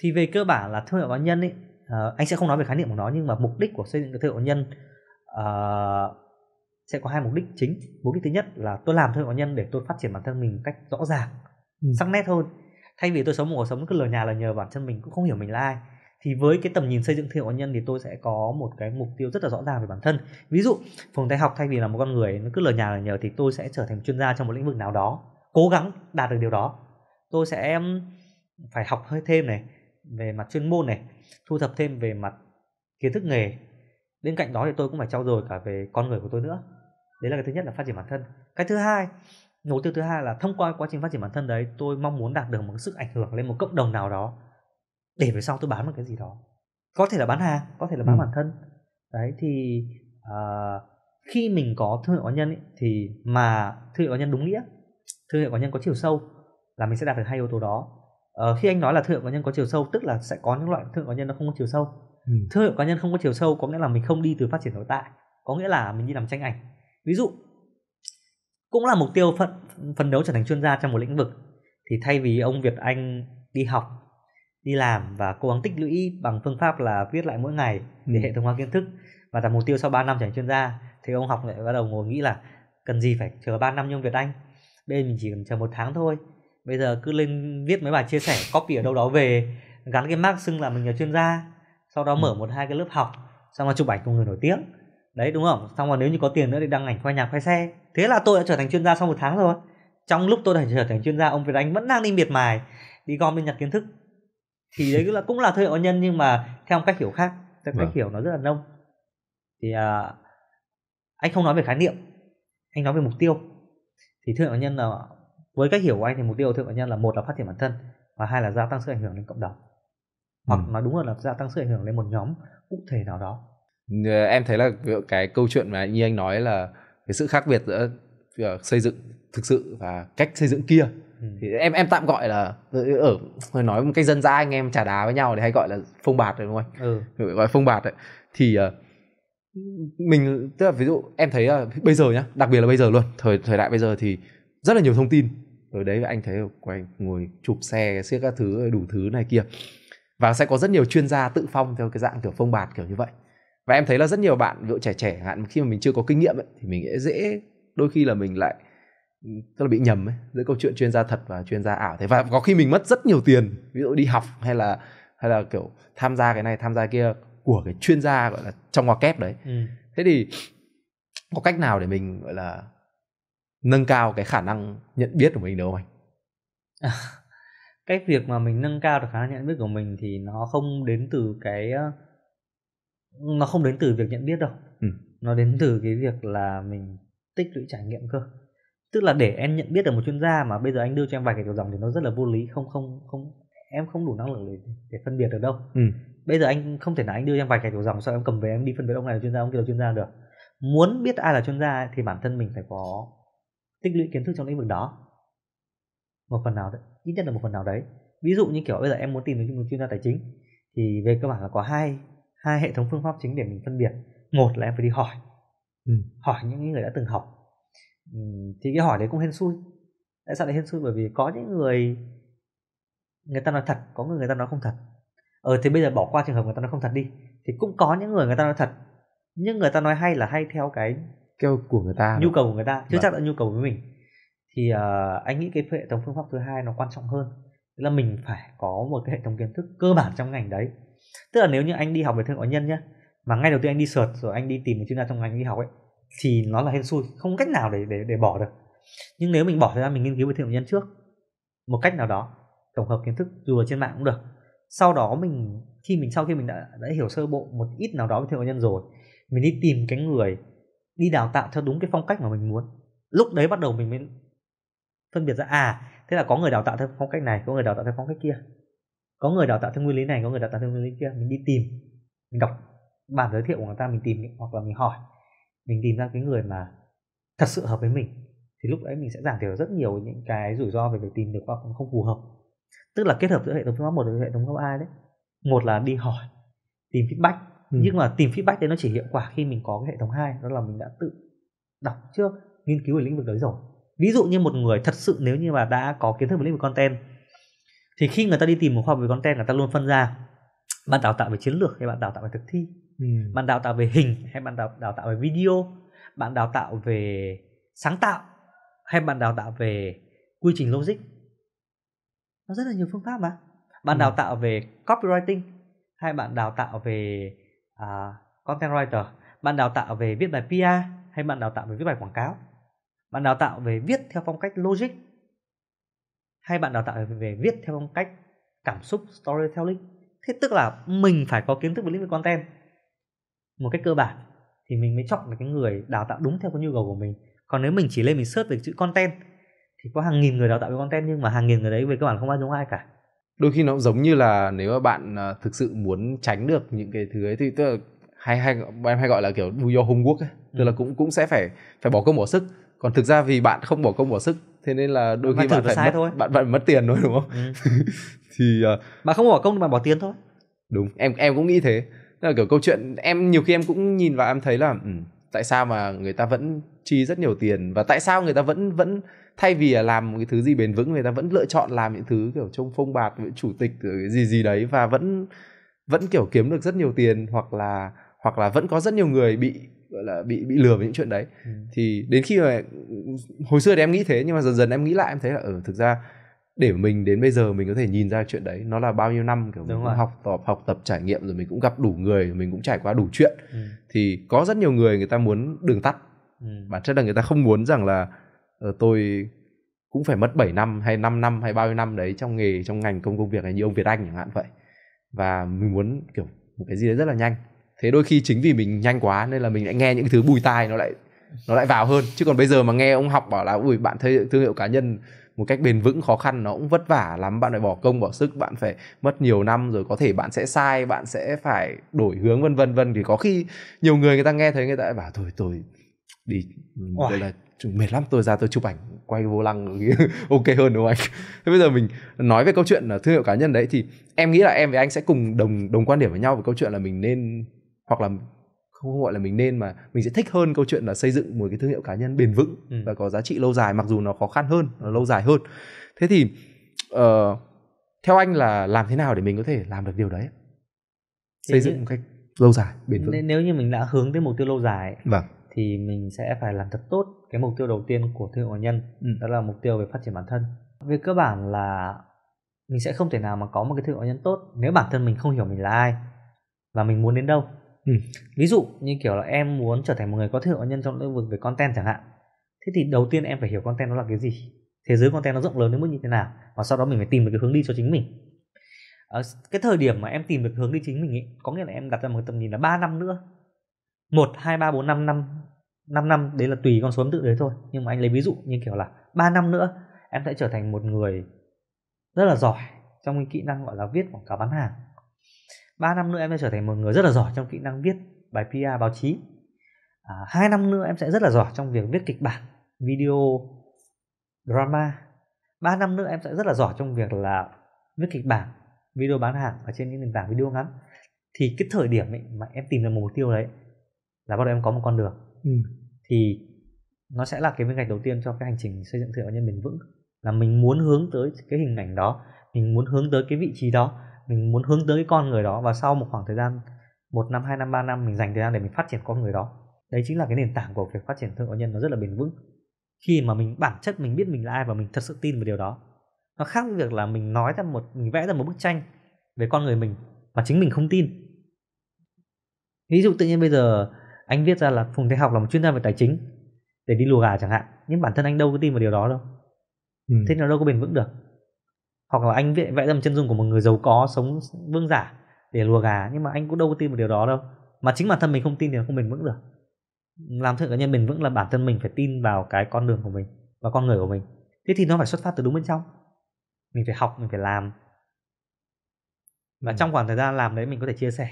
thì về cơ bản là thương hiệu cá nhân ấy uh, ờ, anh sẽ không nói về khái niệm của nó nhưng mà mục đích của xây dựng cái thương hiệu cá nhân uh, sẽ có hai mục đích chính mục đích thứ nhất là tôi làm thương hiệu cá nhân để tôi phát triển bản thân mình một cách rõ ràng ừ. sắc nét hơn thay vì tôi sống một cuộc sống cứ lờ nhà là nhờ bản thân mình cũng không hiểu mình là ai thì với cái tầm nhìn xây dựng thương hiệu cá nhân thì tôi sẽ có một cái mục tiêu rất là rõ ràng về bản thân ví dụ phòng tay học thay vì là một con người nó cứ lờ nhà là nhờ thì tôi sẽ trở thành chuyên gia trong một lĩnh vực nào đó cố gắng đạt được điều đó tôi sẽ phải học hơi thêm này về mặt chuyên môn này thu thập thêm về mặt kiến thức nghề bên cạnh đó thì tôi cũng phải trau dồi cả về con người của tôi nữa đấy là cái thứ nhất là phát triển bản thân cái thứ hai mục tiêu thứ hai là thông qua quá trình phát triển bản thân đấy tôi mong muốn đạt được một sức ảnh hưởng lên một cộng đồng nào đó để về sau tôi bán một cái gì đó có thể là bán hàng có thể là bán ừ. bản thân đấy thì uh, khi mình có thương hiệu cá nhân ấy, thì mà thương hiệu cá nhân đúng nghĩa thương hiệu cá nhân có chiều sâu là mình sẽ đạt được hai yếu tố đó ờ, khi anh nói là thương hiệu cá nhân có chiều sâu tức là sẽ có những loại thương hiệu cá nhân nó không có chiều sâu ừ. thương hiệu cá nhân không có chiều sâu có nghĩa là mình không đi từ phát triển nội tại có nghĩa là mình đi làm tranh ảnh ví dụ cũng là mục tiêu phận phấn đấu trở thành chuyên gia trong một lĩnh vực thì thay vì ông Việt Anh đi học đi làm và cố gắng tích lũy bằng phương pháp là viết lại mỗi ngày ừ. để hệ thống hóa kiến thức và đặt mục tiêu sau 3 năm trở thành chuyên gia thì ông học lại bắt đầu ngồi nghĩ là cần gì phải chờ 3 năm như ông Việt Anh bên mình chỉ cần chờ một tháng thôi bây giờ cứ lên viết mấy bài chia sẻ copy ở đâu đó về gắn cái mark xưng là mình là chuyên gia sau đó ừ. mở một hai cái lớp học xong rồi chụp ảnh của người nổi tiếng đấy đúng không xong rồi nếu như có tiền nữa thì đăng ảnh khoe nhà khoe xe thế là tôi đã trở thành chuyên gia sau một tháng rồi trong lúc tôi đã trở thành chuyên gia ông việt anh vẫn đang đi miệt mài đi gom đi nhặt kiến thức thì đấy cũng là cũng là thương hiệu nhân nhưng mà theo một cách hiểu khác theo cách vâng. hiểu nó rất là nông thì à, anh không nói về khái niệm anh nói về mục tiêu thì thương hiệu nhân là với cách hiểu của anh thì mục tiêu thượng bệnh nhân là một là phát triển bản thân và hai là gia tăng sự ảnh hưởng lên cộng đồng hoặc ừ. nói đúng hơn là gia tăng sự ảnh hưởng lên một nhóm cụ thể nào đó ờ, em thấy là cái câu chuyện mà như anh nói là cái sự khác biệt giữa ờ, xây dựng thực sự và cách xây dựng kia ừ. thì em em tạm gọi là ở ờ, nói một cách dân dã anh em trà đá với nhau thì hay gọi là phong bạt đúng không anh ừ. gọi phong bạt ấy. thì mình tức là ví dụ em thấy là bây giờ nhá đặc biệt là bây giờ luôn thời thời đại bây giờ thì rất là nhiều thông tin rồi đấy anh thấy quay ngồi chụp xe xiếc các thứ đủ thứ này kia và sẽ có rất nhiều chuyên gia tự phong theo cái dạng kiểu phong bạt kiểu như vậy và em thấy là rất nhiều bạn ví dụ trẻ trẻ hạn khi mà mình chưa có kinh nghiệm ấy, thì mình sẽ dễ đôi khi là mình lại ừ, tức là bị nhầm ấy, giữa câu chuyện chuyên gia thật và chuyên gia ảo thế và có khi mình mất rất nhiều tiền ví dụ đi học hay là hay là kiểu tham gia cái này tham gia kia của cái chuyên gia gọi là trong ngoặc kép đấy ừ. thế thì có cách nào để mình gọi là nâng cao cái khả năng nhận biết của mình đúng không anh à, cái việc mà mình nâng cao được khả năng nhận biết của mình thì nó không đến từ cái ờ, nó không đến từ việc nhận biết đâu ừ. nó đến từ cái việc là mình tích lũy trải nghiệm cơ tức là để em nhận biết được một chuyên gia mà bây giờ anh đưa cho em vài cái kiểu dòng thì nó rất là vô lý không không không em không đủ năng lực để, để phân biệt được đâu ừ. bây giờ anh không thể nào anh đưa cho em vài cái kiểu dòng sau em cầm về em đi phân biệt ông này là chuyên gia ông kia là chuyên gia được muốn biết ai là chuyên gia thì bản thân mình phải có tích lũy kiến thức trong lĩnh vực đó một phần nào đấy ít nhất là một phần nào đấy ví dụ như kiểu bây giờ em muốn tìm được một chuyên gia tài chính thì về cơ bản là có hai hai hệ thống phương pháp chính để mình phân biệt một là em phải đi hỏi ừ. hỏi những người đã từng học ừ, thì cái hỏi đấy cũng hên xui tại sao lại hên xui bởi vì có những người người ta nói thật có người người ta nói không thật ờ thì bây giờ bỏ qua trường hợp người ta nói không thật đi thì cũng có những người người ta nói thật nhưng người ta nói hay là hay theo cái kêu của người ta nhu cầu của người ta chứ vâng. chắc là nhu cầu với mình thì uh, anh nghĩ cái hệ thống phương pháp thứ hai nó quan trọng hơn Tức là mình phải có một cái hệ thống kiến thức cơ bản trong ngành đấy tức là nếu như anh đi học về thương mại nhân nhá mà ngay đầu tiên anh đi sượt rồi anh đi tìm một chuyên gia trong ngành đi học ấy thì nó là hên xui không cách nào để để để bỏ được nhưng nếu mình bỏ thời gian mình nghiên cứu về thương mại nhân trước một cách nào đó tổng hợp kiến thức dù ở trên mạng cũng được sau đó mình khi mình sau khi mình đã đã hiểu sơ bộ một ít nào đó về thương mại nhân rồi mình đi tìm cái người đi đào tạo theo đúng cái phong cách mà mình muốn lúc đấy bắt đầu mình mới phân biệt ra à thế là có người đào tạo theo phong cách này có người đào tạo theo phong cách kia có người đào tạo theo nguyên lý này có người đào tạo theo nguyên lý kia mình đi tìm mình đọc bản giới thiệu của người ta mình tìm hoặc là mình hỏi mình tìm ra cái người mà thật sự hợp với mình thì lúc đấy mình sẽ giảm thiểu rất nhiều những cái rủi ro về việc tìm được hoặc không phù hợp tức là kết hợp giữa hệ thống phương pháp một và hệ thống phương pháp hai đấy một là đi hỏi tìm feedback ừ. nhưng mà tìm feedback đấy nó chỉ hiệu quả khi mình có cái hệ thống hai đó là mình đã tự đọc trước nghiên cứu về lĩnh vực đấy rồi ví dụ như một người thật sự nếu như mà đã có kiến thức về lĩnh vực content thì khi người ta đi tìm một khoa học về content người ta luôn phân ra bạn đào tạo về chiến lược hay bạn đào tạo về thực thi ừ. bạn đào tạo về hình hay bạn đào, đào tạo về video bạn đào tạo về sáng tạo hay bạn đào tạo về quy trình logic nó rất là nhiều phương pháp mà bạn ừ. đào tạo về copywriting hay bạn đào tạo về à, content writer bạn đào tạo về viết bài PR hay bạn đào tạo về viết bài quảng cáo bạn đào tạo về viết theo phong cách logic hay bạn đào tạo về viết theo phong cách cảm xúc storytelling thế tức là mình phải có kiến thức về lĩnh vực content một cách cơ bản thì mình mới chọn được cái người đào tạo đúng theo cái nhu cầu của mình còn nếu mình chỉ lên mình search về chữ content thì có hàng nghìn người đào tạo về content nhưng mà hàng nghìn người đấy về cơ bản không ai giống ai cả đôi khi nó cũng giống như là nếu mà bạn ờ, thực sự muốn tránh được những cái thứ ấy thì tức là hay hay em hay gọi là kiểu do your homework ấy. tức là ừ. cũng cũng sẽ phải phải bỏ công bỏ sức còn thực ra vì bạn không bỏ công bỏ sức thế nên là đôi bạn khi bạn phải sai mất, thôi bạn bạn mất tiền thôi đúng không ừ. thì mà ờ, không bỏ công mà bỏ tiền thôi đúng em em cũng nghĩ thế tức là kiểu câu chuyện em nhiều khi em cũng nhìn vào em thấy là ừ, tại sao mà người ta vẫn chi rất nhiều tiền và tại sao người ta vẫn vẫn thay vì làm một cái thứ gì bền vững người ta vẫn lựa chọn làm những thứ kiểu trông phong bạt với chủ tịch cái gì gì đấy và vẫn vẫn kiểu kiếm được rất nhiều tiền hoặc là hoặc là vẫn có rất nhiều người bị gọi là bị bị lừa với những chuyện đấy ừ. thì đến khi mà hồi xưa thì em nghĩ thế nhưng mà dần dần em nghĩ lại em thấy là ở ờ, ừ, thực ra để mình đến bây giờ mình có thể nhìn ra chuyện đấy nó là bao nhiêu năm kiểu Đúng mình rồi. học tập học tập trải nghiệm rồi mình cũng gặp đủ người mình cũng trải qua đủ chuyện ừ. thì có rất nhiều người người ta muốn đường tắt bản chất là người ta không muốn rằng là uh, tôi cũng phải mất 7 năm hay 5 năm hay bao nhiêu năm đấy trong nghề trong ngành công công việc này như ông Việt Anh chẳng hạn vậy và mình muốn kiểu một cái gì đấy rất là nhanh thế đôi khi chính vì mình nhanh quá nên là mình lại nghe những thứ bùi tai nó lại nó lại vào hơn chứ còn bây giờ mà nghe ông học bảo là ui bạn thấy thương hiệu cá nhân một cách bền vững khó khăn nó cũng vất vả lắm bạn phải bỏ công bỏ sức bạn phải mất nhiều năm rồi có thể bạn sẽ sai bạn sẽ phải đổi hướng vân vân vân thì có khi nhiều người người ta nghe thấy người ta lại bảo thôi tôi đi gọi ừ, là mệt lắm tôi ra tôi chụp ảnh quay vô lăng ok hơn đúng không anh thế bây giờ mình nói về câu chuyện à, thương hiệu cá nhân đấy thì em nghĩ là em với anh sẽ cùng đồng đồng quan điểm với nhau về câu chuyện là mình nên hoặc là không gọi là mình nên mà mình sẽ thích hơn câu chuyện là xây dựng một cái thương hiệu cá nhân bền vững ừ. và có giá trị lâu dài mặc dù nó khó khăn hơn nó lâu dài hơn thế thì uh, theo anh là làm thế nào để mình có thể làm được điều đấy xây thế dựng như... một cách lâu dài bền vững nếu như mình đã hướng tới mục tiêu lâu dài vâng thì mình sẽ phải làm thật tốt cái mục tiêu đầu tiên của thương hiệu cá nhân ừ. đó là mục tiêu về phát triển bản thân về cơ bản là mình sẽ không thể nào mà có một cái thương hiệu cá nhân tốt nếu bản thân mình không hiểu mình là ai và mình muốn đến đâu ừ. ví dụ như kiểu là em muốn trở thành một người có thương hiệu cá nhân trong lĩnh vực về content chẳng hạn thế thì đầu tiên em phải hiểu content nó là cái gì thế giới content nó rộng lớn đến mức như thế nào và sau đó mình phải tìm được cái hướng đi cho chính mình ở ờ, cái thời điểm mà em tìm được hướng đi chính mình ấy có nghĩa là em đặt ra một tầm nhìn là 3 năm nữa một hai ba bốn năm năm năm năm đấy là tùy con số ấm tự đấy thôi nhưng mà anh lấy ví dụ như kiểu là ba năm nữa em sẽ trở thành một người rất là giỏi trong cái kỹ năng gọi là viết quảng cáo bán hàng ba năm nữa em sẽ trở thành một người rất là giỏi trong kỹ năng viết bài PR báo chí à, 2 năm nữa em sẽ rất là giỏi trong việc viết kịch bản video drama 3 năm nữa em sẽ rất là giỏi trong việc là viết kịch bản video bán hàng ở trên những nền tảng video ngắn thì cái thời điểm ấy mà em tìm ra mục tiêu đấy là bắt đầu em có một con đường ừ. thì nó sẽ là cái viên gạch đầu tiên cho cái hành trình xây dựng thương hiệu nhân bền vững là mình muốn hướng tới cái hình ảnh đó mình muốn hướng tới cái vị trí đó mình muốn hướng tới cái con người đó và sau một khoảng thời gian một năm hai năm ba năm mình dành thời gian để mình phát triển con người đó đấy chính là cái nền tảng của việc phát triển thương hiệu nhân nó rất là bền vững khi mà mình bản chất mình biết mình là ai và mình thật sự tin vào điều đó nó khác với việc là mình nói ra một mình vẽ ra một bức tranh về con người mình mà chính mình không tin ví dụ tự nhiên bây giờ anh viết ra là Phùng Thế Học là một chuyên gia về tài chính để đi lùa gà chẳng hạn nhưng bản thân anh đâu có tin vào điều đó đâu ừ. thế nào đâu có bền vững được hoặc là anh vẽ vẽ ra một chân dung của một người giàu có sống vương giả để lùa gà nhưng mà anh cũng đâu có tin vào điều đó đâu mà chính bản thân mình không tin thì nó không bền vững được làm thượng cá nhân bền vững là bản thân mình phải tin vào cái con đường của mình và con người của mình thế thì nó phải xuất phát từ đúng bên trong mình phải học mình phải làm và ừ. trong khoảng thời gian làm đấy mình có thể chia sẻ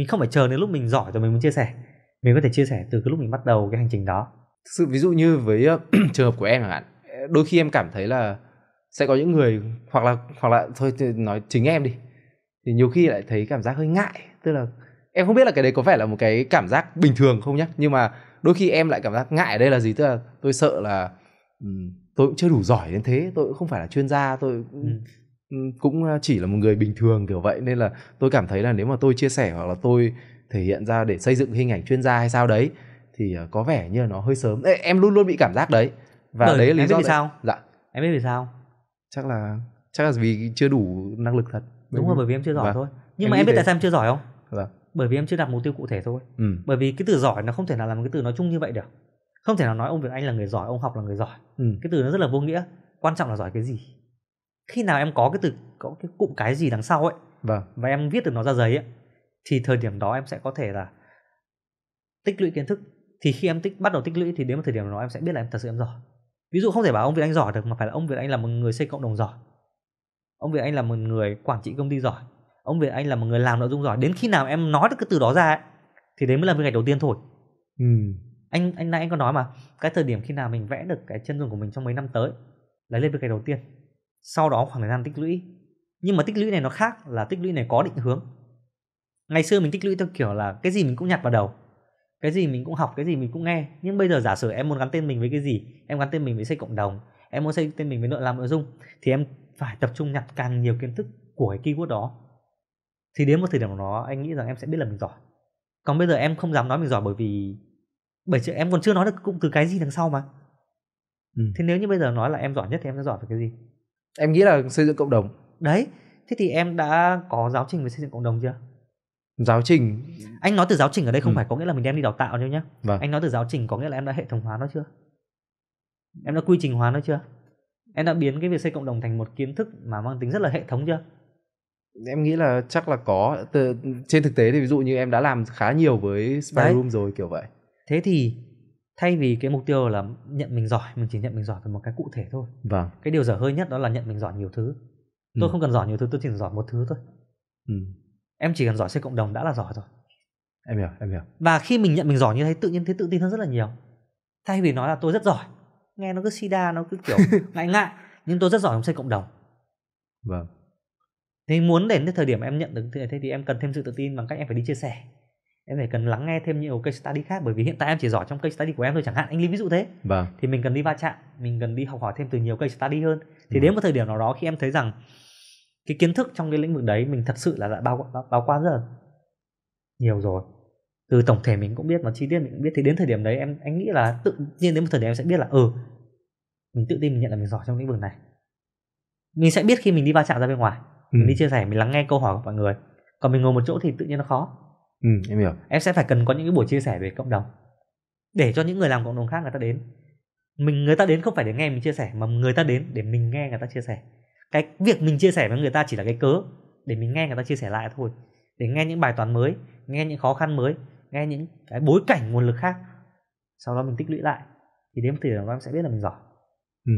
mình không phải chờ đến lúc mình giỏi rồi mình muốn chia sẻ mình có thể chia sẻ từ cái lúc mình bắt đầu cái hành trình đó sự ví dụ như với ờ, trường hợp của em chẳng hạn ờ, đôi khi em cảm thấy là sẽ có những người hoặc là hoặc là thôi nói chính em đi thì nhiều khi lại thấy cảm giác hơi ngại tức là em không biết là cái đấy có phải là một cái cảm giác bình thường không nhá nhưng mà đôi khi em lại cảm giác ngại ở đây là gì tức là tôi sợ là tôi cũng chưa đủ giỏi đến thế tôi cũng không phải là chuyên gia tôi ừ cũng chỉ là một người bình thường kiểu vậy nên là tôi cảm thấy là nếu mà tôi chia sẻ hoặc là tôi thể hiện ra để xây dựng hình ảnh chuyên gia hay sao đấy thì ờ, có vẻ như là nó hơi sớm Ê, em luôn luôn bị cảm giác đấy và Đời, đấy là lý do vì sao dạ em biết vì sao chắc là chắc là vì chưa đủ năng lực thật đúng rồi bởi vì em chưa giỏi vâng. thôi nhưng em mà em biết thế. tại sao em chưa giỏi không vâng. bởi vì em chưa đặt mục tiêu cụ thể thôi ừ. bởi vì cái từ giỏi nó không thể nào là một cái từ nói chung như vậy được không thể nào nói ông việt anh là người giỏi ông học là người giỏi ừ. cái từ nó rất là vô nghĩa quan trọng là giỏi cái gì khi nào em có cái từ có cái cụm cái gì đằng sau ấy vâng. và em viết được nó ra giấy ấy, thì thời điểm đó em sẽ có thể là tích lũy kiến thức thì khi em tích bắt đầu tích lũy thì đến một thời điểm đó em sẽ biết là em thật sự em giỏi ví dụ không thể bảo ông việt anh giỏi được mà phải là ông việt anh là một người xây cộng đồng giỏi ông việt anh là một người quản trị công ty giỏi ông việt anh là một người làm nội dung giỏi đến khi nào em nói được cái từ đó ra ấy, thì đấy mới là viên gạch đầu tiên thôi ừ. anh anh nãy anh có nói mà cái thời điểm khi nào mình vẽ được cái chân dung của mình trong mấy năm tới lấy lên viên gạch đầu tiên sau đó khoảng thời gian tích lũy nhưng mà tích lũy này nó khác là tích lũy này có định hướng ngày xưa mình tích lũy theo kiểu là cái gì mình cũng nhặt vào đầu cái gì mình cũng học cái gì mình cũng nghe nhưng bây giờ giả sử em muốn gắn tên mình với cái gì em gắn tên mình với xây cộng đồng em muốn xây tên mình với nội làm nội dung thì em phải tập trung nhặt càng nhiều kiến thức của cái keyword đó thì đến một thời điểm đó anh nghĩ rằng em sẽ biết là mình giỏi còn bây giờ em không dám nói mình giỏi bởi vì bởi chứ em còn chưa nói được cụm từ cái gì đằng sau mà ừ. thế nếu như bây giờ nói là em giỏi nhất thì em sẽ giỏi về cái gì em nghĩ là xây dựng cộng đồng đấy thế thì em đã có giáo trình về xây dựng cộng đồng chưa giáo trình anh nói từ giáo trình ở đây không ừ. phải có nghĩa là mình đem đi đào tạo đâu nhá vâng. anh nói từ giáo trình có nghĩa là em đã hệ thống hóa nó chưa em đã quy trình hóa nó chưa em đã biến cái việc xây cộng đồng thành một kiến thức mà mang tính rất là hệ thống chưa em nghĩ là chắc là có từ trên thực tế thì ví dụ như em đã làm khá nhiều với spy room rồi kiểu vậy thế thì thay vì cái mục tiêu là nhận mình giỏi mình chỉ nhận mình giỏi về một cái cụ thể thôi vâng cái điều dở hơi nhất đó là nhận mình giỏi nhiều thứ tôi ừ. không cần giỏi nhiều thứ tôi chỉ cần giỏi một thứ thôi ừ. em chỉ cần giỏi xây cộng đồng đã là giỏi rồi em hiểu em hiểu và khi mình nhận mình giỏi như thế tự nhiên thấy tự tin hơn rất là nhiều thay vì nói là tôi rất giỏi nghe nó cứ sida nó cứ kiểu ngại ngại nhưng tôi rất giỏi trong xây cộng đồng vâng Thì muốn đến cái thời điểm em nhận được thế thì em cần thêm sự tự tin bằng cách em phải đi chia sẻ em phải cần lắng nghe thêm nhiều case study khác bởi vì hiện tại em chỉ giỏi trong case study của em thôi chẳng hạn anh lấy ví dụ thế vâng. thì mình cần đi va chạm mình cần đi học hỏi thêm từ nhiều case study hơn thì ừ. đến một thời điểm nào đó khi em thấy rằng cái kiến thức trong cái lĩnh vực đấy mình thật sự là đã bao bao quá giờ nhiều rồi từ tổng thể mình cũng biết mà chi tiết mình cũng biết thì đến thời điểm đấy em anh nghĩ là tự nhiên đến một thời điểm em sẽ biết là ừ mình tự tin mình nhận là mình giỏi trong lĩnh vực này mình sẽ biết khi mình đi va chạm ra bên ngoài ừ. mình đi chia sẻ mình lắng nghe câu hỏi của mọi người còn mình ngồi một chỗ thì tự nhiên nó khó ừ em hiểu em sẽ phải cần có những cái buổi chia sẻ về cộng đồng để cho những người làm cộng đồng khác người ta đến mình người ta đến không phải để nghe mình chia sẻ mà người ta đến để mình nghe người ta chia sẻ cái việc mình chia sẻ với người ta chỉ là cái cớ để mình nghe người ta chia sẻ lại thôi để nghe những bài toán mới nghe những khó khăn mới nghe những cái bối cảnh nguồn lực khác sau đó mình tích lũy lại thì đến thời điểm đó em sẽ biết là mình giỏi ừ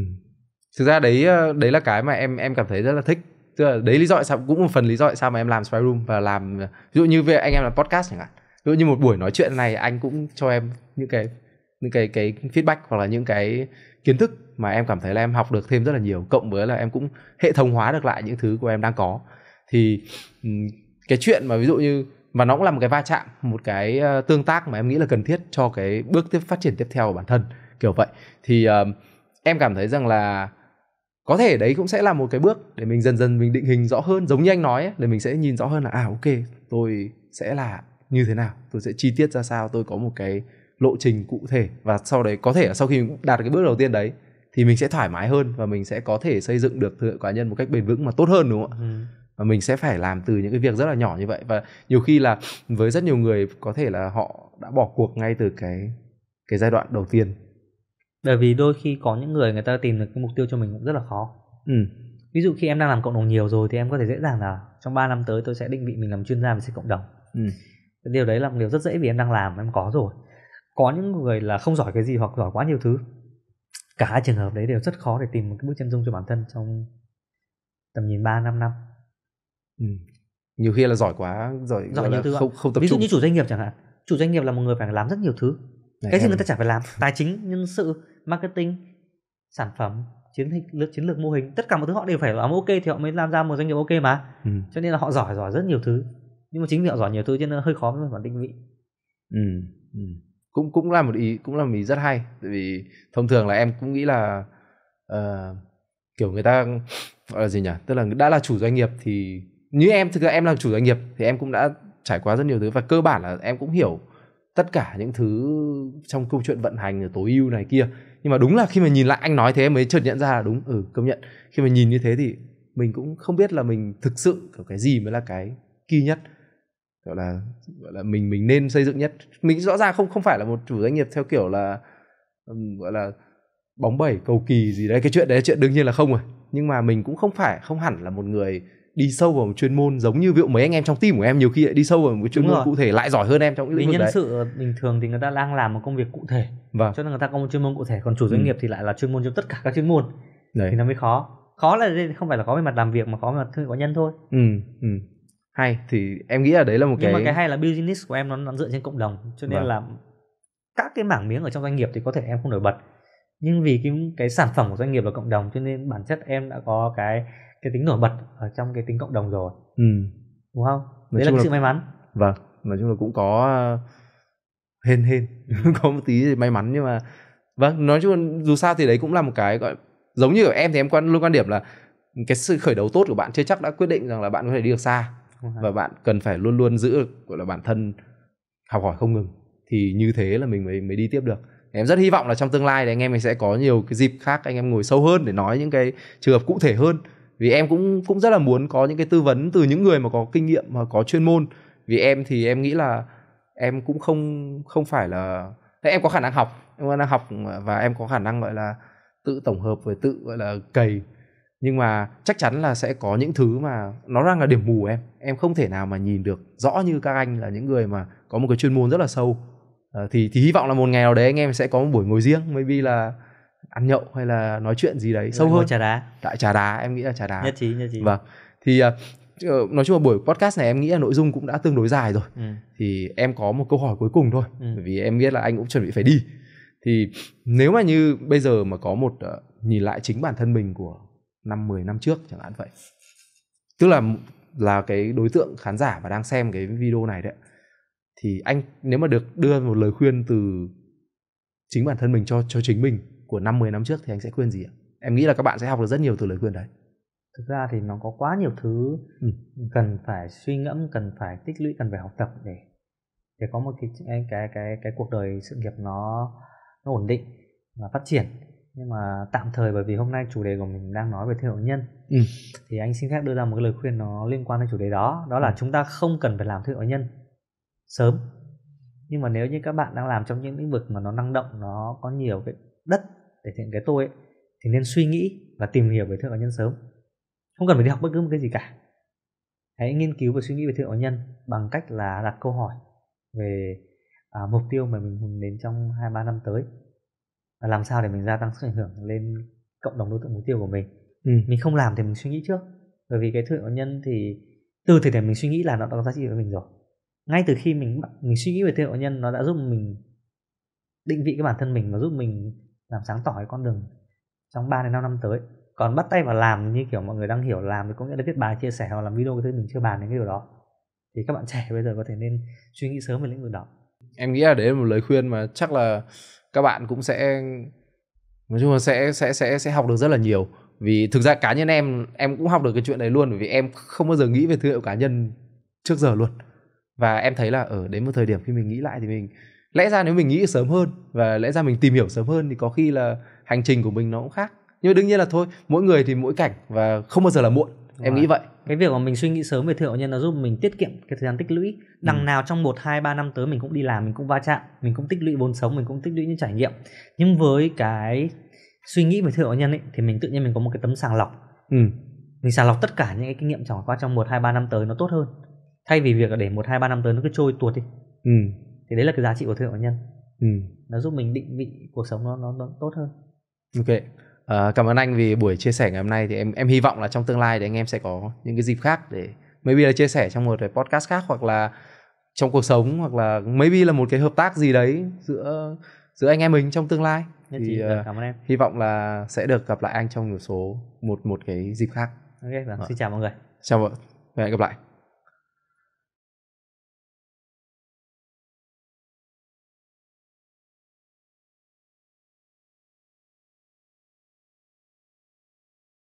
thực ra đấy ờ, đấy là cái mà em em cảm thấy rất là thích tức là đấy lý do tại sao cũng một phần lý do tại sao mà em làm spy room và làm ví dụ như về anh em làm podcast chẳng hạn ví dụ như một buổi nói chuyện này anh cũng cho em những cái những cái cái feedback hoặc là những cái kiến thức mà em cảm thấy là em học được thêm rất là nhiều cộng với là em cũng hệ thống hóa được lại những thứ của em đang có thì cái chuyện mà ví dụ như và nó cũng là một cái va chạm một cái ờ, tương tác mà em nghĩ là cần thiết cho cái bước tiếp phát triển tiếp theo của bản thân kiểu vậy thì um, em cảm thấy rằng là có thể đấy cũng sẽ là một cái bước để mình dần dần mình định hình rõ hơn giống như anh nói ấy, để mình sẽ nhìn rõ hơn là à ok tôi sẽ là như thế nào tôi sẽ chi tiết ra sao tôi có một cái lộ trình cụ thể và sau đấy có thể là sau khi mình đạt cái bước đầu tiên đấy thì mình sẽ thoải mái hơn và mình sẽ có thể xây dựng được thương hiệu cá nhân một cách bền vững mà tốt hơn đúng không ạ ừ. và mình sẽ phải làm từ những cái việc rất là nhỏ như vậy và nhiều khi là với rất nhiều người có thể là họ đã bỏ cuộc ngay từ cái cái giai đoạn đầu tiên bởi vì đôi khi có những người người ta tìm được cái mục tiêu cho mình cũng rất là khó ừ. ví dụ khi em đang làm cộng đồng nhiều rồi thì em có thể dễ dàng là trong 3 năm tới tôi sẽ định vị mình làm chuyên gia về xây cộng đồng ừ. điều đấy là một điều rất dễ vì em đang làm em có rồi có những người là không giỏi cái gì hoặc giỏi quá nhiều thứ cả hai trường hợp đấy đều rất khó để tìm một cái bước chân dung cho bản thân trong tầm nhìn ba năm năm ừ. nhiều khi là giỏi quá giỏi, giỏi nhiều thứ không, không tập ví dụ trung. như chủ doanh nghiệp chẳng hạn chủ doanh nghiệp là một người phải làm rất nhiều thứ cái gì người ta chả phải làm tài chính nhân sự marketing sản phẩm chiến lược chiến lược mô hình tất cả mọi thứ họ đều phải làm ok thì họ mới làm ra một doanh nghiệp ok mà ừ. cho nên là họ giỏi giỏi rất nhiều thứ nhưng mà chính vì họ giỏi nhiều thứ cho nên hơi khó với bản định vị ừ. ừ. cũng cũng là một ý cũng là một ý rất hay tại vì thông thường là em cũng nghĩ là uh, kiểu người ta gọi là gì nhỉ tức là đã là chủ doanh nghiệp thì như em thực ra em làm chủ doanh nghiệp thì em cũng đã trải qua rất nhiều thứ và cơ bản là em cũng hiểu tất cả những thứ trong câu chuyện vận hành tối ưu này kia nhưng mà đúng là khi mà nhìn lại anh nói thế mới chợt nhận ra là đúng ừ công nhận khi mà nhìn như thế thì mình cũng không biết là mình thực sự kiểu cái gì mới là cái kỳ nhất gọi là gọi là mình mình nên xây dựng nhất mình rõ ràng không không phải là một chủ doanh nghiệp theo kiểu là gọi là bóng bẩy cầu kỳ gì đấy cái chuyện đấy chuyện đương nhiên là không rồi nhưng mà mình cũng không phải không hẳn là một người đi sâu vào một chuyên môn giống như ví dụ mấy anh em trong team của em nhiều khi lại đi sâu vào một chuyên Đúng môn rồi. cụ thể lại giỏi hơn em trong những lĩnh nhân đấy. sự bình thường thì người ta đang làm một công việc cụ thể và vâng. cho nên người ta có một chuyên môn cụ thể còn chủ doanh ừ. nghiệp thì lại là chuyên môn trong tất cả các chuyên môn đấy. thì nó mới khó khó là không phải là khó về mặt làm việc mà khó về mặt thương cá nhân thôi ừ, ừ. hay thì em nghĩ là đấy là một nhưng cái nhưng mà cái hay là business của em nó, nó dựa trên cộng đồng cho nên vâng. là các cái mảng miếng ở trong doanh nghiệp thì có thể em không nổi bật nhưng vì cái cái sản phẩm của doanh nghiệp là cộng đồng cho nên bản chất em đã có cái cái tính nổi bật ở trong cái tính cộng đồng rồi ừ. đúng không nói đấy là, là sự may mắn vâng nói chung là cũng có ờ, hên hên ừ. có một tí thì may mắn nhưng mà vâng nói chung là dù sao thì đấy cũng là một cái gọi giống như ở em thì em quan luôn quan điểm là cái sự khởi đầu tốt của bạn chưa chắc đã quyết định rằng là bạn có thể đi được xa và bạn cần phải luôn luôn giữ gọi là bản thân học hỏi không ngừng thì như thế là mình mới mới đi tiếp được em rất hy vọng là trong tương lai thì anh em mình sẽ có nhiều cái dịp khác anh em ngồi sâu hơn để nói những cái trường hợp cụ thể hơn vì em cũng cũng rất là muốn có những cái tư vấn từ những người mà có kinh nghiệm mà có chuyên môn vì em thì em nghĩ là em cũng không không phải là em có khả năng học em có khả năng học và em có khả năng gọi là tự tổng hợp với tự gọi là cày nhưng mà chắc chắn là sẽ có những thứ mà nó đang là điểm mù em em không thể nào mà nhìn được rõ như các anh là những người mà có một cái chuyên môn rất là sâu à, thì thì hy vọng là một ngày nào đấy anh em sẽ có một buổi ngồi riêng maybe là ăn nhậu hay là nói chuyện gì đấy sâu hơn trà đá tại trà đá em nghĩ là trà đá nhất trí nhất trí vâng thì ờ, ờ, nói chung là buổi podcast này em nghĩ là nội dung cũng đã tương đối dài rồi ừ. thì em có một câu hỏi cuối cùng thôi ừ. vì em biết là anh cũng chuẩn bị phải đi thì nếu mà như bây giờ mà có một uh, nhìn lại chính bản thân mình của năm 10 năm trước chẳng hạn vậy tức là là cái đối tượng khán giả mà đang xem cái video này đấy thì anh nếu mà được đưa một lời khuyên từ chính bản thân mình cho cho chính mình của năm 10 năm trước thì anh sẽ khuyên gì ạ? Em nghĩ là các bạn sẽ học được rất nhiều từ lời khuyên đấy. Thực ra thì nó có quá nhiều thứ ừ. cần phải suy ngẫm, cần phải tích lũy, cần phải học tập để để có một cái cái cái cái cuộc đời sự nghiệp nó nó ổn định và phát triển nhưng mà tạm thời bởi vì hôm nay chủ đề của mình đang nói về thương hiệu nhân ừ. thì anh xin phép đưa ra một cái lời khuyên nó liên quan đến chủ đề đó đó là ừ. chúng ta không cần phải làm thương hiệu nhân sớm nhưng mà nếu như các bạn đang làm trong những lĩnh vực mà nó năng động nó có nhiều cái đất để thiện cái tôi ấy, thì nên suy nghĩ và tìm hiểu về thượng cá nhân sớm không cần phải đi học bất cứ một cái gì cả hãy nghiên cứu và suy nghĩ về thượng cá nhân bằng cách là đặt câu hỏi về à, mục tiêu mà mình muốn đến trong hai ba năm tới và làm sao để mình gia tăng sức ảnh hưởng lên cộng đồng đối tượng mục tiêu của mình ừ. mình không làm thì mình suy nghĩ trước bởi vì cái thượng cá nhân thì từ thời điểm mình suy nghĩ là nó đã có giá trị với mình rồi ngay từ khi mình mình suy nghĩ về thượng cá nhân nó đã giúp mình định vị cái bản thân mình và giúp mình làm sáng tỏ cái con đường trong 3 đến 5 năm tới còn bắt tay vào làm như kiểu mọi người đang hiểu làm thì có nghĩa là viết bài chia sẻ hoặc làm video cái thứ mình chưa bàn đến cái điều đó thì các bạn trẻ bây giờ có thể nên suy nghĩ sớm về lĩnh vực đó em nghĩ là đấy là một lời khuyên mà chắc là các bạn cũng sẽ nói chung là sẽ sẽ sẽ sẽ học được rất là nhiều vì thực ra cá nhân em em cũng học được cái chuyện đấy luôn bởi vì em không bao giờ nghĩ về thương hiệu cá nhân trước giờ luôn và em thấy là ở đến một thời điểm khi mình nghĩ lại thì mình lẽ ra nếu mình nghĩ sớm hơn và lẽ ra mình tìm hiểu sớm hơn thì có khi là hành trình của mình nó cũng khác nhưng mà đương nhiên là thôi mỗi người thì mỗi cảnh và không bao giờ là muộn em rồi. nghĩ vậy cái việc mà mình suy nghĩ sớm về thương nhân nó giúp mình tiết kiệm cái thời gian tích lũy đằng ừ. nào trong một hai ba năm tới mình cũng đi làm mình cũng va chạm mình cũng tích lũy vốn sống mình cũng tích lũy những trải nghiệm nhưng với cái suy nghĩ về thương nhân ấy thì mình tự nhiên mình có một cái tấm sàng lọc ừ. mình sàng lọc tất cả những cái kinh nghiệm trải qua trong một hai ba năm tới nó tốt hơn thay vì việc để một hai ba năm tới nó cứ trôi tuột đi ừ thì đấy là cái giá trị của thương hiệu cá nhân ừ. nó giúp mình định vị cuộc sống nó nó, nó tốt hơn ok à, cảm ơn anh vì buổi chia sẻ ngày hôm nay thì em em hy vọng là trong tương lai thì anh em sẽ có những cái dịp khác để maybe là chia sẻ trong một cái podcast khác hoặc là trong cuộc sống hoặc là maybe là một cái hợp tác gì đấy giữa giữa anh em mình trong tương lai Nhất thì chị, vâng, à, cảm ơn em hy vọng là sẽ được gặp lại anh trong một số một một cái dịp khác ok vâng. vâng. xin chào mọi người chào mọi người hẹn gặp lại